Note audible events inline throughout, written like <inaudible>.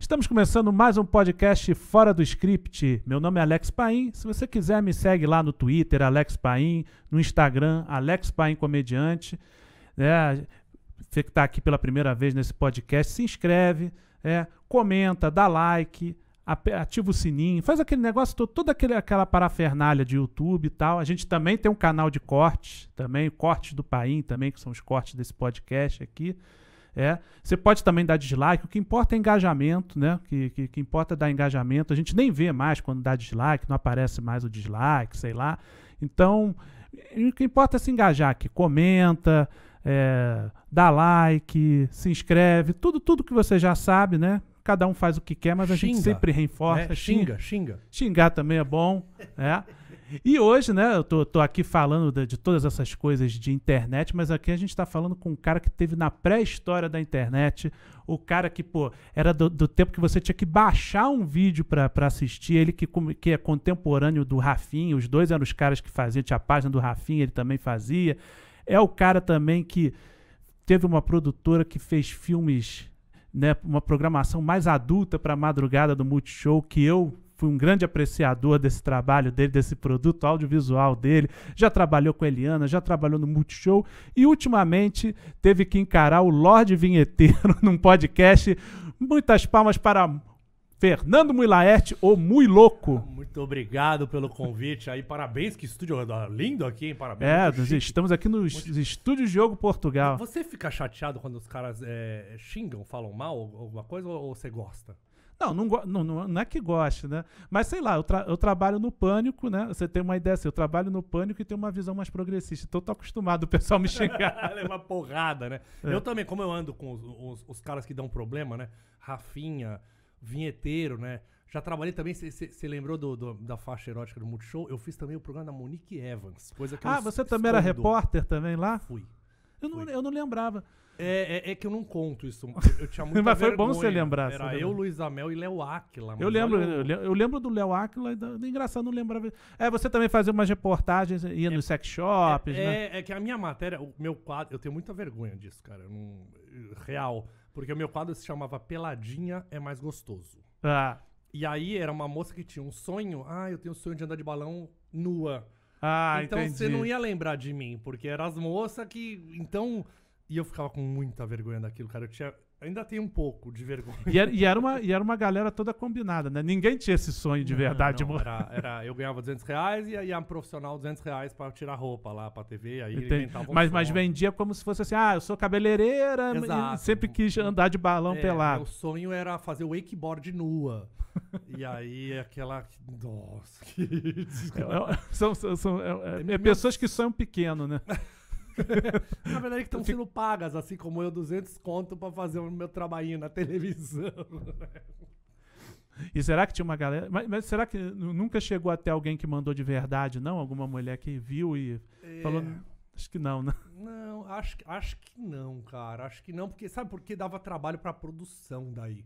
Estamos começando mais um podcast fora do script. Meu nome é Alex Paim. Se você quiser, me segue lá no Twitter, Alex Paim, no Instagram, Alex Paim Comediante. É, você que está aqui pela primeira vez nesse podcast, se inscreve, é, comenta, dá like, ativa o sininho, faz aquele negócio todo, toda aquele, aquela parafernália de YouTube e tal. A gente também tem um canal de cortes, também, cortes do Paim também, que são os cortes desse podcast aqui. É. Você pode também dar dislike, o que importa é engajamento, né? O que, que, que, importa é dar engajamento. A gente nem vê mais quando dá dislike, não aparece mais o dislike, sei lá. Então, o que importa é se engajar aqui. Comenta, é, dá like, se inscreve, tudo, tudo que você já sabe, né? Cada um faz o que quer, mas a xinga, gente sempre reforça. Né? Xinga, xinga. Xingar também é bom, né? E hoje, né, eu tô, tô aqui falando de, de, todas essas coisas de internet, mas aqui a gente está falando com um cara que teve na pré-história da internet, o cara que, pô, era do, do tempo que você tinha que baixar um vídeo para assistir, ele que, que é contemporâneo do Rafinha, os dois eram os caras que faziam, tinha a página do Rafinha, ele também fazia. É o cara também que teve uma produtora que fez filmes né, uma programação mais adulta para a madrugada do Multishow, que eu fui um grande apreciador desse trabalho dele, desse produto audiovisual dele. Já trabalhou com a Eliana, já trabalhou no Multishow e ultimamente teve que encarar o Lorde Vinheteiro <laughs> num podcast. Muitas palmas para Fernando Muilaerte, o Mui Louco. Muito obrigado pelo convite aí. Parabéns, que estúdio ah, lindo aqui, hein? Parabéns. É, estamos aqui nos muito... estúdios Portugal. Você fica chateado quando os caras é, xingam, falam mal, alguma coisa, ou você gosta? Não, não, não, não é que goste, né? Mas sei lá, eu, tra eu trabalho no pânico, né? Você tem uma ideia assim, eu trabalho no pânico e tenho uma visão mais progressista. Então eu tô acostumado o pessoal me xingar. Levar <laughs> é porrada, né? É. Eu também, como eu ando com os, os, os caras que dão problema, né? Rafinha, vinheteiro, né? Já trabalhei também, você lembrou do, do, da faixa erótica do Multishow? Eu fiz também o programa da Monique Evans, coisa que Ah, você escondo. também era repórter também lá? Fui. Eu não, eu não lembrava. É, é, é, que eu não conto isso. Eu, tinha <laughs> tinha muita Mas foi vergonha. bom você lembrar. Era você eu, lembra. Luiz Amel e Léo Áquila. Eu lembro, eu... eu lembro do Léo Áquila. É engraçado, não lembrava. É, você também fazia umas reportagens, ia é, nos sex shops, é, né? É, é que a minha matéria, o meu quadro... Eu tenho muita vergonha disso, cara. Não, real. Porque o meu quadro se chamava Peladinha é Mais Gostoso. Ah. E aí era uma moça que tinha um sonho. Ah, eu tenho um sonho de andar de balão nua. Ah, então entendi. você não ia lembrar de mim, porque eram as moças que. Então. E eu ficava com muita vergonha daquilo, cara. Eu tinha ainda tem um pouco de vergonha. E era, e era, uma, e era uma galera toda combinada, né? Ninguém tinha esse sonho de não, verdade. Não, era, era, eu ganhava 200 reais e aí a profissional 200 reais para tirar roupa lá para TV. Aí um mas, mas vendia como se fosse assim, ah, eu sou cabeleireira Exato. e sempre quis andar de balão é, pelado. Meu sonho era fazer wakeboard nua. e aí aquela... Nossa, que... <laughs> É, é, são, são, são é, é, é pessoas que sonham pequeno, né? <laughs> <laughs> Na verdade, é que estão sendo pagas, assim como eu, 200 conto pra fazer o meu trabalhinho na televisão. <laughs> Né? E será que tinha uma galera. Mas, mas, será que nunca chegou até alguém que mandou de verdade, não? Alguma mulher que viu e é... falou. Acho que não, né? Não, acho, acho que não, cara. Acho que não, porque sabe que dava trabalho pra produção daí.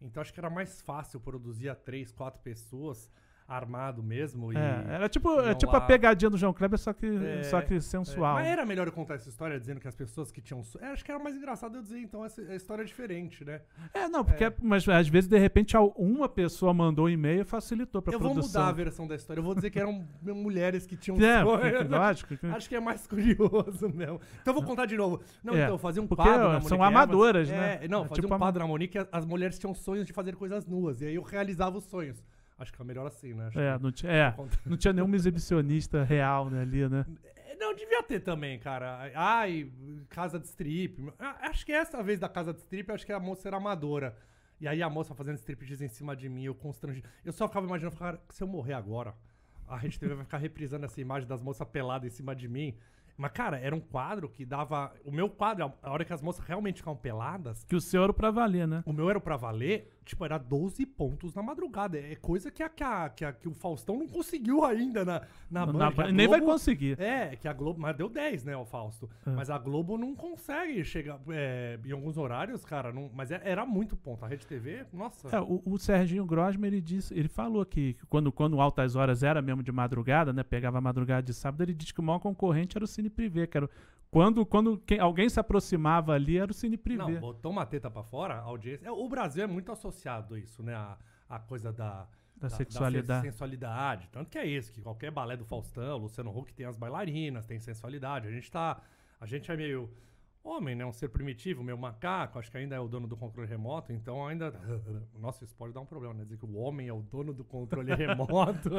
Então acho que era mais fácil produzir a três, quatro pessoas armado mesmo. É, era tipo, é tipo a pegadinha do João Kleber, só que, é, só que sensual. mas era melhor eu contar essa história dizendo que as pessoas que tinham. É, acho que era mais engraçado eu dizer, então, essa a história é diferente, né? É, não, porque é. mas às vezes, de repente, uma pessoa mandou um e-mail e facilitou pra eu produção. Eu vou mudar a versão da história. Eu vou dizer que eram <laughs> mulheres que tinham. É, <laughs> lógico. Que... Acho que é mais curioso mesmo. Então, eu vou contar de novo. Não, é, então, fazer um porque quadro. Monique, são amadoras, né? não, fazer tipo um quadro a... na Monique, as mulheres tinham sonhos de fazer coisas nuas. E aí eu realizava os sonhos. Acho que é melhor assim, né? Acho é, não, tinha, é, não tinha nenhum exibicionista real né, ali, né? É, não, devia ter também, cara. Ai, casa de strip. Acho que essa vez da casa de strip, acho que a moça era amadora. E aí a moça fazendo striptease em cima de mim, eu constrangido. Eu só ficava imaginando, cara, se eu morrer agora, a gente vai ficar reprisando essa imagem das moças peladas em cima de mim. Mas, cara, era um quadro que dava. O meu quadro, a hora que as moças realmente ficavam peladas. Que o seu era pra valer, né? O meu era pra valer, tipo, era 12 pontos na madrugada. É coisa que, a, que, a, que, a, que o Faustão não conseguiu ainda na, na nem vai conseguir. É, que a Globo. Mas deu 10, né, o Fausto? É. Mas a Globo não consegue chegar. É, em alguns horários, cara, não, mas é, era muito ponto. A Rede TV, nossa. É, o, o Serginho Grosmer, ele disse, ele falou que quando, quando altas horas era mesmo de madrugada, né? Pegava a madrugada de sábado, ele disse que o maior concorrente era o Cine cine privê, que era quando, quando quem, alguém se aproximava ali, era o Cine Privé. Não, botou uma teta pra fora, a audiência. É, o Brasil é muito associado a isso, né? A, a coisa da, da, da sexualidade. Da sensualidade. Tanto que é isso, que qualquer balé do Faustão, Luciano Huck tem as bailarinas, tem sensualidade. A gente tá. A gente é meio homem, né? Um ser primitivo, meio macaco, acho que ainda é o dono do controle remoto, então ainda. <laughs> Nossa, isso pode dar um problema, né? Dizer que o homem é o dono do controle <laughs> remoto.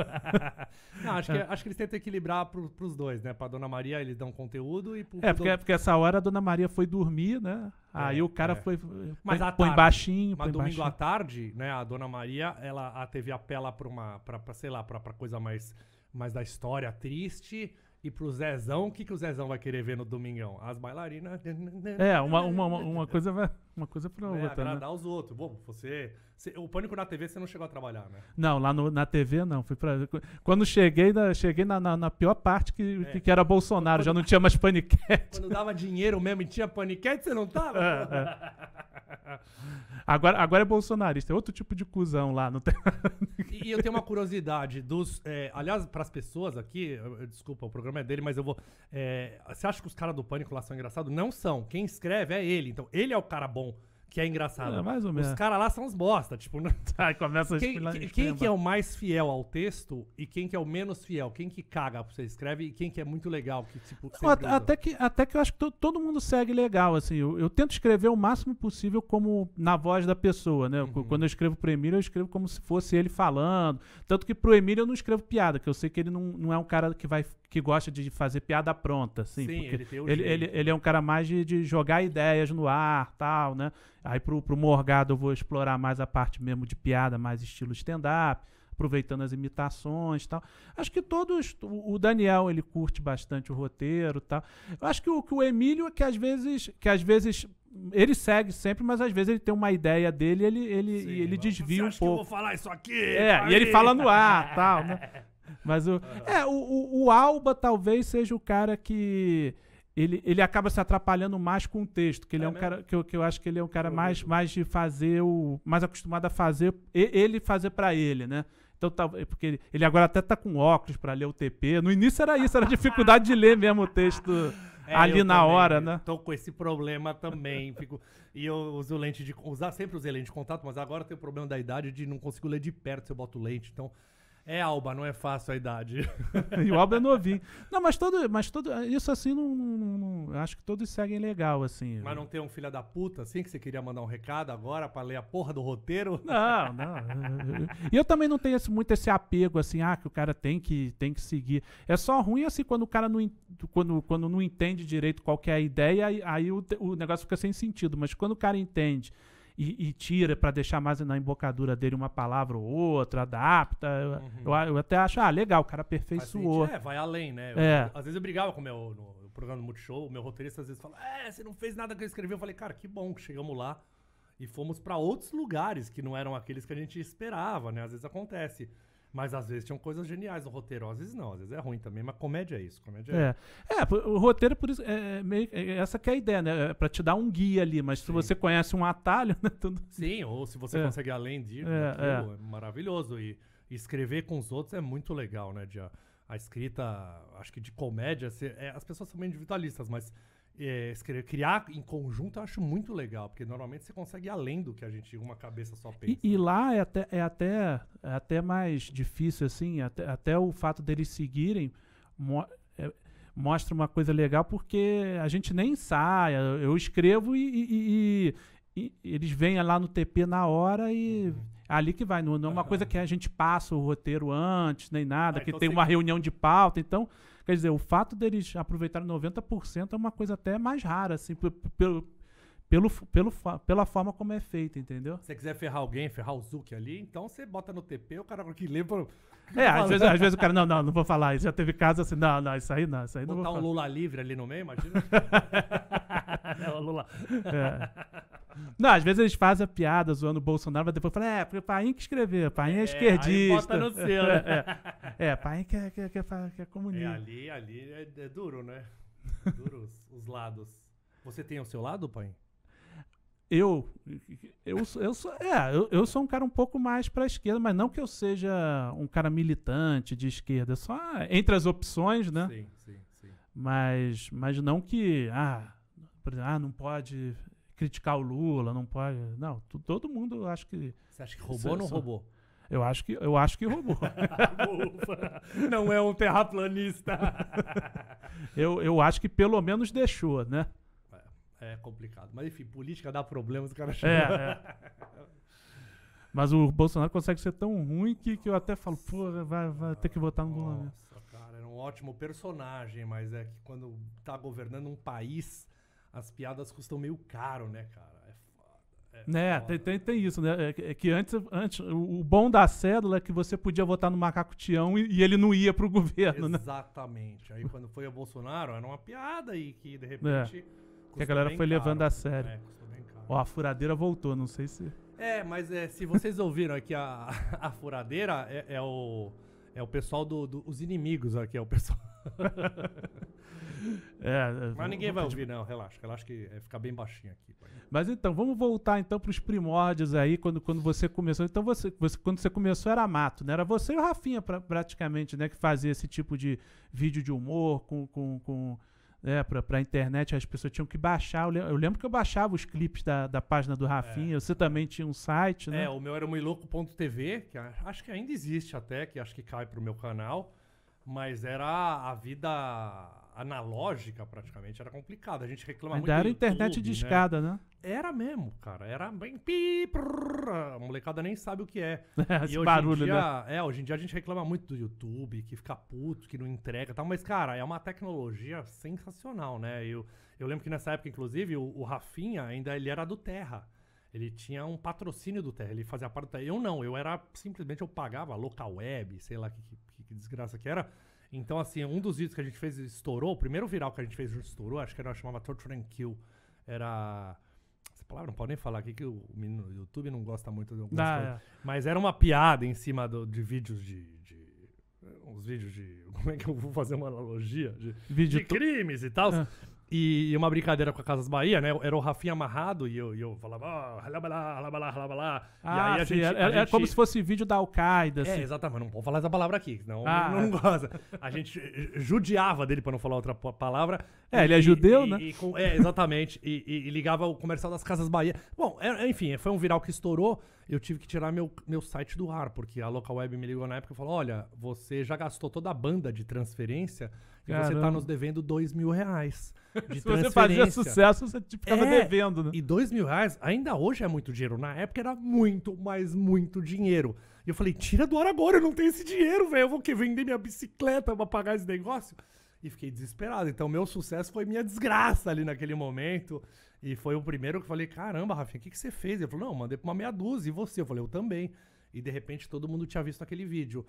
<laughs> Não, acho, que, acho que eles tentam equilibrar pro, pros dois, né? Pra Dona Maria eles dão conteúdo e pro. É, porque, do... É, porque essa hora a Dona Maria foi dormir, né? É, Aí é, o cara é. foi. Mas põe, põe tarde, baixinho, põe Mas domingo baixinho. à tarde, né? A Dona Maria, ela, a TV apela pra uma. Pra, pra sei lá, pra, pra coisa mais, mais da história triste. E pro Zezão, o que, que o Zezão vai querer ver no domingão? As bailarinas. É, uma, uma, uma coisa vai. Uma coisa pra é, outra. Né? Agradar né? os outros. Bom, você o Pânico na TV você não chegou a trabalhar, né? Não, lá no, na TV não. Fui pra, quando cheguei, na, cheguei na, na, na pior parte que, é. que, era Bolsonaro, quando, já não tinha mais paniquete. Quando dava dinheiro mesmo e tinha paniquete, você não tava? É, é. Agora, agora é bolsonarista, é outro tipo de cuzão lá. Não tem... e, eu tenho uma curiosidade dos. É, aliás, para as pessoas aqui, eu, eu, desculpa, o programa é dele, mas eu vou. você é, acha que os caras do Pânico lá são engraçados? Não são. Quem escreve é ele. Então, ele é o cara bom que é engraçado. É, mais ou menos. Os caras lá são uns bosta, tipo, <laughs> Aí começa a quem, quem, quem que é o mais fiel ao texto e quem que é o menos fiel? Quem que caga pra você escreve e quem que é muito legal, que tipo, Não, até, até, que até que eu acho que to, todo mundo segue legal, assim, eu, eu, tento escrever o máximo possível como na voz da pessoa, né? Uhum. Quando eu escrevo pro Emílio, eu escrevo como se fosse ele falando, tanto que pro Emílio eu não escrevo piada, que eu sei que ele não, não é um cara que vai que gosta de fazer piada pronta, assim, Sim, ele, ele, ele, ele, é um cara mais de, de jogar ideias no ar, tal, né? Aí pro, pro Morgado eu vou explorar mais a parte mesmo de piada, mais estilo stand-up, aproveitando as imitações tal. Acho que todos. O Daniel ele curte bastante o roteiro tal. Eu acho que o, que o Emílio é que às vezes. Que às vezes ele segue sempre, mas às vezes ele tem uma ideia dele ele, ele, Sim, e ele desvia um pouco. Que eu vou falar isso aqui? É, aí. e ele fala no ar tal, né? <laughs> Mas o. Ah. É, o, o Alba talvez seja o cara que ele, ele acaba se atrapalhando mais com o texto, que ele é, é um mesmo? cara que eu, que eu acho que ele é um cara mais, mais de fazer o mais acostumado a fazer ele fazer para ele, né? Então tá, porque ele, ele agora até tá com óculos para ler o TP. No início era isso, era <laughs> dificuldade de ler mesmo o texto. É, ali na também, hora, né? Tô com esse problema também. Fico, e eu uso lente de. Usar sempre usei lente de contato, mas agora tem o problema da idade de não consigo ler de perto se eu boto lente. Então, é Alba, não é fácil a idade. <laughs> e o Alba é novinho. Não, mas todo, mas todo isso assim não, não, não, acho que todos seguem legal assim. Mas não tem um filho da puta assim que você queria mandar um recado agora para ler a porra do roteiro? Não, não. E eu também não tenho esse, muito esse apego assim, ah, que o cara tem que tem que seguir. É só ruim assim quando o cara não quando, quando não entende direito qual é a ideia, aí, aí o, o negócio fica sem sentido, mas quando o cara entende e, e tira para deixar mais na embocadura dele uma palavra ou outra, adapta. Uhum. Eu, eu, até acho, ah, legal, o cara aperfeiçoou. Gente, é, vai além, né? Eu, é. às vezes eu brigava com o meu no, programa do Multishow, o meu roteirista às vezes fala, é, você não fez nada que eu escrevi. Eu falei, cara, que bom que chegamos lá e fomos para outros lugares que não eram aqueles que a gente esperava, né? Às vezes acontece. Mas às vezes tinham coisas geniais no roteiro, às vezes não, às vezes é ruim também, mas comédia é isso, comédia é. É, é o roteiro por isso é, é meio, é, essa que é a ideia, né? É para te dar um guia ali, mas Sim. se você conhece um atalho, <laughs> né, tudo... Assim. Sim, ou se você é. consegue além de é, é, maravilhoso e, escrever com os outros é muito legal, né, de, a, a escrita, acho que de comédia, se, as pessoas são meio individualistas, mas é, escrever, criar em conjunto eu acho muito legal, porque normalmente você consegue ir além do que a gente, uma cabeça só pensa. E, e né? lá é até, é até, é até mais difícil, assim, é até, até o fato deles seguirem mo é, mostra uma coisa legal, porque a gente nem ensaia, eu escrevo e, e, e eles vêm lá no TP na hora e. Uhum ali que vai. Não, é uma uhum. coisa que a gente passa o roteiro antes, nem nada, ah, que então tem uma reunião de pauta. Então, Quer dizer, o fato deles aproveitarem 90% é uma coisa até mais rara, assim, pelo pelo, pelo, pela forma como é feito, entendeu? Se você quiser ferrar alguém, ferrar o Zuki ali, então você bota no TP, o cara que lembra. É, às vezes, às vezes o cara, não, não, não vou falar. Já teve casos assim, não, não, isso aí não, isso aí Botar não. Botar um falar. Lula livre ali no meio, imagina. <laughs> é, Lula. É. Não, às vezes eles fazem a piada zoando o Bolsonaro, mas depois falam, é, porque o Paim que escreveu, Paim é, é esquerdista. Aí bota no seu, né? <laughs> é, é, Paim que é, que, é, que, é, que é comunista. É, ali ali é, é, duro, né? Duro os, os lados. Você tem o seu lado, Paim? eu eu, eu, sou, é, eu, eu, sou um cara um pouco mais para a esquerda, mas não que eu seja um cara militante de esquerda, é só ah, entre as opções, né? Sim, sim, sim. Mas, mas não que, ah, por exemplo, ah, não pode criticar o Lula, não pode. Não, todo mundo acho que. Você acha que roubou ou não só, roubou? Eu acho que, eu acho que roubou. <laughs> não é um terraplanista. eu, eu acho que pelo menos deixou, né? É complicado. Mas enfim, política dá problemas, o cara é, chama. É, é. <laughs> Mas o Bolsonaro consegue ser tão ruim que, que eu até falo, pô, vai, vai ter que votar no Lula. Nossa, cara, era um ótimo personagem, mas é que quando tá governando um país, as piadas custam meio caro, né, cara? É foda. É, é Tem, tem, tem, isso, né? É, é, é que antes, antes, o bom da cédula é que você podia votar no Macaco Tião e, e ele não ia pro governo, Exatamente. né? Exatamente. Aí quando foi o Bolsonaro, era uma piada e que de repente... É que a galera foi caro, levando a sério. É, Ó, a furadeira voltou, não sei se. É, mas é, se vocês ouviram aqui a, <laughs> a furadeira, é, é o. É o pessoal dos do, do, inimigos aqui, é o pessoal. <laughs> É, é, Mas ninguém vai ouvir, não, relaxa. Relaxa que é ficar bem baixinho aqui. Mas então, vamos voltar então para os primórdios aí, quando, quando você começou. Então, você, você, quando você começou era mato, né? Era você e o Rafinha pra, praticamente, né? Que fazia esse tipo de vídeo de humor com, com, com para né, pra, pra internet, as pessoas tinham que baixar. Eu, eu lembro que eu baixava os clipes da, da página do Rafinha. É. Você também tinha um site, né? É, o meu era moiloco.tv, que acho que ainda existe até, que acho que cai pro meu canal. Mas era a vida analógica praticamente, era complicado. A gente reclama Ainda muito. Era internet de né? escada, né? né? Era mesmo, cara. Era bem. Pi, prrr, a molecada nem sabe o que é. <laughs> Esse e barulho, dia, né? É, hoje em dia a gente reclama muito do YouTube, que fica puto, que não entrega e tal. Mas, cara, é uma tecnologia sensacional, né? Eu, eu lembro que nessa época, inclusive, o, o Rafinha ainda ele era do Terra. Ele tinha um patrocínio do Terra, ele fazia parte do Terra. Eu não, eu era simplesmente, eu pagava local web, sei lá que, que, que desgraça que era então, assim, um dos vídeos que a gente fez estourou, o primeiro viral que a gente fez estourou, acho que era chamava Torture and Kill. Era. Essa palavra não pode nem falar aqui, que o menino do YouTube não gosta muito de algumas ah, coisas. É. Mas era uma piada em cima do, de vídeos de, de uns vídeos de. <laughs> Como é que eu vou fazer uma analogia? De, Vídeo de crimes e tal. Ah. E uma brincadeira com a Casas Bahia, né? Era o Rafinha amarrado e eu, e eu falava, oh, ralabalá, ralabalá, ralabalá. Ah, e ah, aí a sim, gente, é, a é, é gente... como se fosse vídeo da Al-Qaeda. É, assim. É, exatamente. Não vou falar essa palavra aqui, ah. <laughs> não, ah. não gosta. A gente judiava dele para não falar outra palavra. É, e, ele é judeu, e, né? E, com... é, exatamente. e, ligava o comercial das Casas Bahia. Bom, enfim, foi um viral que estourou. Eu tive que tirar meu, meu site do ar, porque a Local Web me ligou na época e falou: olha, você já gastou toda a banda de transferência e Caramba. você tá nos devendo dois mil reais. De <laughs> Se você fazia sucesso, você ficava é, devendo, né? E dois mil reais, ainda hoje é muito dinheiro. Na época era muito, mas muito dinheiro. E eu falei, tira do ar agora, eu não tenho esse dinheiro, velho. Eu vou que vender minha bicicleta pra pagar esse negócio. E fiquei desesperado. Então, meu sucesso foi minha desgraça ali naquele momento. E foi o primeiro que eu falei, caramba, Rafinha, o que, que você fez? Ele falou, não, mandei pra uma meia dúzia. E você? Eu falei, eu também. E de repente todo mundo tinha visto aquele vídeo.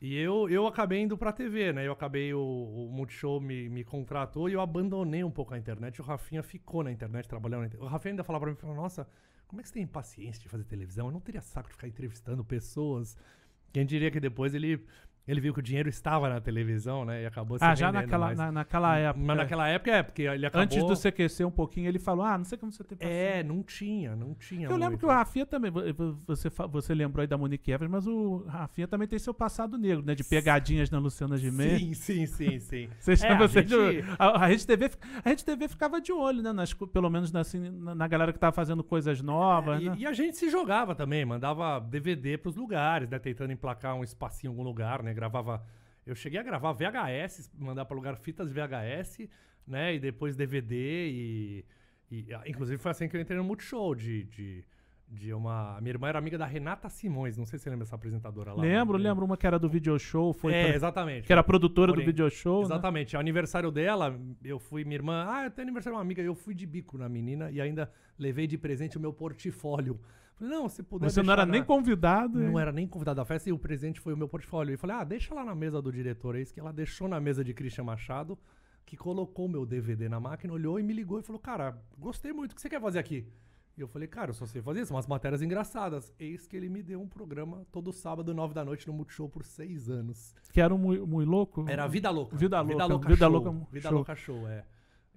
E eu, eu acabei indo pra TV, né? Eu acabei, o, o Multishow me, me contratou e eu abandonei um pouco a internet. O Rafinha ficou na internet, trabalhando na internet. O Rafinha ainda falava pra mim, falou, nossa, como é que você tem paciência de fazer televisão? Eu não teria saco de ficar entrevistando pessoas. Quem diria que depois ele ele viu que o dinheiro estava na televisão, né? E acabou se Ah, já naquela, na, naquela época. Mas naquela época é, porque ele acabou... Antes do CQC um pouquinho, ele falou, ah, não sei como você tem passado. É, não tinha, não tinha. Eu muito. lembro que o Rafinha também, você, você lembrou aí da Monique Evers, mas o Rafinha também tem seu passado negro, né? De pegadinhas na Luciana Gimenez. Sim, sim, sim, sim. <laughs> você é, a, gente... De, a, a, Rede TV, a Rede TV ficava de olho, né? Nas, pelo menos na, assim, na, galera que tava fazendo coisas novas, é, e, né? e, a gente se jogava também, mandava DVD pros lugares, né? Tentando emplacar um espacinho em algum lugar, né? Gravava. Eu cheguei a gravar VHS, mandar para lugar fitas VHS, né? E depois DVD e, e. Ah, inclusive foi assim que eu entrei no Multishow de, de de uma. Minha irmã era amiga da Renata Simões, não sei se você lembra essa apresentadora lá. Né? Lembro, né? lembro uma que era do video show. Foi é, pra... exatamente. Que era produtora Porém, do video show. Né? Exatamente. Né? Aniversário dela, eu fui, minha irmã, ah, tem aniversário de uma amiga, eu fui de bico na menina e ainda levei de presente o meu portfólio Falei, não, se puder. Você não era na... nem convidado. Não hein? era nem convidado à festa e o presente foi o meu portfólio. E falei, ah, deixa lá na mesa do diretor. É isso que ela deixou na mesa de Christian Machado, que colocou meu DVD na máquina, olhou e me ligou e falou, cara, gostei muito, o que você quer fazer aqui? E eu falei, cara, eu só sei fazer isso, umas matérias engraçadas. Eis que ele me deu um programa todo sábado, nove da noite, no Multishow por seis anos. Que era um muito Louco? Era Vida Louca. Vida Louca. Vida Louca, vida Show. Louca, é vida Show. Louca Show, é.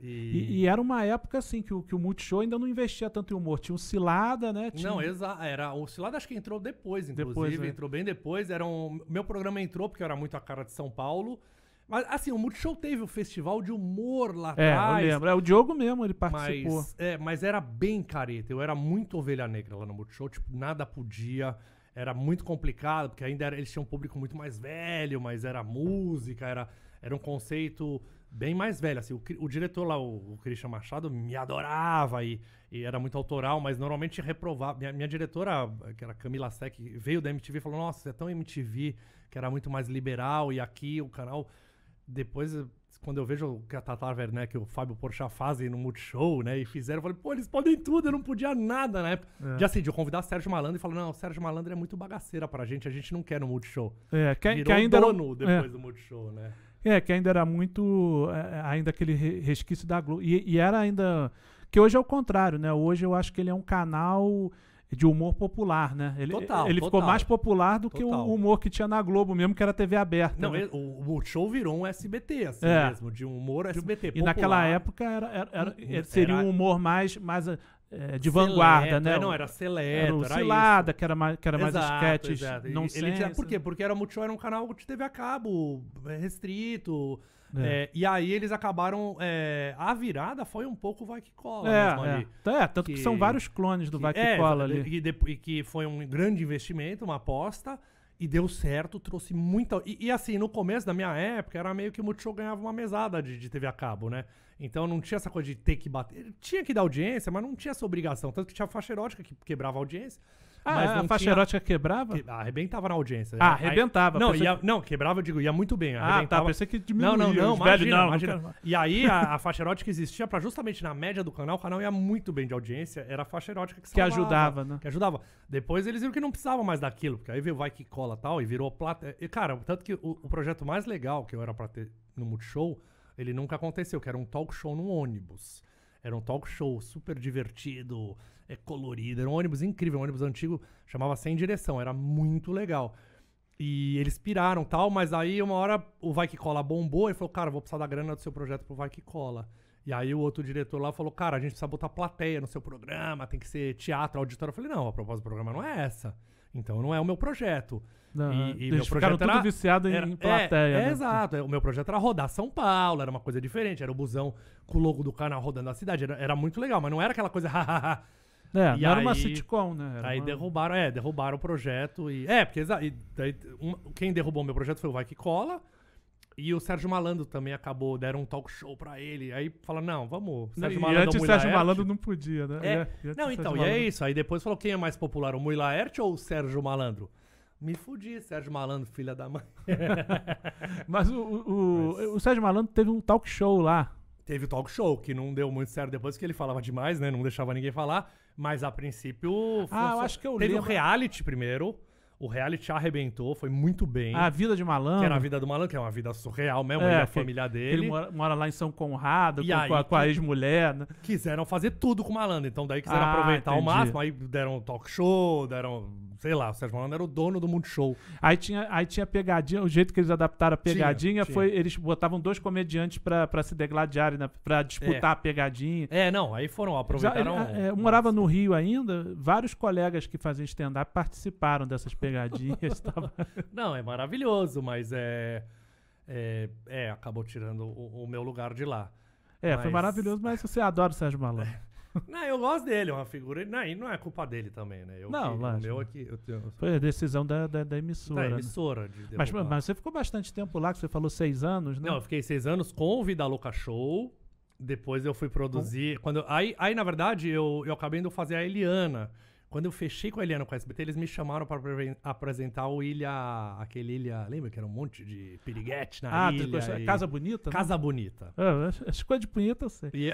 E... E, e... era uma época assim que o, que o Multishow ainda não investia tanto em humor. Tinha o Cilada, né? Tinha... Não, exato. Era, o Cilada acho que entrou depois, inclusive. Depois, né? Entrou bem depois. Era um... Meu programa entrou porque era muito a cara de São Paulo. Mas assim, o Multishow teve o festival de humor lá é, atrás. Eu lembro. É, o Diogo mesmo, ele participou. Mas, é, mas era bem careta. Eu era muito ovelha negra lá no Multishow. Tipo, nada podia era muito complicado, porque ainda era, eles tinham um público muito mais velho, mas era música, era, era um conceito bem mais velho. Assim, o, o diretor lá, o, o, Christian Machado, me adorava e, e era muito autoral, mas normalmente reprovava. Minha, minha diretora, que era Camila Sec, veio da MTV e falou: Nossa, você é tão MTV, que era muito mais liberal, e aqui o canal. Depois, quando eu vejo o que a Tata Werneck e o Fábio Porchat fazem no Multishow, né? E fizeram, eu falei, pô, eles podem tudo, eu não podia nada na época. É. De assim, de eu convidar Sérgio Malandro e falar, não, o Sérgio Malandro é muito bagaceira pra gente, a gente não quer no Multishow. É, que, Virou que ainda dono não... depois é. do Multishow, né? É, que ainda era muito. É, é, ainda aquele resquício da Globo. E, e, era ainda. Que hoje é o contrário, né? Hoje eu acho que ele é um canal de humor popular, né? Ele, total, ele total. ficou mais popular do total. que o humor que tinha na Globo mesmo, que era TV aberta. Não, né? o, o show virou um SBT, assim é. mesmo, de humor SBT. E popular. naquela época era, era, era, seria um humor mais, mais é, de vanguarda, é, né? Não, era celeto, era, Cilada, que era mais, que era mais exato, sketches não ele tinha, Por quê? Porque era Multishow, era um canal de TV a cabo, é, restrito. É. É, e aí eles acabaram. É, a virada foi um pouco vai que cola mesmo ali. É, tanto que, que, são vários clones do vai que cola ali. E, de, e, que foi um grande investimento, uma aposta, e deu certo, trouxe muita. E, e assim, no começo da minha época, era meio que o Multishow ganhava uma mesada de, de TV a cabo, né? Então não tinha essa coisa de ter que bater. Tinha que dar audiência, mas não tinha essa obrigação. Tanto que tinha a faixa erótica que quebrava a audiência. Ah, mas a faixa tinha... erótica quebrava? Que... Arrebentava na audiência. Ah, arrebentava. Aí... Não, ia... não, quebrava, eu digo, ia muito bem. Ah, tá, pensei que diminuía. Não, não, não, imagina, não, imagina. não E aí a, a, faixa erótica existia pra justamente na média do canal, o canal ia muito bem de audiência, era a faixa erótica que salvava, Que ajudava, né? Que ajudava. Depois eles viram que não precisava mais daquilo, porque aí veio Vai Que Cola e tal, e virou plata. E, cara, tanto que o, o projeto mais legal que eu era pra ter no Multishow ele nunca aconteceu, que era um talk show num ônibus. Era um talk show super divertido, é colorido, era um ônibus incrível, um ônibus antigo, chamava Sem Direção, era muito legal. E eles piraram tal, mas aí uma hora o Vai Que Cola bombou e falou, cara, vou precisar da grana do seu projeto pro Vai Que Cola. E aí o outro diretor lá falou, cara, a gente precisa botar plateia no seu programa, tem que ser teatro, auditório. Eu falei, não, a proposta do programa não é essa. Então não é o meu projeto. Não, e, e meu projeto tudo era, viciado em, era, em é, plateia. É, é né? Exato. É, o meu projeto era rodar São Paulo, era uma coisa diferente. Era o busão com o logo do canal rodando a cidade. Era, era muito legal, mas não era aquela coisa... <laughs> é, e não aí, era uma sitcom, né? Era aí uma... derrubaram, é, derrubaram o projeto. E, é, porque e, daí, um, quem derrubou o meu projeto foi o Vai Que Cola e o Sérgio Malandro também acabou, deram um talk show pra ele. Aí fala, não, vamos. Sérgio e antes o Sérgio Malandro não podia, né? É. é- e não, então, e é isso. Aí depois falou, quem é mais popular, o Mui Laerte ou o Sérgio Malandro? Me fudi, Sérgio Malandro, filha da mãe. <laughs> Mas o, o, Mas... o Sérgio Malandro teve um talk show lá. Teve o talk show, que não deu muito certo depois, que ele falava demais, né? Não deixava ninguém falar. Mas a princípio. Ah, eu acho que eu Teve o um reality primeiro. O reality arrebentou, foi muito bem. A vida de malandro. Que era a vida do malandro, que é uma vida surreal mesmo, é, ele, a família dele. Ele mora, mora, lá em São Conrado, com, aí, com, a, com a ex-mulher. Né? Quiseram fazer tudo com o malandro, então daí quiseram ah, aproveitar entendi. ao máximo, aí deram um talk show, deram sei lá, o Sérgio Malandro era o dono do Multishow. Aí tinha, aí tinha pegadinha, o jeito que eles adaptaram a pegadinha tinha, foi. Tinha. Eles botavam dois comediantes pra, pra se degladiarem, né, pra disputar é. a pegadinha. É, não, aí foram, aproveitaram. Já, é, eu é, morava no Rio ainda, vários colegas que faziam stand-up participaram dessas pegadinhas. <laughs> tava... Não, é maravilhoso, mas é, é. É, acabou tirando o, o meu lugar de lá. É, mas... foi maravilhoso, mas você adora o Sérgio Malandro. <laughs> <laughs> Não, eu gosto dele, é uma figura. Não, e não é culpa dele também, né? Eu não, que, lógico. O meu aqui. Eu tenho... Foi a decisão da, da, da emissora. Da né? emissora. Né? De mas, mas você ficou bastante tempo lá, que você falou seis anos, né? Não, eu fiquei seis anos com o Vida Louca Show. Depois eu fui produzir. Quando, aí, aí, na verdade, eu, eu acabei indo fazer a Eliana quando eu fechei com a Eliana com a SBT, eles me chamaram para apresentar o Ilha. Aquele Ilha. Lembra que era um monte de piriguete na ah, ilha? Ah, Casa Bonita? Né? Casa Bonita. É, acho que coisas de bonita eu sei. E...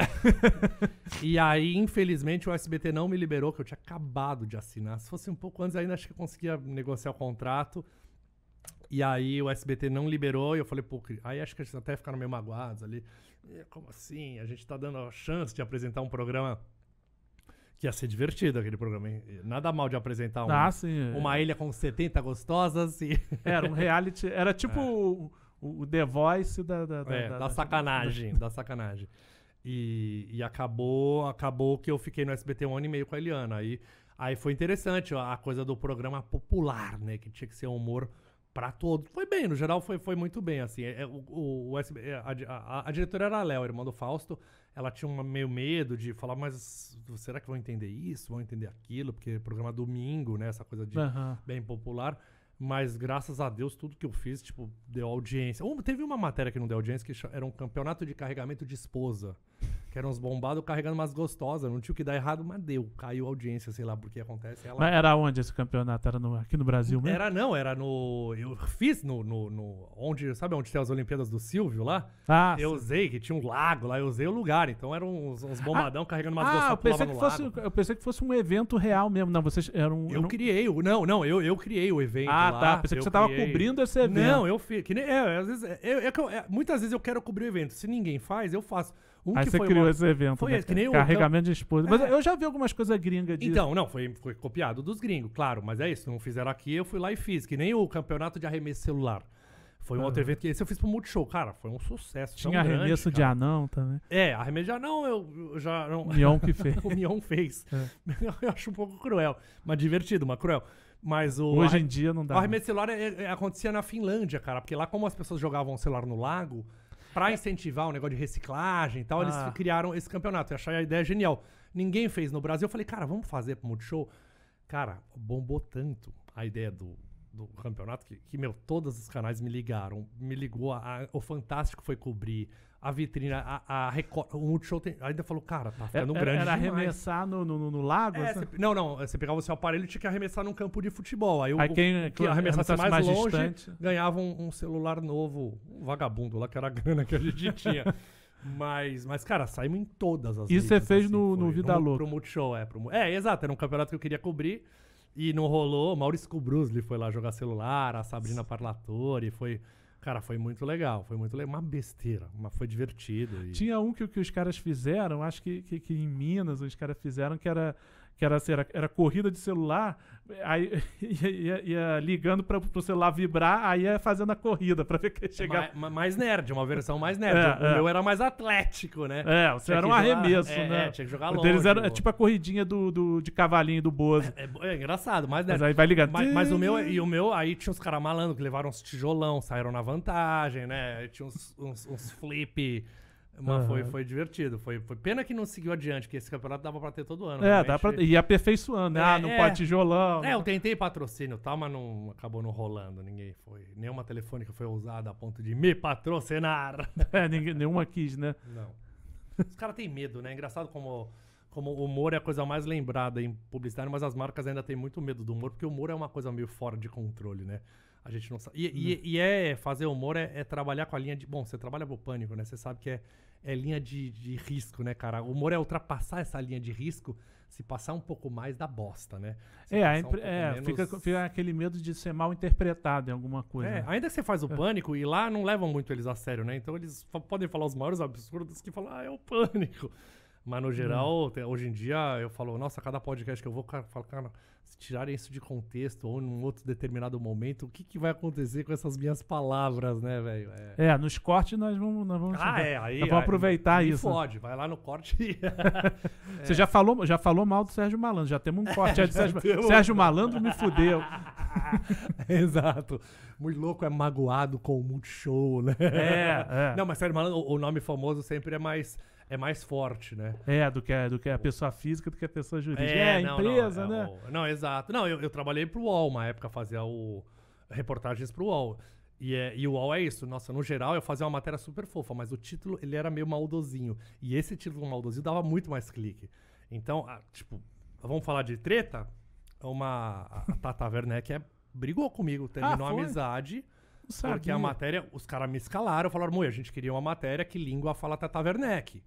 <laughs> e aí, infelizmente, o SBT não me liberou, que eu tinha acabado de assinar. Se fosse um pouco antes, ainda acho que eu conseguia negociar o contrato. E aí o SBT não liberou e eu falei, pô, aí acho que eles até ficaram meio magoados ali. Como assim? A gente tá dando a chance de apresentar um programa que ia ser divertido aquele programa. Hein? Nada mal de apresentar um, ah, sim, é. uma ilha com 70 gostosas e... <laughs> Era um reality, era tipo é. o, o, The Voice da... Da, da, é, da, da sacanagem, da sacanagem. E, e, acabou, acabou que eu fiquei no SBT um ano e meio com a Eliana. Aí, aí foi interessante a coisa do programa popular, né? Que tinha que ser um humor para todos. Foi bem, no geral foi, foi muito bem, assim. É, é o, o, o SB, é, a, a, a, diretora era a Léo, irmã do Fausto. Ela tinha um meio medo de falar, mas será que vão entender isso? Vão entender aquilo? Porque programa domingo, né? Essa coisa de uhum. bem popular. Mas graças a Deus, tudo que eu fiz, tipo, deu audiência. Um, teve uma matéria que não deu audiência, que era um campeonato de carregamento de esposa que eram uns bombados carregando umas gostosas. Não tinha o que dar errado, mas deu. Caiu a audiência, sei lá por que acontece. Ela... Mas era onde esse campeonato? Era no, aqui no Brasil mesmo? Era não, era no. Eu fiz no. no, no onde, sabe onde tem as Olimpíadas do Silvio lá? Ah. Eu sim. usei, que tinha um lago lá, eu usei o lugar. Então eram uns, uns bombadão ah, carregando umas ah, gostosas. Eu pensei, que fosse, lago. eu pensei que fosse um evento real mesmo. Não, vocês eram. Eu não... criei, o, não, não, eu, eu criei o evento. Ah, lá, tá. Pensei que você criei... tava cobrindo esse evento. Não, eu fiz. Que nem, é, às vezes, é, é, é, é, muitas vezes eu quero cobrir o evento. Se ninguém faz, eu faço. O Aí que você foi criou uma... esse evento. Foi né? que nem o... Carregamento de esposa. Mas é. eu já vi algumas coisas gringas disso. Então, não, foi, foi copiado dos gringos, claro. Mas é isso, não fizeram aqui, eu fui lá e fiz. Que nem o campeonato de arremesso celular. Foi um ah. outro evento que esse eu fiz pro Multishow, cara. Foi um sucesso. Tinha arremesso grande, de anão também. É, arremesso de anão eu, eu já. Não... Mion que fez. <laughs> o Mion fez. É. <laughs> Eu acho um pouco cruel, mas divertido, mas cruel. Mas o. Hoje em dia não dá. O né? arremesso celular é, é, acontecia na Finlândia, cara. Porque lá, como as pessoas jogavam celular no lago pra incentivar o negócio de reciclagem e tal, eles ah. criaram esse campeonato. Eu achei a ideia genial. Ninguém fez no Brasil. Eu falei, cara, vamos fazer pro Multishow? Cara, bombou tanto a ideia do, do campeonato que, que, meu, todos os canais me ligaram. Me ligou, a- a- o Fantástico foi cobrir a vitrine, a, a Record, o Multishow tem, ainda falou, cara, tá ficando era, grande Era demais. arremessar no, no, no lago? É, assim? não, não, você pegava o seu aparelho e tinha que arremessar num campo de futebol. Aí, o, aí quem que arremessasse mais, mais longe distante. ganhava um, um, celular novo, um vagabundo lá, que era a grana que a gente <laughs> tinha. mas, mas, cara, saímos em todas as Isso você fez assim, no, foi, no Vida no, Louca. Pro Multishow, é. Pro, é, exato, era um campeonato que eu queria cobrir e não rolou. Maurício Brusley foi lá jogar celular, a Sabrina Parlatore foi Cara, foi muito legal, foi muito legal. Uma besteira, mas foi divertido. E... Tinha um que, que os caras fizeram, acho que, que, que em Minas os caras fizeram, que era que era, assim, era, era, corrida de celular, aí <laughs> ia, ia, ia ligando para o celular vibrar, aí ia fazendo a corrida para ver que é chegar. Mais, mais, nerd, uma versão mais nerd. É, o é. meu era mais atlético, né? É, o seu era um jogar, arremesso, é, né? É, tinha que jogar longe. Deles era tipo a corridinha do, do, de cavalinho do Bozo. É, é, é, engraçado, mais nerd. Mas aí vai ligando. Mas, mas, o meu, e o meu, aí tinha uns caras malandros que levaram uns tijolão, saíram na vantagem, né? tinha uns, uns, uns flip mas uhum. foi, foi divertido. Foi, foi pena que não seguiu adiante, porque esse campeonato dava pra ter todo ano. É, né? dá pra, e aperfeiçoando, né? ah, não é, pode tijolão. É, eu né? tentei patrocínio e tal, mas não acabou não rolando. Ninguém foi. Nenhuma telefônica foi usada a ponto de me patrocinar. <laughs> É, ninguém, nenhuma quis, né? Não. Os caras têm medo, né? É engraçado como como o humor é a coisa mais lembrada em publicidade, mas as marcas ainda têm muito medo do humor, porque o humor é uma coisa meio fora de controle, né? A gente não sabe. E, hum. e, e é fazer humor é, é, trabalhar com a linha de. Bom, você trabalha pro pânico, né? Você sabe que é é linha de, de risco, né, cara? O humor é ultrapassar essa linha de risco, se passar um pouco mais da bosta, né? Se é, um é menos... fica, fica, aquele medo de ser mal interpretado em alguma coisa. É, né? ainda que você faz o é. pânico, e lá não levam muito eles a sério, né? Então eles podem falar os maiores absurdos que falam, ah, é o pânico. Mas no hum. geral, hum. hoje em dia, eu falo, nossa, cada podcast que eu vou, cara, falo, cara se tirarem isso de contexto ou num outro determinado momento, o que, que vai acontecer com essas minhas palavras, né, velho? É. é. nos cortes nós vamos. Nós vamos ah, é, aí. aproveitar aí, isso. Pode, vai lá no corte é. <laughs> Você já falou, já falou mal do Sérgio Malandro, já temos um corte é, Sérgio, temos... Sérgio Malandro me fudeu. <laughs> Exato. Muito louco é magoado com o Multishow, né? É, é, Não, mas Sérgio Malandro, o nome famoso sempre é mais é mais forte, né? É, do que a, do que a pessoa física, do que a pessoa jurídica. É, é empresa, não, é, né? não, exato. Não, eu, eu trabalhei pro UOL uma época, fazia o, reportagens pro UOL. E, é, e o UOL é isso. Nossa, no geral eu fazia uma matéria super fofa, mas o título ele era meio maldozinho. E esse título maldozinho dava muito mais clique. Então, a, tipo, vamos falar de treta? Uma. A Tata Werneck é, brigou comigo, terminou ah, a amizade. Porque a matéria, os caras me escalaram, falaram, mãe, a gente queria uma matéria que língua fala Tata Werneck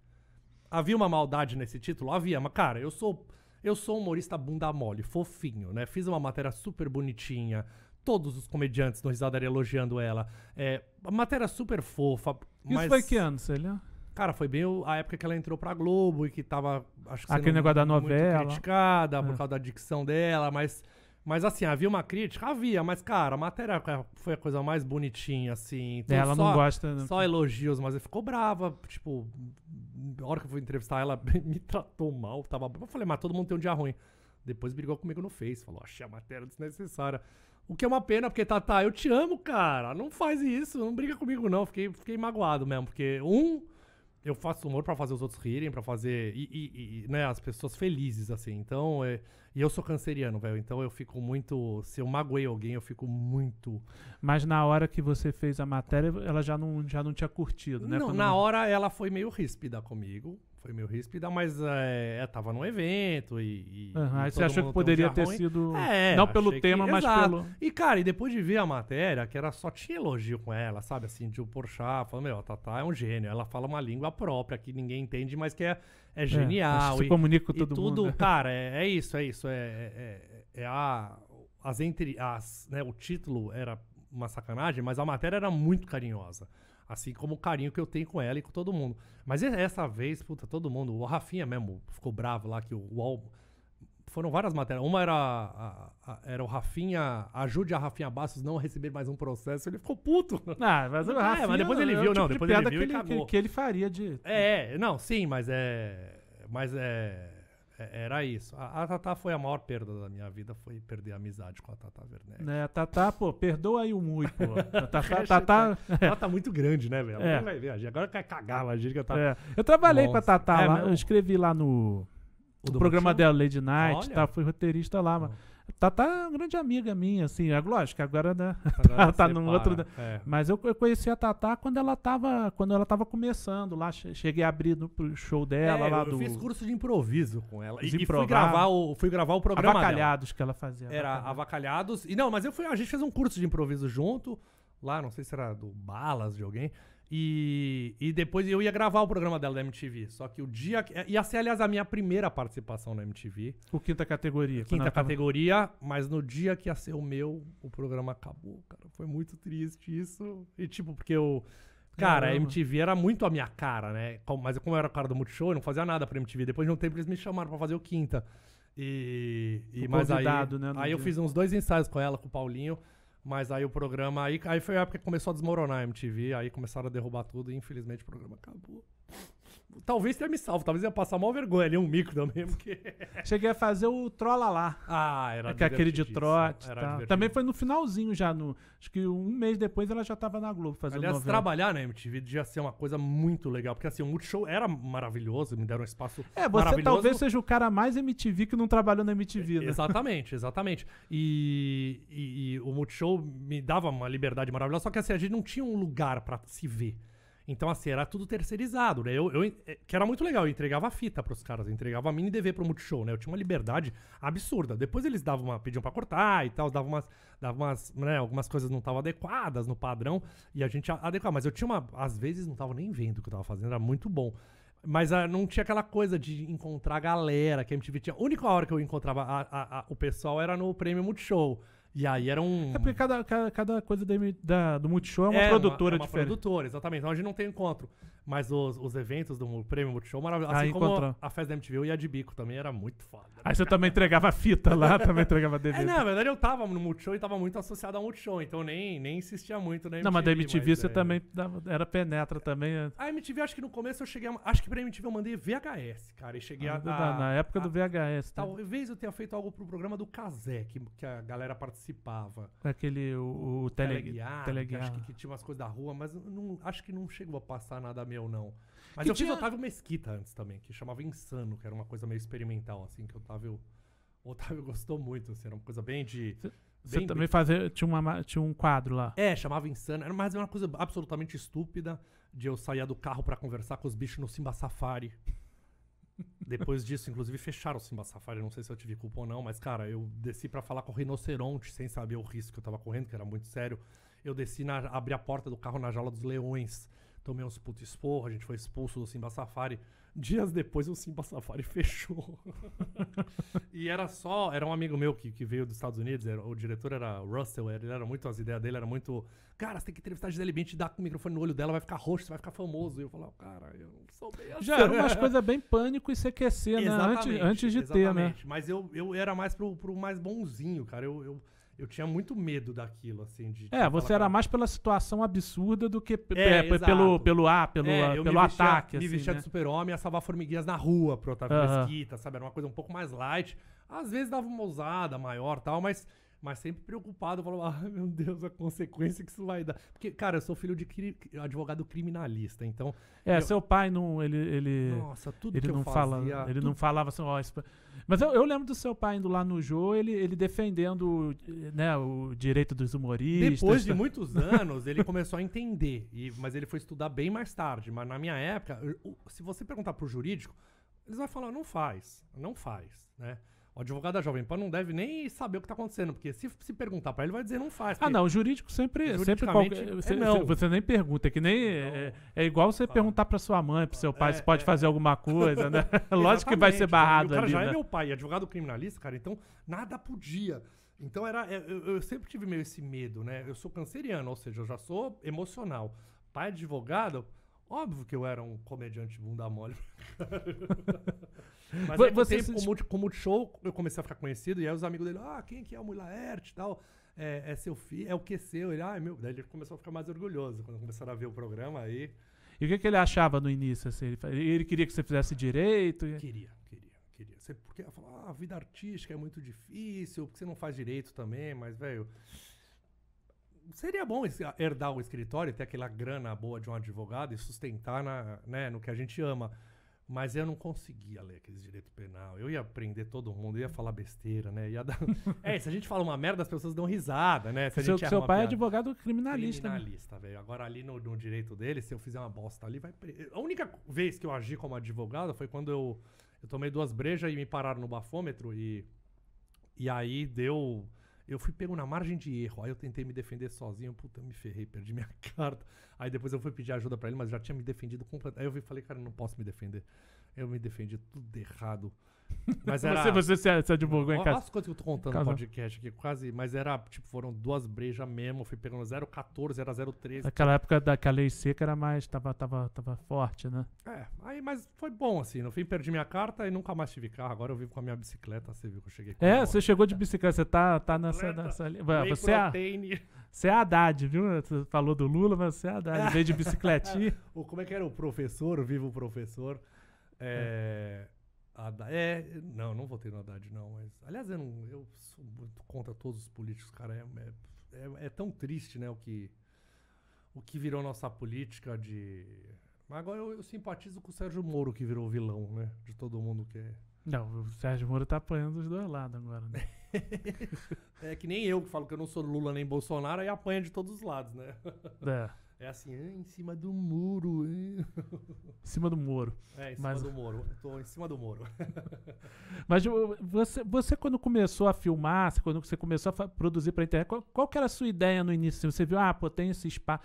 havia uma maldade nesse título? Havia, mas, cara, eu sou. Eu sou humorista bunda mole, fofinho, né? Fiz uma matéria super bonitinha, todos os comediantes no Risadaria elogiando ela. É, matéria super fofa. Isso mas... foi que ano, Célia? Cara, foi bem a época que ela entrou pra Globo e que tava, acho que Aquele negócio da novela. Muito criticada é. por causa da dicção dela, mas... Mas assim, havia uma crítica? Havia, mas cara, a matéria é, foi a coisa mais bonitinha, assim. Então, ela só, não gosta... né? Só elogios, mas ficou brava, tipo na hora que eu fui entrevistar ela, <laughs> me tratou mal. Tava... Eu falei, mas todo mundo tem um dia ruim. Depois brigou comigo no Face, falou, achei a matéria é desnecessária. O que é uma pena, porque, Tata, eu te amo, cara. Não faz isso, não briga comigo, não. Fiquei, fiquei magoado mesmo, porque, um, eu faço humor para fazer os outros rirem, para fazer. E, e, e, né, as pessoas felizes, assim. Então, é... e eu sou canceriano, velho. Então eu fico muito. Se eu magoei alguém, eu fico muito. Mas na hora que você fez a matéria, ela já não, já não tinha curtido, né? Não, Quando... na hora ela foi meio ríspida comigo foi meio ríspida, mas é, é, tava num evento e. e, uhum, e aí você achou que poderia ter ruim. sido. É, não pelo tema, mas pelo. E, cara, e depois de ver a matéria, que era só tinha elogio com ela, sabe? Assim, de o Porchá, falando, meu, a Tatá é um gênio. Ela fala uma língua própria que ninguém entende, mas que é, é, é genial. É, se e, comunica com todo e tudo, mundo. <laughs> Cara, é, é isso, é isso. É, é, é, a. As entre. As, né, o título era uma sacanagem, mas a matéria era muito carinhosa. Assim como o carinho que eu tenho com ela e com todo mundo. Mas essa vez, puta, todo mundo. O Rafinha mesmo ficou bravo lá que o UOL. Foram várias matérias. Uma era, a, a, era o Rafinha. Ajude a Rafinha Bastos não receber mais um processo. Ele ficou puto. <laughs> Ah, mas, o Rafinha, é, mas depois ele é viu, é tipo não. depois de ele viu que ele, que, que ele faria de. É, não, sim, mas é. Mas é é, era isso. A, a Tatá foi a maior perda da minha vida, foi perder a amizade com a Tatá Werneck. Né, a Tatá, pô, perdoa aí o Mui, pô. <laughs> A Tatá, Tatá... Tá- <laughs> é. Ela tá muito grande, né, velho? É. agora quer cagar, imagina que eu tava... É. Eu trabalhei Nossa. com a Tatá é, lá, eu escrevi lá no... O, programa Martinho? dela, Lady Night, tá, fui roteirista lá, oh. mano. Tatá é tá uma grande amiga minha, assim. É lógico, agora, né, <laughs> agora tá, tá num outro. É. Mas eu, eu conheci a Tatá quando ela tava, quando ela tava começando lá. Cheguei a abrir no, pro show dela é, lá eu do. Eu fiz curso de improviso com ela. E, e fui gravar o, fui gravar o programa. Avacalhados dela. que ela fazia. Era avacalhados. avacalhados. E não, mas eu fui. A gente fez um curso de improviso junto. Lá, não sei se era do Balas de alguém. E, e depois eu ia gravar o programa dela da MTV. Só que o dia. É, ia ser, aliás, a minha primeira participação na MTV. O quinta categoria. Quinta categoria, tava... mas no dia que ia ser o meu, o programa acabou, cara. Foi muito triste isso. E tipo, porque eu. Cara, Caramba. a MTV era muito a minha cara, né? Mas como eu era o cara do Multishow, eu não fazia nada pra MTV. Depois de um tempo eles me chamaram pra fazer o quinta. E. e mas aí. Né, aí dia. eu fiz uns dois ensaios com ela, com o Paulinho. Mas aí o programa. Aí, aí foi a época que começou a desmoronar a MTV, aí começaram a derrubar tudo e infelizmente o programa acabou. Talvez tenha me salvo, talvez ia passar mal vergonha ali, um micro também. Porque... <laughs> Cheguei a fazer o Trola lá. Ah, era é que é aquele de trote. Tá. Também foi no finalzinho já, no, acho que um mês depois ela já tava na Globo fazendo Aliás, novela. trabalhar na MTV devia ser uma coisa muito legal, porque assim, o Multishow era maravilhoso, me deram um espaço É, você talvez seja o cara mais MTV que não trabalhou na MTV, né? Exatamente, exatamente. E, e, e o Multishow me dava uma liberdade maravilhosa, só que assim, a gente não tinha um lugar para se ver. Então, assim, era tudo terceirizado, né? Eu, eu, eh, que era muito legal, eu entregava fita pros caras, eu entregava mini DV pro Multishow, né? Eu tinha uma liberdade absurda. Depois eles davam uma, pediam pra cortar e tal, davam umas, davam umas, né? Algumas coisas não estavam adequadas no padrão e a gente adequava. Mas eu tinha uma, às vezes não tava nem vendo o que eu tava fazendo, era muito bom. Mas ah, não tinha aquela coisa de encontrar a galera que a MTV tinha. A única hora que eu encontrava a, a, a, o pessoal era no Prêmio Multishow. E aí era um. É porque cada, cada, cada coisa da, da, do Multishow é uma é, produtora uma, é uma diferente. produtora, exatamente. Então a gente não tem encontro. Mas os, os eventos do Prêmio Multishow, maravilhoso. Ah, assim como encontrou. a festa da MTV e a de bico também era muito foda. Né? Aí você também entregava fita lá, <laughs> também entregava DVD. É, não, na verdade eu tava no Multishow e tava muito associado ao Multishow, então nem, nem insistia muito na MTV. Não, mas da MTV mas, você é... também dava, era penetra também. É. A MTV, acho que no começo eu cheguei. A, acho que pra MTV eu mandei VHS, cara. E cheguei ah, a, é a, Na época a, do VHS. Tá? Né? Talvez eu tenha feito algo pro programa do Kazé, que, que a galera participava. Aquele, o, o, o teleguiar, teleguiar. Acho que, que, tinha umas coisas da rua, mas não, acho que não chegou a passar nada meu ou não. Mas que eu tinha... fiz Otávio Mesquita antes também, que chamava Insano, que era uma coisa meio experimental, assim, que o Otávio, <laughs> Otávio gostou muito, assim, era uma coisa bem de... Você bem, também fazia. Tinha, uma, tinha um quadro lá. É, chamava Insano. Era mais uma coisa absolutamente estúpida de eu sair do carro para conversar com os bichos no Simba Safari. <laughs> Depois disso, inclusive, fecharam o Simba Safari. Não sei se eu tive culpa ou não, mas, cara, eu desci para falar com o rinoceronte sem saber o risco que eu tava correndo, que era muito sério. Eu desci, na, abri a porta do carro na jaula dos leões tomei uns putos esporro, a gente foi expulso do Simba Safari. Dias depois o Simba Safari <laughs> fechou. e era só, era um amigo meu que, que veio dos Estados Unidos, era, o diretor era Russell, ele era muito, as ideias dele era muito, cara, você tem que entrevistar a Gisele Bündchen, dar com o microfone no olho dela, vai ficar roxo, você vai ficar famoso. E eu falava, cara, eu não sou bem assim. Já era umas coisas bem pânico e aquecer, né? Antes, antes de exatamente. ter, né? Mas eu, eu era mais pro, pro mais bonzinho, cara. eu, eu eu tinha muito medo daquilo, assim. De, é, você era mais pela situação absurda do que é, é, pelo, pelo ar, ah, pelo, é, ah, pelo me vestia, ataque. Me assim, vestia né? de super-homem a salvar formiguinhas na rua pro Otávio Mesquita, sabe? Era uma coisa um pouco mais light. Às vezes dava uma ousada maior tal, mas mas sempre preocupado, falou ah, meu Deus, a consequência que isso vai dar. Porque, cara, eu sou filho de cri advogado criminalista, então... É, eu... seu pai não, ele, ele... Nossa, tudo ele que não eu fazia, fala, Ele não falava assim, ó... Oh, mas eu, eu lembro do seu pai indo lá no Jô, ele, ele defendendo né, o direito dos humoristas. Depois de muitos anos, ele começou a entender, e, mas ele foi estudar bem mais tarde. Mas na minha época, se você perguntar pro jurídico, eles vão falar, não faz, não faz, né? O advogado da Jovem Pan não deve nem saber o que está acontecendo, porque se, se perguntar para ele, vai dizer não faz. Ah, não, o jurídico sempre. sempre qualquer, é você, não. você nem pergunta, é que nem. É, é, igual você perguntar para sua mãe, para seu pai, é, se pode é. fazer alguma coisa, né? <laughs> <laughs> Lógico que vai ser barrado. ali. o cara ali, já é né? é meu pai, advogado criminalista, cara, então nada podia. Então era, eu, eu sempre tive meio esse medo, né? Eu sou canceriano, ou seja, eu já sou emocional. Pai advogado, óbvio que eu era um comediante bunda mole. <laughs> Mas aí, você tempo, se... como, show, eu comecei a ficar conhecido, e aí os amigos dele, ah, quem que é o Mulaerte e tal? É, é, seu filho, é o que seu? Ele, ah, meu. Daí ele começou a ficar mais orgulhoso quando começaram a ver o programa aí. E o que, que ele achava no início? Assim? Ele, ele queria que você fizesse direito? E... Queria, queria, queria. porque ela falou, ah, a vida artística é muito difícil, porque você não faz direito também, mas, velho seria bom herdar o escritório, ter aquela grana boa de um advogado e sustentar na, né, no que a gente ama. Mas eu não conseguia ler aquele direito penal. Eu ia prender todo mundo, eu ia falar besteira, né? Ia dar... <laughs> é, se a gente fala uma merda, as pessoas dão risada, né? Se seu, seu pai é advogado criminalista. Né? Criminalista, velho. Agora, ali no, no, direito dele, se eu fizer uma bosta ali, vai A única vez que eu agi como advogado foi quando eu, eu tomei duas brejas e me pararam no bafômetro e. E aí deu eu fui pego na margem de erro. Aí eu tentei me defender sozinho. Puta, me ferrei, perdi minha <laughs> carta. Aí depois eu fui pedir ajuda para ele, mas já tinha me defendido completamente. Aí eu falei, cara, não posso me defender. Eu me defendi tudo errado. Mas <laughs> era... Você, você se, se advogou em casa? as coisas que eu tô contando no podcast aqui, quase. Mas era, tipo, foram duas brejas mesmo. Fui pegando 0,14, era 0,13. Naquela época da, que a lei seca era mais. Tava, tava, tava forte, né? É, aí, mas foi bom, assim. No fim, perdi minha carta e nunca mais tive carro. Agora eu vivo com a minha bicicleta. Você viu que eu cheguei com É, você chegou de bicicleta. Você tá, tá nessa, nessa linha. Você é, você é Haddad, viu? Você falou do Lula, mas você é Haddad. Veio de bicicletinha. <laughs> como é que era o professor? O professor. é. é Haddad. É, não, não votei no Haddad, não. Mas, aliás, eu, não, eu sou muito contra todos os políticos, cara. É, é, é, é, tão triste, né, o que, o que virou nossa política de. Mas agora eu, eu simpatizo com o Sérgio Moro, que virou vilão, né? De todo mundo que é. Não, o Sérgio Moro tá apanhando dos dois lados agora, né? <laughs> é que nem eu que falo que eu não sou Lula nem Bolsonaro, aí apanha de todos os lados, né? É. É assim, ah, em cima do muro. em cima do muro. É, em cima do muro. Estou em cima do muro. <laughs> Mas tipo, você, você, quando começou a filmar, quando você começou a produzir para a internet, qual, qual, que era a sua ideia no início? Você viu, ah, pô, tem esse espaço.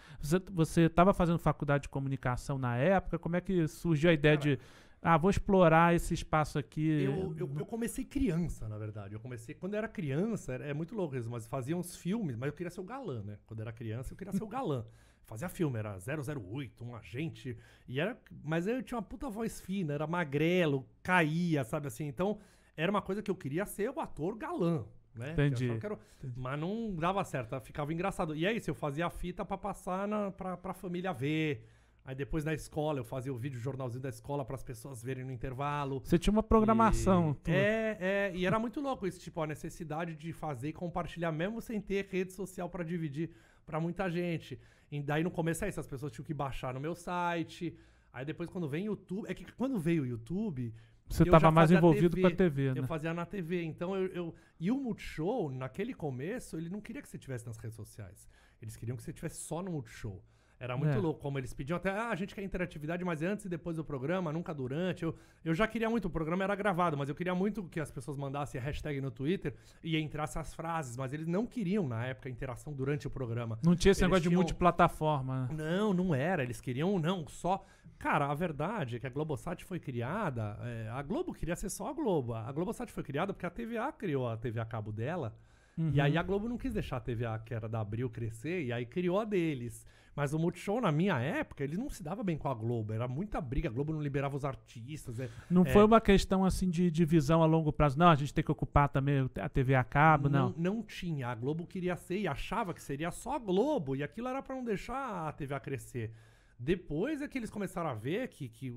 Você estava fazendo faculdade de comunicação na época, como é que surgiu a ideia Cara, de. Ah, vou explorar esse espaço aqui. Eu, eu, eu, comecei criança, na verdade. Eu comecei. Quando eu era criança, era, é, é muito louco isso, mas faziam os filmes, mas eu queria ser o galã, né? Quando eu era criança, eu queria ser o galã. Fazia filme, era 008, um agente. E era, mas eu tinha uma puta voz fina, era magrelo, caía, sabe assim? Então, era uma coisa que eu queria ser o ator galã. Né? Entendi. Era... Entendi. Mas não dava certo, tá? ficava engraçado. E é isso, eu fazia a fita para passar na, pra, pra família ver. Aí depois na escola eu fazia o vídeo jornalzinho da escola para as pessoas verem no intervalo. Você tinha uma programação. E... É, é, e era muito louco isso, tipo, a necessidade de fazer e compartilhar mesmo sem ter rede social para dividir para muita gente. E daí no começo é isso, as pessoas tinham que baixar no meu site. Aí depois quando vem YouTube. É que quando veio o YouTube. Você estava mais envolvido TV, com a TV, né? Eu fazia na TV. Então eu, eu, E o Multishow, naquele começo, ele não queria que você tivesse nas redes sociais. Eles queriam que você tivesse só no Multishow. Era muito é. louco como eles pediam. Até ah, a gente quer interatividade, mas é antes e depois do programa, nunca durante. Eu, eu já queria muito, o programa era gravado, mas eu queria muito que as pessoas mandassem a hashtag no Twitter e entrassem as frases, mas eles não queriam, na época, interação durante o programa. Não tinha esse eles negócio tinham... de multiplataforma. Não, não era. Eles queriam, não, só. Cara, a verdade é que a Globosat foi criada. É, a Globo queria ser só a Globo. A Globosat foi criada porque a TVA criou a TV a cabo dela. Uhum. E aí a Globo não quis deixar a TVA, que era da Abril, crescer, e aí criou a deles. Mas o Multishow, na minha época, ele não se dava bem com a Globo. Era muita briga. A Globo não liberava os artistas. É, não é... foi uma questão, assim, de divisão a longo prazo. Não, a gente tem que ocupar também a TV a cabo, não. Não, não tinha. A Globo queria ser e achava que seria só a Globo. E aquilo era para não deixar a TV a crescer. Depois é que eles começaram a ver que, que,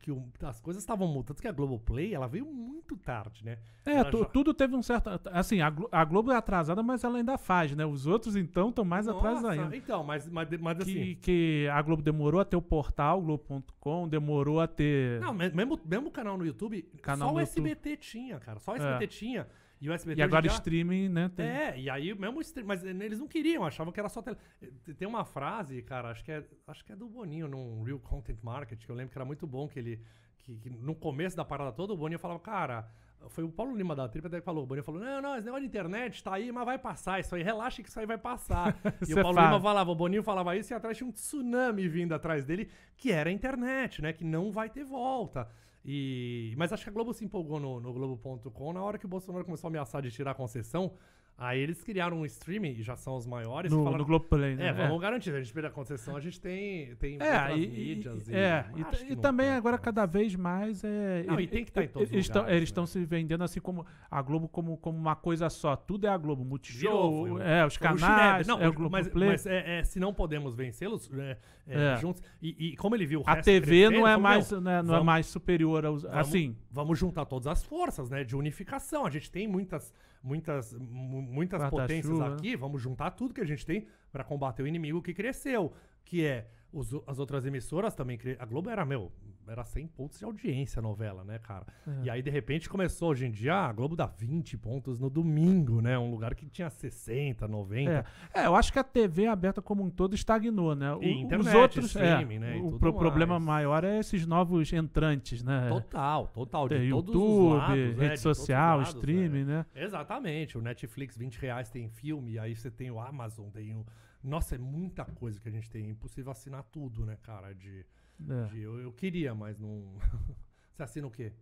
que, que as coisas estavam mudando, que a Globoplay ela veio muito tarde, né? É, tu, já... tudo teve um certo. Assim, a, Glo a Globo é atrasada, mas ela ainda faz, né? Os outros, então, estão mais atrás atrasados ainda. Então, mas, mas, mas assim. Que, que a Globo demorou a ter o portal, Globo.com, demorou a ter. Não, mesmo, mesmo canal no YouTube, canal só o YouTube. SBT tinha, cara. Só o SBT é. tinha. E o SBT. E agora já... streaming, né? Tem... É, e aí mesmo streaming. Mas eles não queriam, achavam que era só tele... Eh, tem uma frase, cara, acho que é, acho que é do Boninho, num Real Content Market, que eu lembro que era muito bom, que ele. Que, que no começo da parada toda, o Boninho falava, cara. Foi o Paulo Lima da Tripa que falou. O Boninho falou: Não, não, esse negócio de internet tá aí, mas vai passar. Isso aí, relaxa que isso aí vai passar. <laughs> e o é Paulo Lima falava, o Boninho falava isso e atrás tinha um tsunami vindo atrás dele, que era a internet, né? Que não vai ter volta. E... Mas acho que a Globo se empolgou no, no Globo.com na hora que o Bolsonaro começou a ameaçar de tirar a concessão. Aí eles criaram um streaming, e já são os maiores. No, falaram, no Globoplay, né? É, vamos é. garantir. A gente a concessão, a gente tem, tem é, e, mídias. E, e, é, e, e também tem, agora mas... cada vez mais... É, não, ele, e tem que estar tá em todos eles lugares, Eles estão né? se vendendo assim como a Globo como, como uma coisa só. Tudo é a Globo. Multishow, é, os canais, o não, é o Globo mas, mas é, é, se não podemos vencê-los é, é, é. juntos... E, como ele viu o A TV né, não é mais, não, né, não vamos, é mais superior aos... Vamos, assim... Vamos juntar todas as forças, né? De unificação. A gente tem muitas muitas, muitas potências né? aqui, vamos juntar tudo que a gente tem para combater o inimigo que cresceu, que é os, as outras emissoras também. A Globo era, meu, era 100 pontos de audiência a novela, né, cara? É. E aí, de repente, começou hoje em dia, ah, a Globo dá 20 pontos no domingo, né? Um lugar que tinha 60, 90. É, é eu acho que a TV aberta como um todo estagnou, né? O, internet, os outros, é, streaming, é, né? o pro mais. problema maior é esses novos entrantes, né? Total, total. De YouTube, todos os lados, é, rede social, lados, streaming, né? né? Exatamente. O Netflix, 20 reais tem filme, aí você tem o Amazon, tem o... Nossa, é muita coisa que a gente tem. É impossível assinar tudo, né, cara? De é. Eu, eu queria, mas não. <laughs> Você assina o quê?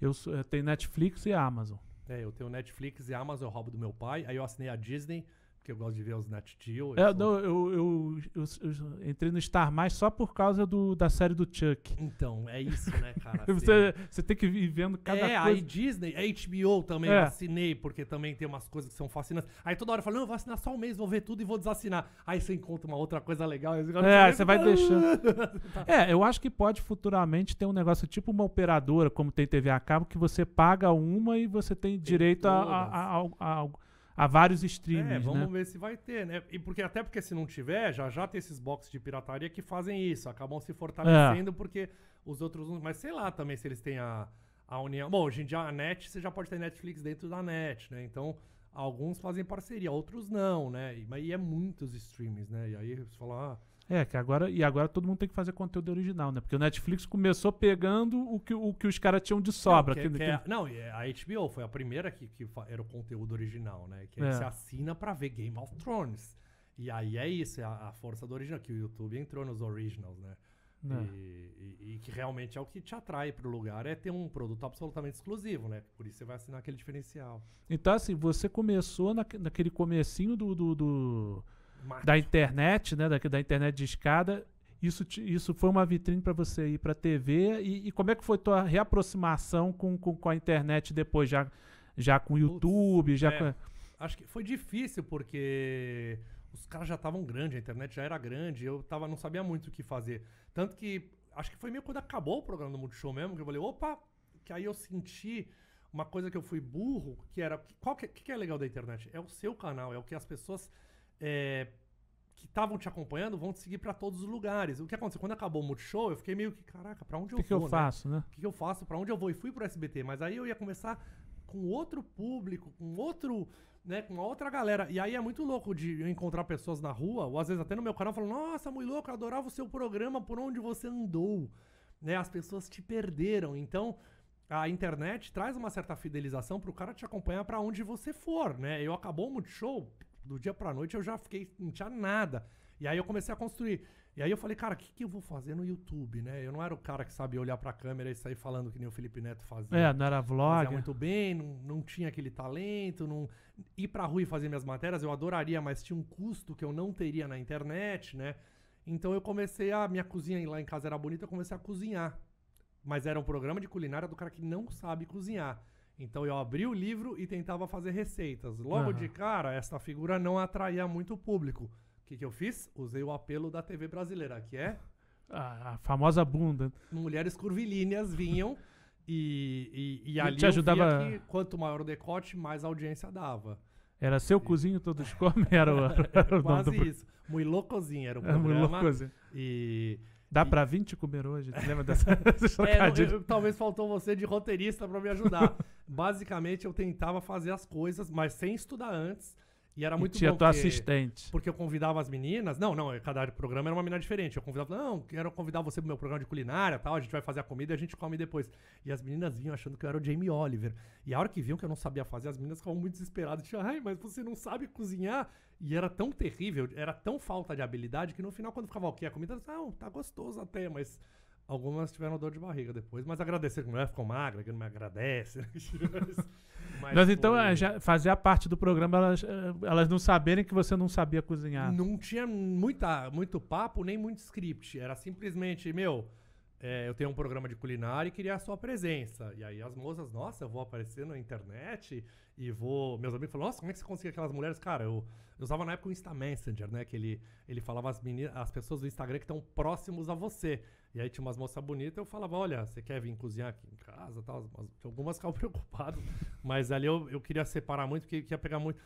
Eu, eu é, tenho Netflix e Amazon. É, eu tenho Netflix e Amazon, eu roubo do meu pai. Aí eu assinei a Disney porque eu gosto de ver os Nat Geo. Eu, é, sou... não, eu, eu, eu, eu, entrei no Star Mais só por causa do, da série do Chuck. Então, é isso, né, cara? <laughs> você, você tem que ir vendo cada é, coisa. É, aí Disney, a HBO também é. assinei, porque também tem umas coisas que são fascinantes. Aí toda hora eu falo, não, eu vou assinar só um mês, vou ver tudo e vou desassinar. Aí você encontra uma outra coisa legal. Aí você é, aí você vai deixando. tá. <laughs> É, eu acho que pode futuramente ter um negócio tipo uma operadora, como tem TV a cabo, que você paga uma e você tem, tem direito todas. a, a, a, a a vários streams. É, né? vamos né? ver se vai ter, né? E porque, até porque se não tiver, já já tem esses boxes de pirataria que fazem isso, acabam se fortalecendo é. porque os outros. Mas sei lá também se eles têm a, a união. Bom, hoje em dia a net, você já pode ter Netflix dentro da net, né? Então. Alguns fazem parceria, outros não, né? E, mas e é muitos streams, né? E aí você fala, ah, é, que agora, e agora todo mundo tem que fazer conteúdo original, né? Porque o Netflix começou pegando o que, o que os caras tinham de sobra. Não, que, é, que, que... É, não, e é a HBO foi a primeira que, que era o conteúdo original, né? Que é. você assina pra ver Game of Thrones. E aí é isso, é a, a força do original, que o YouTube entrou nos originals, né? É. E, e, e, que realmente é o que te atrai pro lugar, é ter um produto absolutamente exclusivo, né? Por isso você vai assinar aquele diferencial. Então, assim, você começou na, naquele comecinho do, do, do da internet, né? Da, da internet de escada. Isso, isso foi uma vitrine para você ir para a TV e, e, como é que foi tua reaproximação com, com, com a internet depois já já com o YouTube, já é, com... acho que foi difícil porque os caras já estavam grandes, a internet já era grande, eu tava não sabia muito o que fazer, tanto que acho que foi meio quando acabou o programa do Multishow mesmo que eu falei, opa, que aí eu senti uma coisa que eu fui burro, que era. Qual que, que, é legal da internet? É o seu canal, é o que as pessoas é, que estavam te acompanhando vão te seguir para todos os lugares. O que aconteceu? Quando acabou o Multishow, eu fiquei meio que, caraca, para onde eu que vou? O que eu né? faço, né? O que eu faço? Para onde eu vou? E fui pro SBT, mas aí eu ia começar com outro público, com outro, né, com outra galera. E aí é muito louco de eu encontrar pessoas na rua, ou às vezes até no meu canal falando: "Nossa, muito louco, eu adorava o seu programa, por onde você andou?" Né? As pessoas te perderam. Então, a internet traz uma certa fidelização pro cara te acompanhar para onde você for, né? Eu acabou o Multishow, do dia pra noite eu já fiquei, não tinha nada. E aí eu comecei a construir. E aí eu falei, cara, o que, que eu vou fazer no YouTube, né? Eu não era o cara que sabia olhar pra câmera e sair falando que nem o Felipe Neto fazia. É, não era vlog. Fazia muito bem, não, não tinha aquele talento, não... Ir pra rua e fazer minhas matérias eu adoraria, mas tinha um custo que eu não teria na internet, né? Então eu comecei a... Minha cozinha lá em casa era bonita, eu comecei a cozinhar. Mas era um programa de culinária do cara que não sabe cozinhar. Então eu abri o livro e tentava fazer receitas. Logo uhum. de cara, essa figura não atraía muito o público. O que, que eu fiz? Usei o apelo da TV brasileira, que é. A, a famosa bunda. Mulheres curvilíneas vinham e, e, e ali te ajudava... que quanto maior o decote, mais audiência dava. Era seu e... cozinho todo de come? Era, <laughs> era, era o Quase do... isso. Muito loucozinho era o programa. É, E Dá e... pra 20 comer hoje? Você lembra dessa? <laughs> é, eu, talvez faltou você de roteirista para me ajudar. <laughs> Basicamente, eu tentava fazer as coisas, mas sem estudar antes e era muito e tinha bom. Tinha porque, assistente. Porque eu convidava as meninas. Não, não, é, cada programa era uma menina diferente. Eu convidava, não, quero convidar você pro meu programa de culinária tal. A gente vai fazer a comida e a gente come depois. E as meninas vinham achando que eu era o Jamie Oliver. E a hora que viam que eu não sabia fazer, as meninas ficavam muito desesperadas. Tinha, ai, mas você não sabe cozinhar. E era tão terrível, era tão falta de habilidade que no final, quando ficava o ok, a comida, não, ah, tá gostoso até, mas Algumas tiveram dor de barriga depois, mas agradecer que a mulher ficou magra, que não me agradece. Né? <laughs> mas, mas então, foi... É, já fazia parte do programa elas, eh, elas não saberem que você não sabia cozinhar. Não tinha muita, muito papo, nem muito script. Era simplesmente, meu, é, eu tenho um programa de culinária e queria a sua presença. E aí as moças, nossa, eu vou aparecer na internet e vou. Meus amigos falaram, nossa, como é que você conseguia aquelas mulheres? Cara, eu, eu usava na época o Insta Messenger, né? Que ele, ele falava as, meninas, as pessoas do Instagram que estão próximos a você. E aí tinha umas moças bonitas, eu falava, olha, você quer vir cozinhar aqui em casa? Tal, mas, algumas ficavam <laughs> preocupadas, mas ali eu, eu queria separar muito, porque ia pegar muito.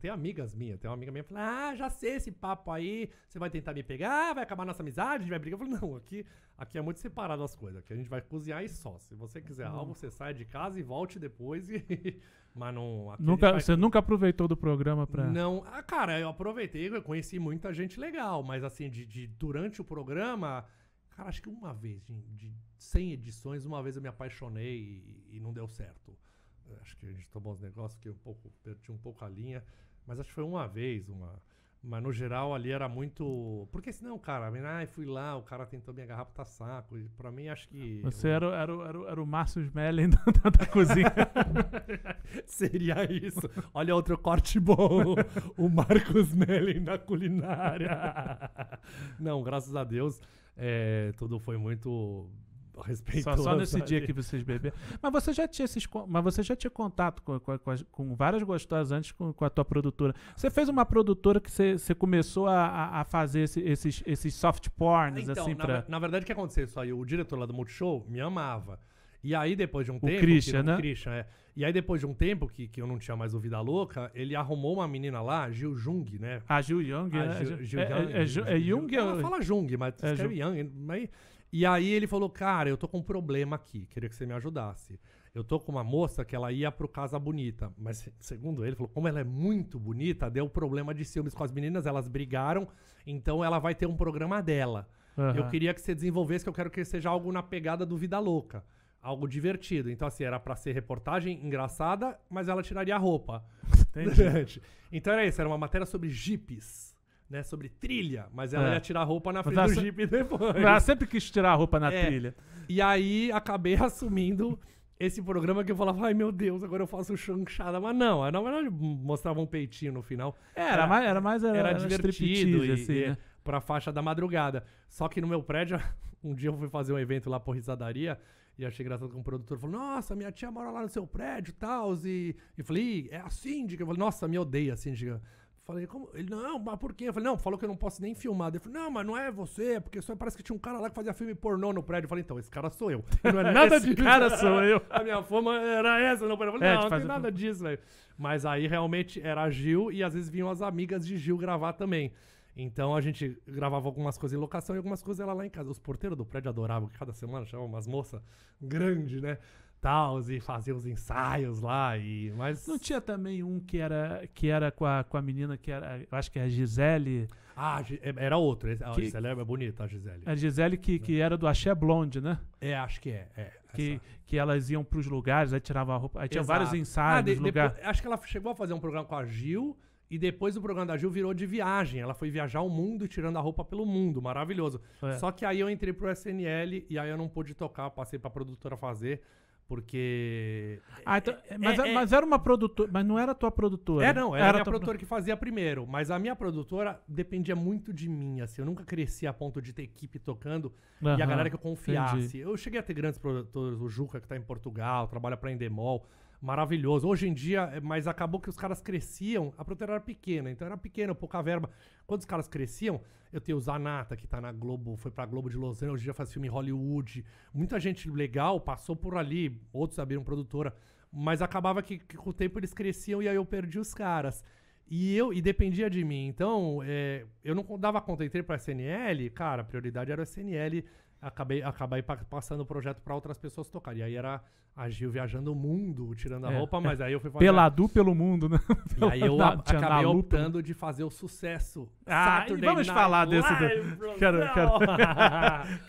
tem amigas minhas, tem uma amiga minha que fala, ah, já sei esse papo aí, você vai tentar me pegar, vai acabar nossa amizade, a gente vai brigar. Eu falo, não, aqui, aqui é muito separado as coisas, aqui a gente vai cozinhar e só. Se você quiser hum. algo, você sai de casa e volte depois e... <laughs> Mas não. Nunca, vai... Você nunca aproveitou do programa pra. Não, ah, cara, eu aproveitei, eu conheci muita gente legal, mas assim, de, de durante o programa Cara, acho que uma vez, de, de 100 edições, uma vez eu me apaixonei e, e não deu certo. Acho que a gente tomou uns negócios que um pouco, perdi um pouco a linha, mas acho que foi uma vez, uma. Mas no geral ali era muito. Porque senão, cara, ai, ah, fui lá, o cara tentou me agarrar pra saco. E pra mim acho que. Você era, era, era, era o Márcio Smellen <laughs> da, da, cozinha. <laughs> Seria isso. Olha outro corte bom. o Marcos Smellen da culinária. <laughs> Não, graças a Deus. É, tudo foi muito respeitoso. <laughs> Só, só nesse sabe? dia que vocês beberam. Mas você já tinha esses, mas você já tinha contato com, com, com, com várias gostosas antes com, com a tua produtora. Você fez uma produtora que você, você começou a, a fazer esse, esses, esses soft porns, então, assim, na, pra... na verdade, o que aconteceu isso O diretor lá do Multishow me amava. E aí, depois de um o tempo. Christian, que, né? O Christian, é. E aí, depois de um tempo que, que eu não tinha mais ouvido a louca, ele arrumou uma menina lá, Gil Jung, né? Ah, Gil Jung, né? Gil, Young. é, Jung, é, é, é Ela fala Jung, mas é escreve Jung. mas... E aí ele falou: Cara, eu tô com um problema aqui, queria que você me ajudasse. Eu tô com uma moça que ela ia pro Casa Bonita, mas segundo ele, falou, como ela é muito bonita, deu problema de ciúmes com as meninas, elas brigaram, então ela vai ter um programa dela. Uhum. Eu queria que você desenvolvesse, que eu quero que seja algo na pegada do Vida Louca algo divertido. Então, assim, era para ser reportagem engraçada, mas ela tiraria a roupa. Entendi. <laughs> então era isso, era uma matéria sobre jipes. Né, sobre trilha, mas ela é. ia tirar a roupa na frente do se... jipe depois. Ela sempre quis tirar a roupa na é. trilha. E aí acabei <laughs> assumindo esse programa que eu falava, ai meu Deus, agora eu faço chanchada. Mas não, é, na verdade mostrava um peitinho no final. Era, era mais. Era, mais era, era divertido, e, assim, e, né? pra faixa da madrugada. Só que no meu prédio, <laughs> um dia eu fui fazer um evento lá por risadaria e achei engraçado que um produtor falou: Nossa, minha tia mora lá no seu prédio tals, e tal. E falei: É a síndica. Eu falei: Nossa, me odeia a síndica. Falei, como? Ele, não, mas por quê? Eu falei, não, falou que eu não posso nem filmar. Ele falou, não, mas não é você, porque só parece que tinha um cara lá que fazia filme pornô no prédio. Eu falei, então, esse cara sou eu. não é <laughs> nada esse disso. cara sou eu. <laughs> A minha fama era essa não Eu falei, é, não, não tem nada disso, velho. Mas aí realmente era a Gil e às vezes vinham as amigas de Gil gravar também. Então a gente gravava algumas coisas em locação e algumas coisas era lá em casa. Os porteiros do prédio adoravam, que cada semana chamavam umas moças grandes, né? tal e faziam os ensaios lá e mas não tinha também um que era que era com a, com a menina que era acho que é a Gisele ah é, era outro a que, Gisele é bonita a Gisele a Gisele que, que era do Axé Blonde né é acho que é, é que que elas iam para os lugares aí tirava a roupa aí tinha Exato. vários ensaios ah, de, depois, acho que ela chegou a fazer um programa com a Gil e depois do programa da Gil virou de viagem. Ela foi viajar o mundo tirando a roupa pelo mundo. Maravilhoso. É. Só que aí eu entrei pro SNL e aí eu não pude tocar. Passei pra produtora fazer. Porque. Ah, então, é, é mas, é, mas, era uma produtora. Mas não era tua produtora. É, não, era, era a minha produtora pro... que fazia primeiro. Mas a minha produtora dependia muito de mim, assim. Eu nunca cresci a ponto de ter equipe tocando uhum, e a galera que eu confiasse. Entendi. Eu cheguei a ter grandes produtores, o Juca, que tá em Portugal, trabalha pra Endemol maravilhoso. Hoje em dia, é, mas acabou que os caras cresciam, a era pequena, então era pequena, pouca verba. Quando os caras cresciam, eu tenho o Zanata, que tá na Globo, foi pra Globo de Los Angeles, hoje já faz filme em Hollywood. Muita gente legal passou por ali, outros abriram produtora, mas acabava que, que com o tempo eles cresciam e aí eu perdi os caras. E eu e dependia de mim. Então, é, eu não dava conta, entrei para SNL, cara, a prioridade era o SNL. Acabei, acabei passando o projeto para outras pessoas tocarem. E aí era a Gil viajando o mundo, tirando a é, roupa, é. mas aí eu fui fazer... Peladu pelo mundo, né? <laughs> E aí eu da, acabei optando de fazer o sucesso. Ah, vamos Night falar Live, desse... Do... <laughs> Quero, quero...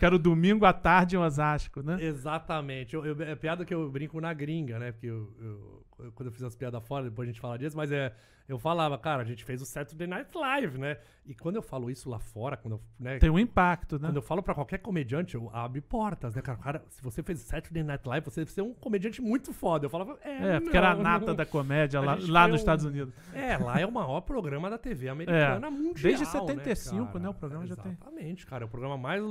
<laughs> quero domingo à tarde em Osasco, né? Exatamente. Eu, eu, é piada que eu brinco na gringa, né? Porque eu, eu quando eu fiz umas piadas fora, depois a gente fala disso, mas é, eu falava, cara, a gente fez o Saturday Night Live, né? E quando eu falo isso lá fora, quando eu, né, Tem um impacto, né? Quando eu falo pra qualquer comediante, eu abro portas, né? Cara, cara, se você fez o Saturday Night Live, você deve ser um comediante muito foda. Eu falava, é. É, porque não, era a nata não, da comédia lá, lá nos um, Estados Unidos. É, lá é o maior programa da TV americana é, mundial. Né, desde 75, né, né? O programa é, já tem. Exatamente, cara. É o programa mais,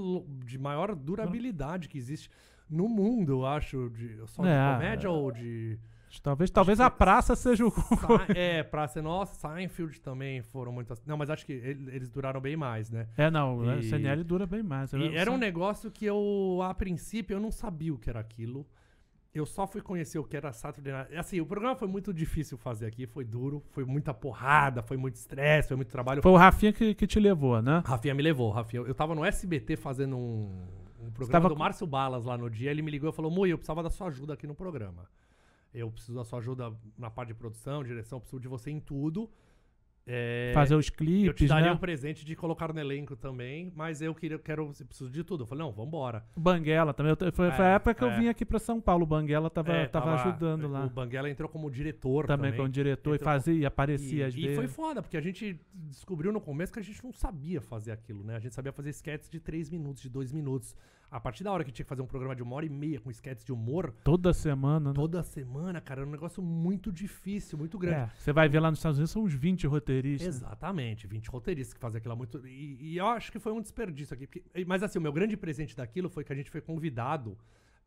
de maior durabilidade que existe no mundo, eu acho. De, só de é. comédia ou de. Talvez, acho talvez a praça seja o. <laughs> é, praça nossa, Seinfeld também foram muito. Não, mas acho que eles duraram bem mais, né? É, não, e... o CNL dura bem mais. Né? E era um negócio que eu, a princípio, eu não sabia o que era aquilo. Eu só fui conhecer o que era Saturday Night. Assim, o programa foi muito difícil fazer aqui, foi duro, foi muita porrada, foi muito estresse, foi muito trabalho. Foi o Rafinha que, que te levou, né? Rafinha me levou, Rafinha. Eu tava no SBT fazendo um, um programa tava... do Márcio Balas lá no dia, ele me ligou e falou: Mui, eu precisava da sua ajuda aqui no programa. Eu preciso da sua ajuda na parte de produção, direção, preciso de você em tudo. É, Fazer os clipes. Eu te daria né? um presente de colocar no elenco também, mas eu queria, quero, eu preciso de tudo. Eu falei, não, vambora. Banguela também. Eu, foi, é, foi, a é, época que eu é. vim aqui para São Paulo. O Banguela tava, é, tava, tava, ajudando lá. O Banguela entrou como diretor também. Também como diretor e fazia, como... e aparecia e, às e vezes. E foi foda, porque a gente descobriu no começo que a gente não sabia fazer aquilo, né? A gente sabia fazer sketches de 3 minutos, de 2 minutos. A partir da hora que tinha que fazer um programa de uma hora e meia com esquetes de humor. Toda semana, né? Toda semana, cara. Era um negócio muito difícil, muito grande. É, você é, vai ver lá nos Estados Unidos, são uns 20 roteiristas. Exatamente, 20 roteiristas que fazem aquilo muito. E, e, eu acho que foi um desperdício aqui. Porque... mas assim, o meu grande presente daquilo foi que a gente foi convidado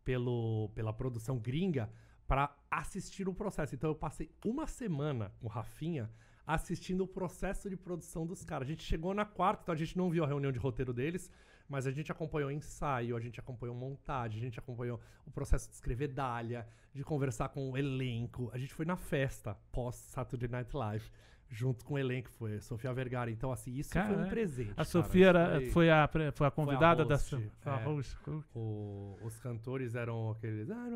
pelo, pela produção gringa para assistir o processo. Então eu passei uma semana com o Rafinha assistindo o processo de produção dos caras. A gente chegou na quarta, então a gente não viu a reunião de roteiro deles. Mas a gente acompanhou ensaio, a gente acompanhou montagem, a gente acompanhou o processo de escrever Dália, de conversar com o elenco. A gente foi na festa pós Saturday Night Live junto com o elenco, foi Sofia Vergara. Então, assim, isso cara, foi um presente. A cara. Sofia era, foi, foi, a, foi a convidada foi a host, da. Foi é, O, os cantores eram aqueles. Ah,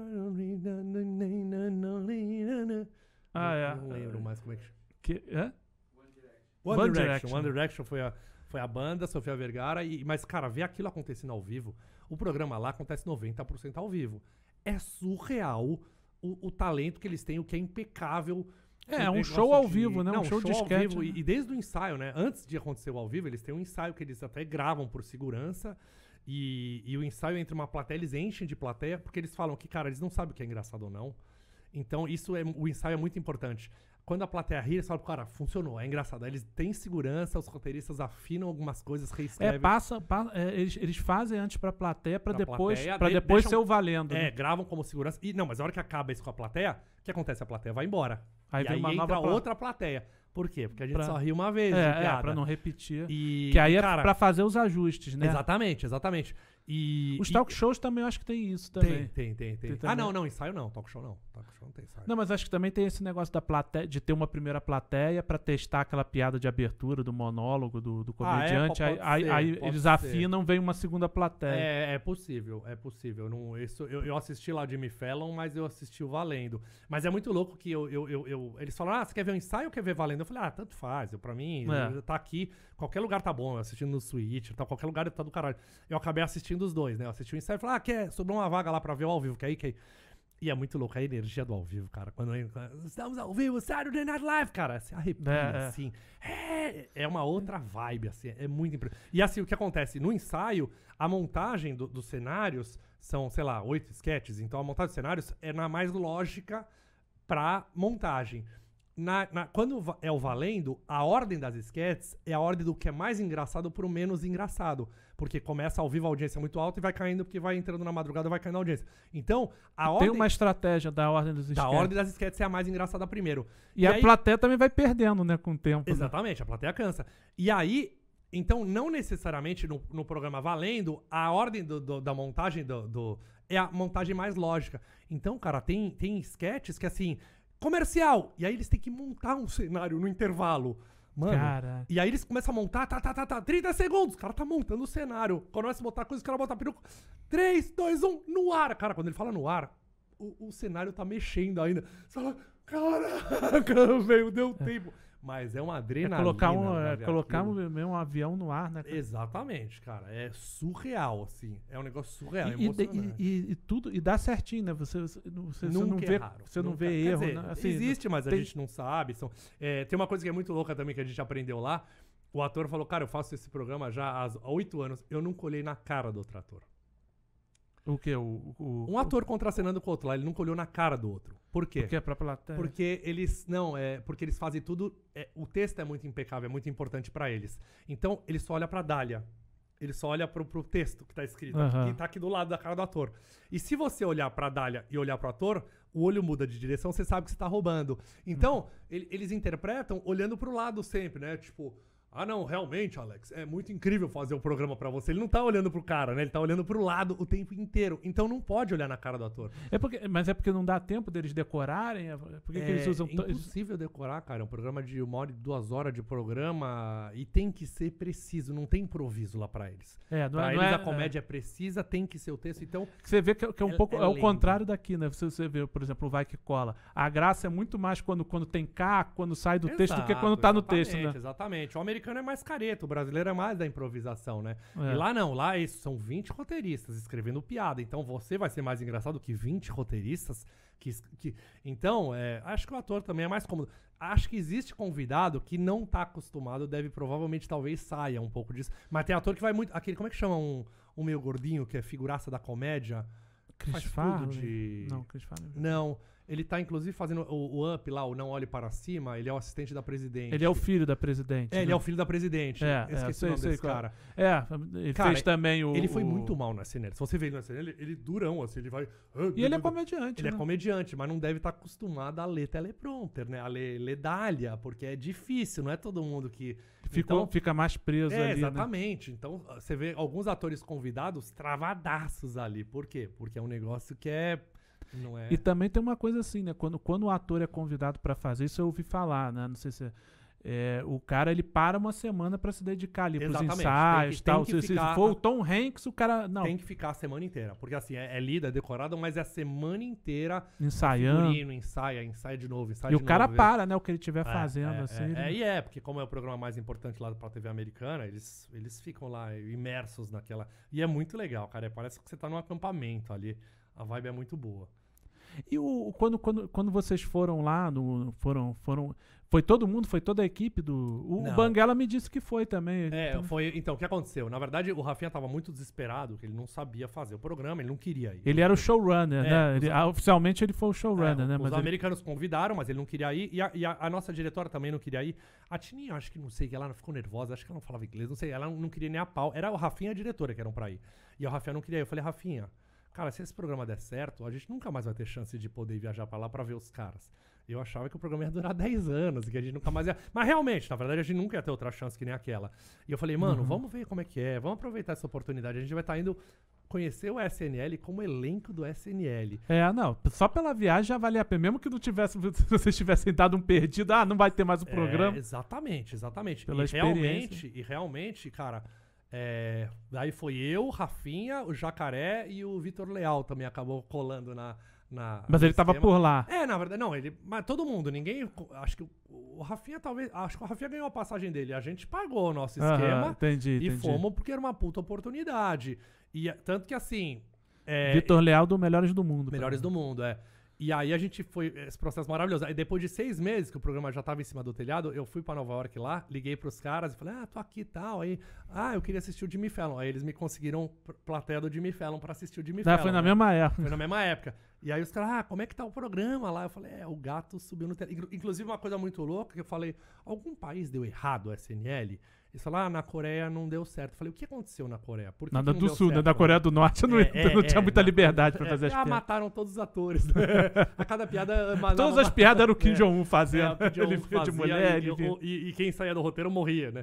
eu é. Não lembro mais como é que. que é? One Direction. One Direction. One Direction foi a foi a banda, Sofia Vergara, e, mas, cara, ver aquilo acontecendo ao vivo, o programa lá acontece 90% ao vivo. É surreal o, o, talento que eles têm, o que é impecável. É, um show ao de... vivo, né? Não, um show, show de sketch, vivo, né? e, e, desde o ensaio, né? Antes de acontecer o ao vivo, eles têm um ensaio que eles até gravam por segurança. E, e o ensaio entre uma plateia, eles enchem de plateia, porque eles falam que, cara, eles não sabem o que é engraçado ou não. Então, isso é o ensaio é muito importante. Quando a plateia ri, eles falam, cara, funcionou, é engraçado. eles têm segurança, os roteiristas afinam algumas coisas, reescrevem. É, passa, é, eles, eles fazem antes pra plateia, pra, pra depois, plateia, pra de, depois deixam, ser o valendo. É, né? gravam como segurança. E não, mas a hora que acaba isso com a plateia, o que acontece? A plateia vai embora. Aí e vem aí uma nova outra plateia. Por quê? Porque a gente pra... só ri uma vez. É, é pra não repetir. E... Que aí é pra fazer os ajustes, né? Exatamente, exatamente. E, Os talk e, shows também eu acho que tem isso também. Tem, tem, tem. tem. tem ah, não, não, ensaio não, talk show não. Talk show não tem ensaio. Não, mas acho que também tem esse negócio da plateia, de ter uma primeira plateia para testar aquela piada de abertura do monólogo do, do comediante. Ah, é? aí, ser, aí eles ser. afinam, vem uma segunda plateia. É, é possível, é possível. Não, isso, eu, eu assisti lá o Jimmy Fallon, mas eu assisti o Valendo. Mas é muito louco que eu, eu, eu, eu eles falaram: ah, você quer ver o um ensaio ou quer ver Valendo? Eu falei: ah, tanto faz, eu, pra mim, é. tá aqui. Qualquer lugar tá bom, assistindo no Switch, tal, qualquer lugar tá do caralho. Eu acabei assistindo os dois, né? Eu assisti o ensaio e falei, ah, quer? Sobrou uma vaga lá pra ver o ao vivo, que aí que. E é muito louco a energia do ao vivo, cara. Quando estamos ao vivo, Saturday Night Live, cara, se arrepia, é, é, assim. É, é uma outra vibe, assim. É muito impressionante. E assim, o que acontece? No ensaio, a montagem do, dos cenários são, sei lá, oito sketches. Então a montagem dos cenários é na mais lógica pra montagem na, na, quando é o valendo, a ordem das esquetes é a ordem do que é mais engraçado pro menos engraçado. Porque começa ao vivo a audiência muito alta e vai caindo, porque vai entrando na madrugada vai caindo a audiência. Então, a Tem ordem. Tem uma estratégia da ordem dos esquetes. Da ordem das esquetes é a mais engraçada primeiro. E, e a aí... plateia também vai perdendo, né, com o tempo. Né? Exatamente, né? a plateia cansa. E aí, então, não necessariamente no, no programa valendo, a ordem do, do, da montagem do, do, é a montagem mais lógica. Então, cara, tem, tem sketches que, assim, comercial. E aí eles têm que montar um cenário no intervalo. Mano, cara. e aí eles começam a montar, tá, tá, tá, tá, 30 segundos. O cara tá montando o cenário. Quando começa a botar coisa, o cara bota a peruca. 3, 2, 1, no ar. Cara, quando ele fala no ar, o, o cenário tá mexendo ainda. Você fala, caraca, velho, <laughs> deu tempo. É mas é uma é adrenalina. É colocar um, é colocar um, um, avião no ar, né? Cara? Exatamente, cara. É surreal, assim. É um negócio surreal, e, e, e, e tudo, e dá certinho, né? Você, você, você não é vê, é raro, você não vê erro. Dizer, né? assim, existe, mas tem... a gente não sabe. São, é, tem uma coisa que é muito louca também que a gente aprendeu lá. O ator falou, cara, eu faço esse programa já há oito anos. Eu não colhei na cara do outro ator. O que? O, o, um ator contracenando com o outro lá, ele nunca olhou na cara do outro. Por quê? Porque é pra plateia. Porque eles. Não, é. Porque eles fazem tudo. É, o texto é muito impecável, é muito importante para eles. Então, ele só olha pra Dália. Ele só olha pro, pro texto que tá escrito, uhum. que tá aqui do lado da cara do ator. E se você olhar pra Dália e olhar pro ator, o olho muda de direção, você sabe que você tá roubando. Então, uhum. ele, eles interpretam olhando pro lado sempre, né? Tipo. Ah, não, realmente, Alex, é muito incrível fazer o um programa para você. Ele não tá olhando pro cara, né? Ele tá olhando pro lado o tempo inteiro. Então não pode olhar na cara do ator. É porque, mas é porque não dá tempo deles decorarem? É, porque é, eles usam é impossível decorar, cara. É um programa de uma hora e duas horas de programa e tem que ser preciso, não tem improviso lá para eles. É, não é- pra é, eles é, a comédia é precisa, tem que ser o texto, então... Você vê que, é, que é um é pouco... É, o contrário daqui, né? Você, você vê, por exemplo, o Vai Que Cola. A graça é muito mais quando, quando tem cá, quando sai do Exato, texto, do que quando tá no texto, né? Exatamente, exatamente. O americano americano é mais careto, o brasileiro é mais da improvisação, né? É. E lá não, lá isso, são 20 roteiristas escrevendo piada. Então você vai ser mais engraçado que 20 roteiristas que. que... Então, é, acho que o ator também é mais cômodo. Acho que existe convidado que não tá acostumado, deve provavelmente talvez saia um pouco disso. Mas tem ator que vai muito. Aquele, como é que chama um, um meio gordinho, que é figuraça da comédia? Chris Faz Farley? De... Não, Chris Farley. Não. Ele tá, inclusive, fazendo o, o, Up lá, o Não Olhe Para Cima, ele é o assistente da presidente. Ele é o filho da presidente. É, né? ele é o filho da presidente. É, Esqueci é, sei, o nome sei, desse cara. É, ele cara, fez também o... Ele foi o... muito mal na cena. Se você vê ele na cena, ele, ele é durão, assim, ele vai... Ah, e ele é comediante, Ele é né? é comediante, mas não deve estar tá acostumado a ler teleprompter, né? A ler Dália, porque é difícil, não é todo mundo que... Ficou, então, fica mais preso é, ali, né? exatamente. Né? Então, você vê alguns atores convidados travadaços ali. Por quê? Porque é um negócio que é não é. E também tem uma coisa assim, né? Quando, quando o ator é convidado para fazer isso, eu ouvi falar, né? Não sei se. É, é o cara ele para uma semana para se dedicar ali para pros ensaios e tal. se, se, for o Tom Hanks, o cara. Não. Tem que ficar a semana inteira. Porque assim, é, é lida, é decorada, mas é a semana inteira ensaiando. Figurino, ensaia, ensaia de novo, ensaia E o novo, cara para, né? O que ele estiver é, fazendo, é, assim. Ele... É. Né? é, e é, porque como é o programa mais importante lá pra TV americana, eles, eles ficam lá imersos naquela. E é muito legal, cara. É, parece que você tá num acampamento ali. A vibe é muito boa. E o, quando, quando, quando vocês foram lá, no, foram, foram. Foi todo mundo? Foi toda a equipe do. O, não. Banguela me disse que foi também. É, então... foi. Então, o que aconteceu? Na verdade, o Rafinha estava muito desesperado, que ele não sabia fazer o programa, ele não queria ir. Ele era o showrunner, é, né? Ele, os... Ah, oficialmente ele foi o showrunner, é, né? Os mas americanos ele... convidaram, mas ele não queria ir. E, a, e a, a, nossa diretora também não queria ir. A Tini, acho que não sei, que ela ficou nervosa, acho que ela não falava inglês, não sei. Ela não queria nem a pau. Era o Rafinha a diretora que eram pra ir. E o Rafinha não queria ir. Eu falei, Rafinha. Cara, se esse programa der certo, a gente nunca mais vai ter chance de poder viajar para lá para ver os caras. Eu achava que o programa ia durar 10 <laughs> anos e que a gente nunca mais ia. Mas realmente, na verdade, a gente nunca ia ter outra chance que nem aquela. E eu falei, mano, uhum. vamos ver como é que é, vamos aproveitar essa oportunidade. A gente vai estar tá indo conhecer o SNL como elenco do SNL. É, não, só pela viagem já valia a pena. Mesmo que não tivesse, <laughs> se vocês tivessem dado um perdido, ah, não vai ter mais o um é, programa. É, exatamente, exatamente. Pela e realmente, e realmente, cara é, daí foi eu, Rafinha, o Jacaré e o Vitor Leal também acabou colando na. na mas ele estava por lá. É, na verdade, não, ele. Mas todo mundo, ninguém. Acho que o, Rafinha talvez. Acho que o Rafinha ganhou a passagem dele. A gente pagou o nosso esquema. Ah, entendi, e entendi. fomos porque era uma puta oportunidade. E tanto que assim. É, Vitor Leal do Melhores do Mundo. Melhores do Mundo, é. E aí a gente foi. Esse processo maravilhoso. Aí depois de seis meses que o programa já tava em cima do telhado, eu fui para Nova York lá, liguei pros caras e falei, ah, tô aqui e tal. Aí, ah, eu queria assistir o Jimmy Fallon. Aí eles me conseguiram plateia do Jimmy Fallon para assistir o Jimmy Fallon. Foi na né? mesma época. Foi na mesma época. E aí os caras, ah, como é que tá o programa lá? Eu falei, é, o gato subiu no telhado. Inclusive, uma coisa muito louca que eu falei, algum país deu errado o SNL? Eles falaram, ah, na Coreia não deu certo. Eu falei, o que aconteceu na Coreia? Por que Nada que do Sul, né? certo? né? Da Coreia do Norte eu não, é, <laughs> é, é não tinha muita na, liberdade é, pra fazer é, as ah, piadas. Ah, mataram todos os atores. Né? <laughs> a cada piada... Eh, Todas as piadas eram o Kim Jong-un fazendo. <laughs> ele fazia de mulher. E, ele... e, e, quem saía do roteiro morria, né?